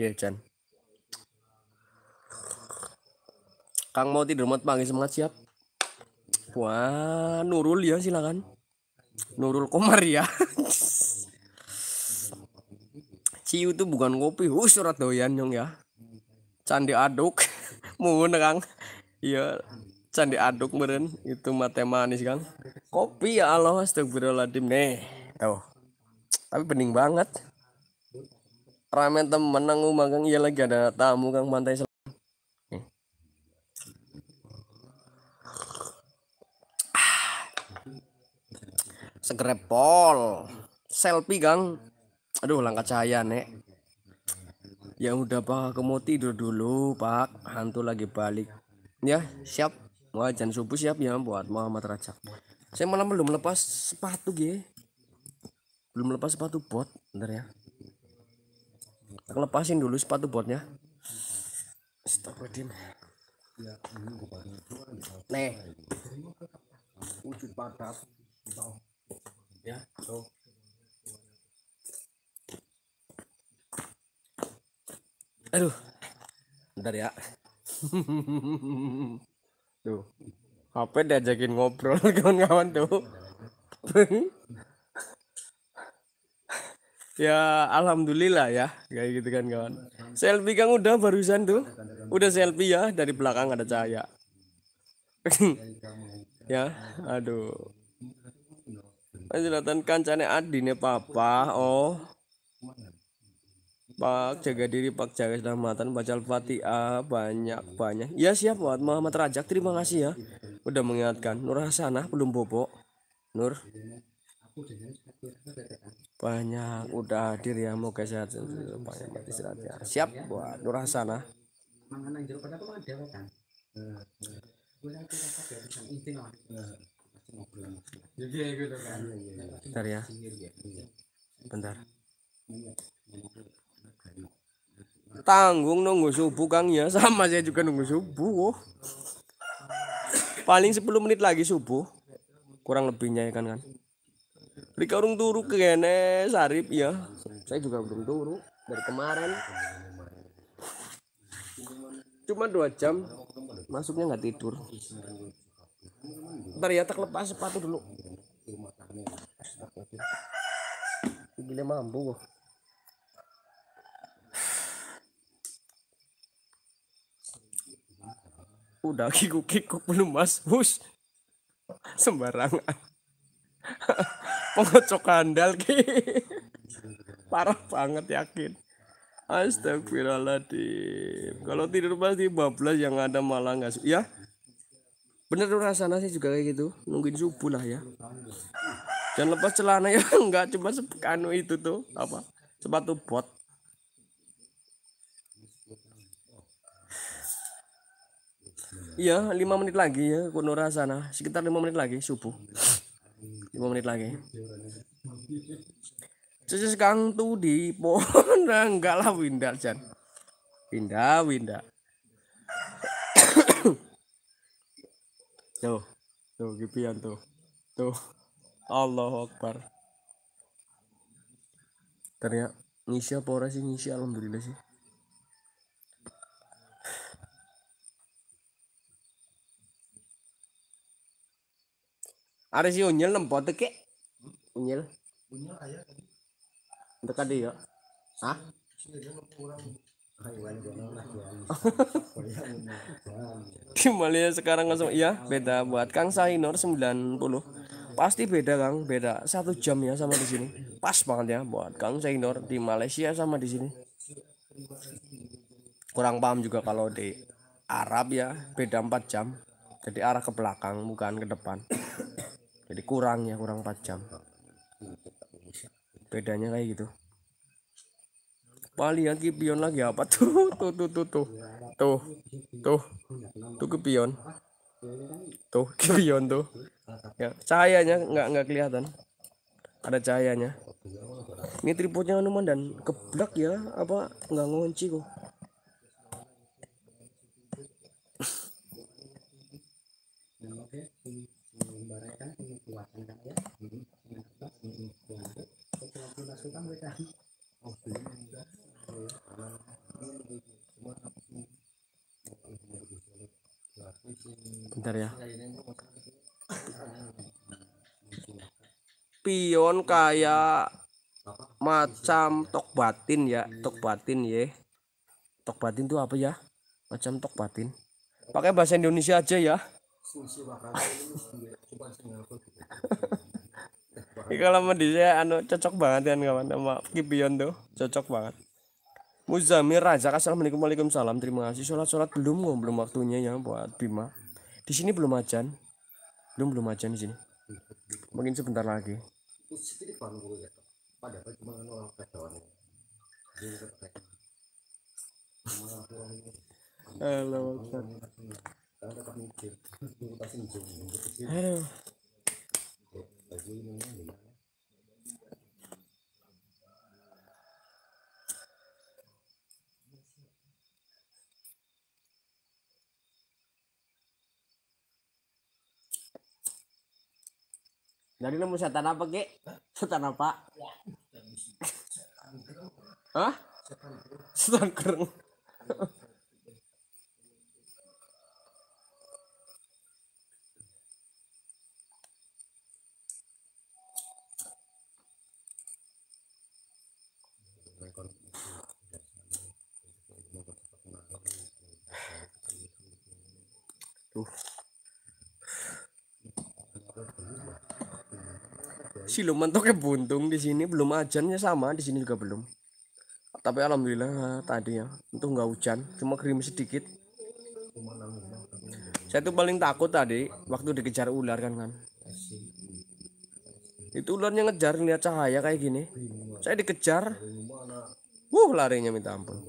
ya Chan Kang mau tidur mat pagi semangat siap wah Nurul ya silakan Nurul Komar ya Ciu tuh bukan kopi usurat uh, surat doyan nyong ya candi aduk mau kang iya can diaduk meren itu mate manis kan kopi ya Allah astagfirullahaladzim nih tuh oh, tapi bening banget ramen temen nangu magang iya lagi ada tamu kang pantai selam hmm. segrepol selfie kang aduh langkah cahaya nek ya udah pak aku mau tidur dulu pak hantu lagi balik ya siap Wajan subuh siap ya buat Muhammad Raja Saya malah belum lepas sepatu ge. Belum lepas sepatu bot, bentar ya. Kita lepasin dulu sepatu botnya. Stop redim. Nih. Wujud padat. Ya, so. Aduh. Bentar ya. Tuh. HP diajakin ngobrol kawan-kawan tuh. ya alhamdulillah ya kayak gitu kan kawan. Selfie Kang udah barusan tuh. Udah selfie ya dari belakang ada cahaya. ya, aduh. Penjelatan kancane Adi nih papa. Oh, Pak jaga diri Pak jaga selamatan baca Al-Fatihah banyak-banyak. Ya siap buat Muhammad Rajak terima kasih ya. Udah mengingatkan Nur Hasanah belum bobo. Nur banyak udah hadir ya mau sehat banyak mati sehat ya. Siap buat Nur Hasanah. Bentar ya. Bentar tanggung nunggu subuh Kang ya sama saya juga nunggu subuh oh. paling 10 menit lagi subuh kurang lebihnya ya kan kan Rika urung turu kene Sarip ya saya juga belum turu dari kemarin cuma dua jam masuknya nggak tidur ntar ya tak lepas sepatu dulu gila mampu udah kikuk kikuk belum mas bus sembarangan pengocok handal ki parah banget yakin Astagfirullahaladzim kalau tidur pasti bablas yang ada malah nggak ya bener tuh rasanya sih juga kayak gitu nungguin subuh lah ya jangan lepas celana ya enggak cuma sepekanu itu tuh apa sepatu bot Iya, lima menit lagi ya Kunora sana. Sekitar lima menit lagi subuh. Lima menit lagi. Cucu sekarang tuh di pohon nah, enggak lah Winda Jan. Winda, Winda. tuh, tuh gipian tuh. Tuh. Allah Akbar. Ternyata Nisha pora sih Nisha alhamdulillah sih. Ada si unyil nempot ke? Unyil. Unyil aya tadi. Dekat dia. Hah? Di Malaysia sekarang langsung iya beda buat Kang Sainor 90 pasti beda Kang beda satu jam ya sama di sini pas banget ya buat Kang Sainor di Malaysia sama di sini kurang paham juga kalau di Arab ya beda 4 jam jadi arah ke belakang bukan ke depan jadi kurang ya kurang 4 jam bedanya kayak gitu paling lagi pion lagi apa tuh tuh tuh tuh tuh tuh tuh tuh pion tuh pion tuh ya cahayanya nggak nggak kelihatan ada cahayanya ini tripodnya Hanuman dan keblak ya apa nggak ngunci kok bentar ya pion kayak macam tok batin ya tok batin ya tok batin itu apa ya macam tok batin pakai bahasa Indonesia aja ya ini cuma kalau anu cocok banget kan kawan sama Kibion tuh cocok banget Muzamir Raja, Assalamualaikum Waalaikumsalam terima kasih sholat sholat belum ngom belum waktunya ya buat Bima di sini belum macan belum belum macan di sini mungkin sebentar lagi Halo, jadi lu mau setan apa, Ge? Setan apa? Ya, Hah? Setan Setan kereng. siluman tuh kebuntung di sini belum ajannya sama di sini juga belum tapi alhamdulillah eh, tadi ya untung nggak hujan cuma gerimis sedikit saya tuh paling takut tadi waktu dikejar ular kan kan itu ularnya ngejar lihat cahaya kayak gini saya dikejar wuh larinya minta ampun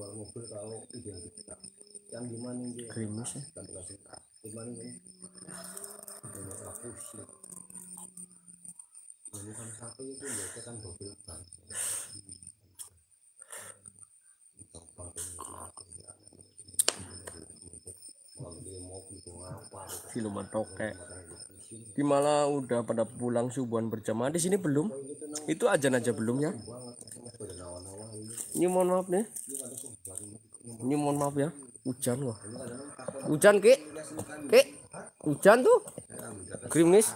gerimis ya itu kan mobil Siluman tokek. Di malah udah pada pulang subuhan berjamaah di sini belum? Itu aja aja belum ya? Ini mohon maaf nih. Ini mohon maaf ya. Hujan wah. Hujan ki. Ki. Hujan tuh. krimis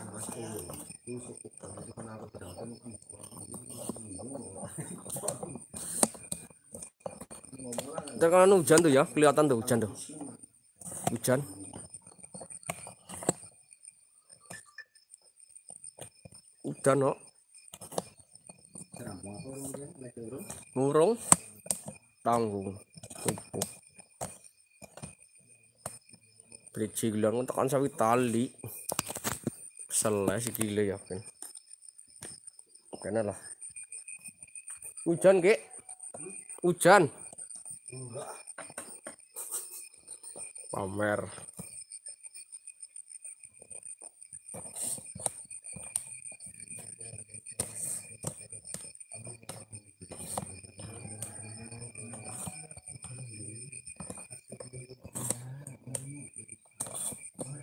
Ntar anu hujan tuh ya, kelihatan tuh hujan tuh. Hujan. Hujan no. burung tanggung tuku. Beli jilang tekan sawi tali selas gila ya kan kena lah hujan kek hujan pamer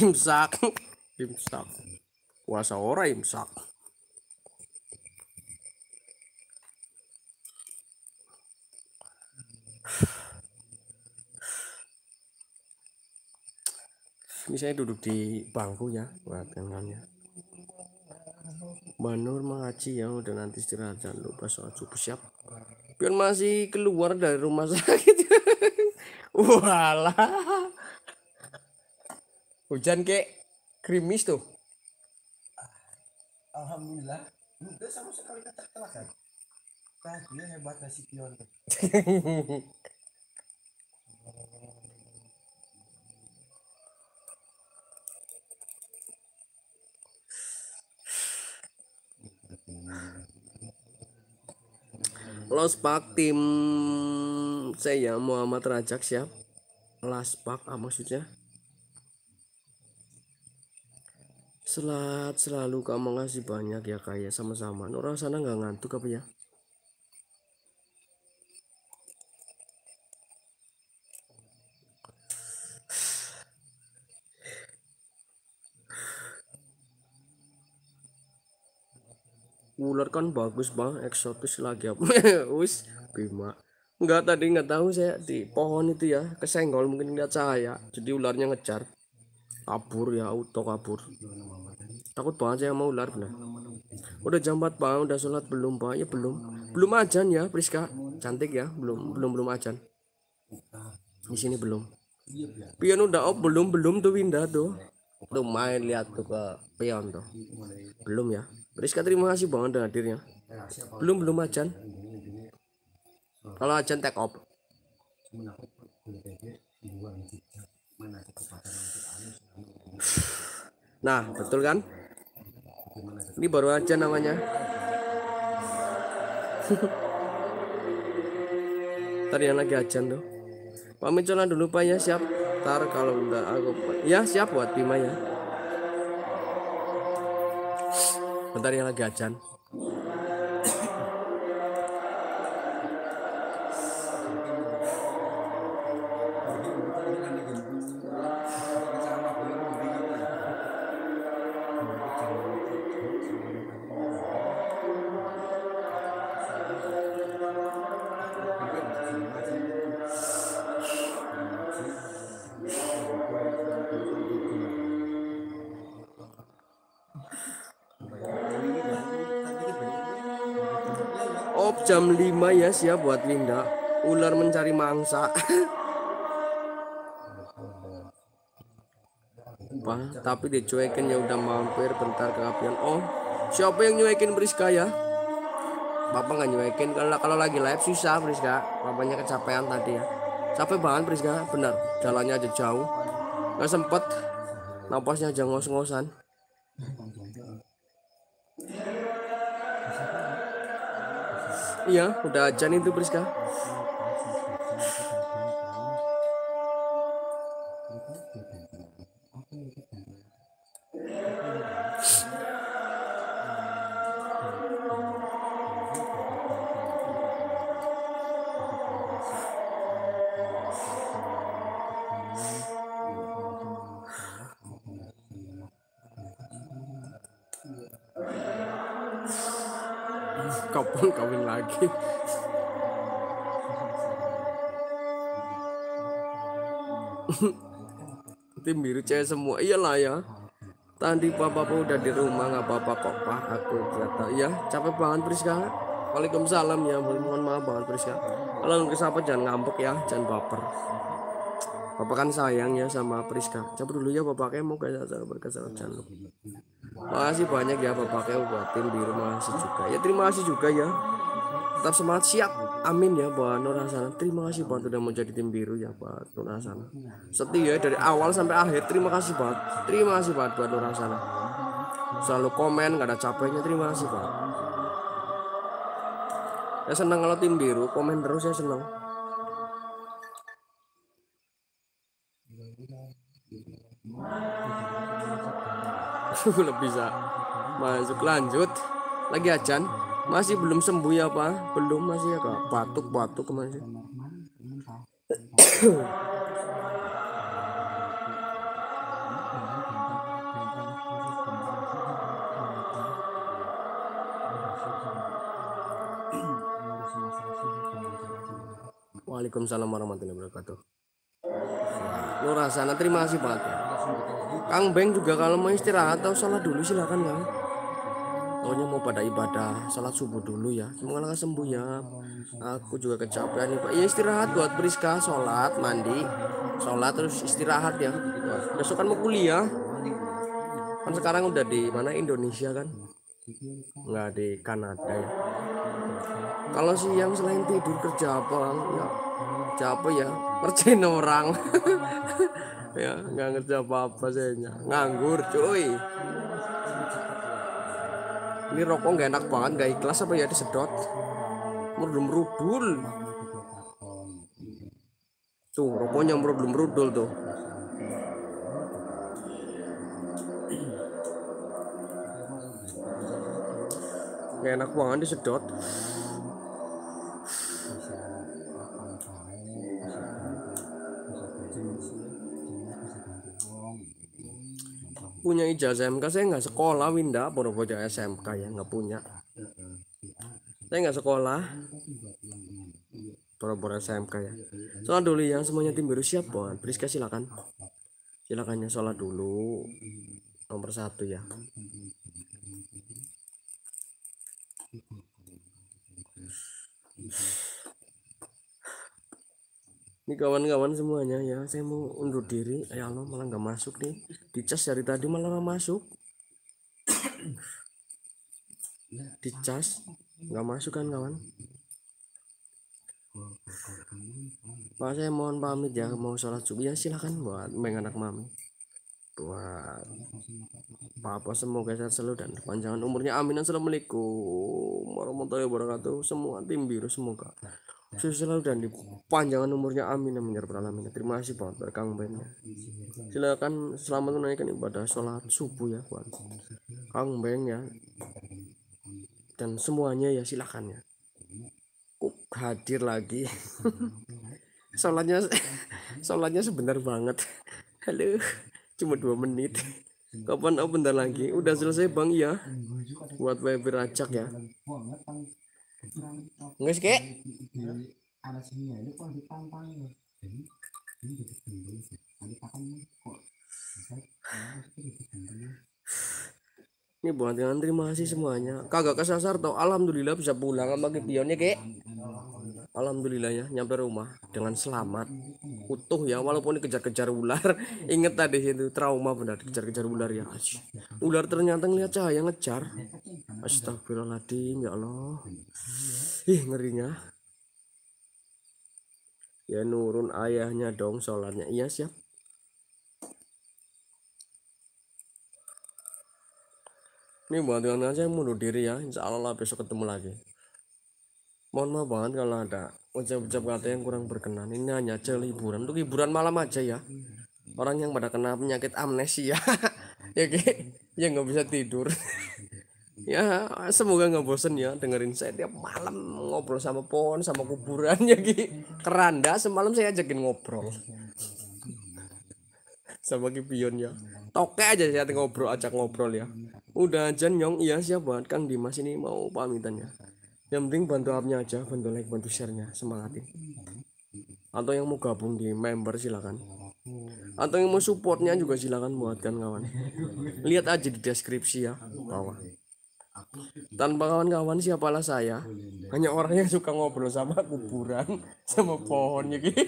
imsak imsak puasa ora imsak misalnya duduk di bangku ya buat ya. Banur mengaji ya udah nanti istirahat jangan lupa soal cukup siap biar masih keluar dari rumah sakit walah Hujan kek krimis tuh. Ah, alhamdulillah. udah hmm, sama sekali kata kelakan. Nah, dia hebat nasi pion tuh. Pak tim saya Muhammad Rajak siap. Laspak ah, maksudnya. Selat selalu kamu ngasih banyak ya kayak ya, sama-sama. Nur sana nggak ngantuk apa ya? ular kan bagus bang eksotis lagi ya. Us bima nggak tadi nggak tahu saya di pohon itu ya kesenggol mungkin nggak cahaya jadi ularnya ngejar kabur ya auto kabur takut banget saya mau ular benar udah jam 4 pak udah sholat belum pak ya belum belum ajan ya Priska cantik ya belum belum belum ajan di sini belum pion udah op belum belum tuh Winda tuh tuh main lihat tuh ke pion tuh belum ya Priska terima kasih banget udah hadirnya belum belum ajan kalau ajan take off Nah, betul kan? Gitu? Ini baru aja namanya. Tadi yang lagi ajan tuh. Pamit jalan dulu Pak ya siap. tar kalau udah aku ya siap buat Bima ya. Bentar yang lagi ajan. Jam 5 ya siap buat Linda. Ular mencari mangsa. Apa? Tapi dicuekin ya udah mampir bentar ke kapian Oh, siapa yang nyuekin Briska ya? Bapak nggak nyuekin kalau kalau lagi live susah Priska. Bapaknya kecapean tadi ya. Capek banget Priska, benar. Jalannya aja jauh. Nggak sempet. Napasnya aja ngos-ngosan. Iya, udah ajan itu Priska. telepon kawin lagi tim biru cewek semua iyalah ya tadi papa udah di rumah nggak apa-apa kok pak aku kata iya capek banget Priska Waalaikumsalam ya mohon maaf banget Priska kalau nggak siapa jangan ngambek ya jangan baper Bapak kan sayang ya sama Priska. Coba dulu ya bapaknya mau gak salah berkesan jangan lupa. Makasih banyak ya Bapak buat tim di rumah kasih juga. Ya terima kasih juga ya. Tetap semangat siap. Amin ya buat Nur Hasan. Terima kasih buat sudah menjadi tim biru ya buat Nur Hasan. Setia ya, dari awal sampai akhir. Terima kasih buat. Terima kasih buat buat Nur Hasan. Selalu komen gak ada capeknya. Terima kasih pak Ya senang kalau tim biru komen terus ya senang. belum bisa masuk lanjut lagi acan masih belum sembuh ya pak belum masih ya batuk batuk batuk masih Waalaikumsalam warahmatullahi wabarakatuh. lu rasa? terima kasih banget. Kang Beng juga kalau mau istirahat atau salat dulu silakan ya. Pokoknya mau pada ibadah salat subuh dulu ya. Semoga sembuh ya. Aku juga kecapean nih Pak. Ya istirahat buat Priska sholat mandi sholat terus istirahat ya. Besok kan mau kuliah. Kan sekarang udah di mana Indonesia kan? Nggak di Kanada ya. Kalau siang selain tidur kerja apa? Ya, kerja apa ya? Percaya orang. ya nggak ngerti apa-apa sayanya nganggur cuy ini rokok nggak enak banget nggak ikhlas apa ya disedot belum rudul tuh rokoknya belum rudul tuh nggak enak banget disedot punya ijazah SMK saya nggak sekolah Winda Purworejo SMK ya nggak punya saya nggak sekolah Purworejo SMK ya sholat dulu yang semuanya tim baru siap pohon Priska silakan silakan sholat dulu nomor satu ya Thank you ini kawan-kawan semuanya ya saya mau undur diri ya Allah malah nggak masuk nih di cas dari tadi malah nggak masuk ya, di cas nggak masuk kan kawan Pak saya mohon pamit ya mau sholat subuh ya silahkan buat main anak mami buat papa semoga sehat selalu dan panjangan umurnya amin assalamualaikum warahmatullahi wabarakatuh semua tim biru semoga Sukses selalu dan dipanjangkan umurnya amin amin ya rabbal alamin. Terima kasih banget buat Kang Ben. Ya. Silakan selamat menunaikan ibadah sholat subuh ya buat Kang Ben ya. Dan semuanya ya silakan ya. Kok hadir lagi? sholatnya sholatnya sebentar banget. Halo, cuma dua menit. Kapan oh bentar lagi? Udah selesai bang ya. Buat web rajak ya. Enggak sih kayak. Ada sini kok ditantang ya. Ini ini jadi terima sih. masih semuanya. Kagak kesasar tau. Alhamdulillah bisa pulang sama pionnya kek. Alhamdulillah ya, nyampe rumah dengan selamat utuh ya walaupun dikejar-kejar ular inget tadi itu trauma benar dikejar-kejar ular ya ular ternyata ngeliat cahaya ngejar astagfirullahaladzim ya Allah ih ngerinya ya nurun ayahnya dong sholatnya iya siap ini buat dengan aja yang mundur diri ya insya Allah besok ketemu lagi mohon maaf banget kalau ada ucap-ucap kata yang kurang berkenan ini hanya aja liburan untuk hiburan malam aja ya orang yang pada kena penyakit amnesia ya ke ya nggak bisa tidur ya semoga nggak bosen ya dengerin saya tiap malam ngobrol sama pohon sama kuburan ya ki keranda semalam saya ajakin ngobrol sama pion ya toke aja saya ngobrol ajak ngobrol ya udah aja nyong iya siap banget Kang Dimas ini mau pamitan ya yang penting bantu upnya aja bantu like bantu sharenya semangatin ya. atau yang mau gabung di member silakan atau yang mau supportnya juga silakan buatkan kawan lihat aja di deskripsi ya bawah tanpa kawan-kawan siapalah saya hanya orang yang suka ngobrol sama kuburan sama pohonnya gitu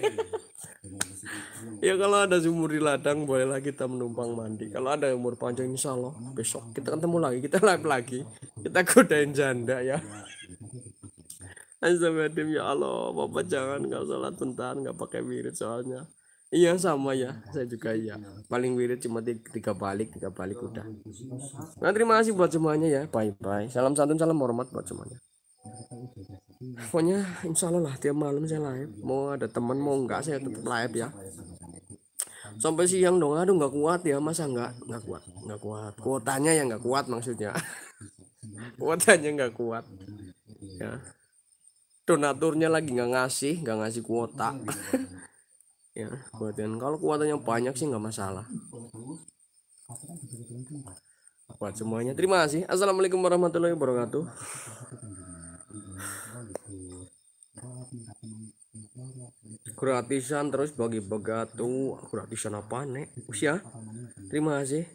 ya kalau ada sumur di ladang bolehlah kita menumpang mandi kalau ada umur panjang insya Allah besok kita ketemu lagi kita live lagi kita godain janda ya Astagfirullahaladzim ya Allah Bapak jangan gak sholat bentar nggak pakai wirid soalnya Iya sama ya, saya juga ya. iya. Paling wirid cuma tiga balik, tiga balik udah. Nah terima kasih buat semuanya ya, bye bye. Salam santun, salam hormat buat semuanya. Pokoknya insya Allah lah tiap malam saya live. Mau ada teman mau enggak saya tetap live ya. Sampai siang dong, aduh nggak kuat ya masa nggak nggak kuat nggak kuat. Kuotanya yang nggak kuat maksudnya. Kuotanya nggak kuat. Ya. Donaturnya lagi nggak ngasih, nggak ngasih kuota. ya kekuatan kalau kuatannya banyak sih nggak masalah buat semuanya terima kasih assalamualaikum warahmatullahi wabarakatuh gratisan terus bagi begatu gratisan apa nek usia ya. terima kasih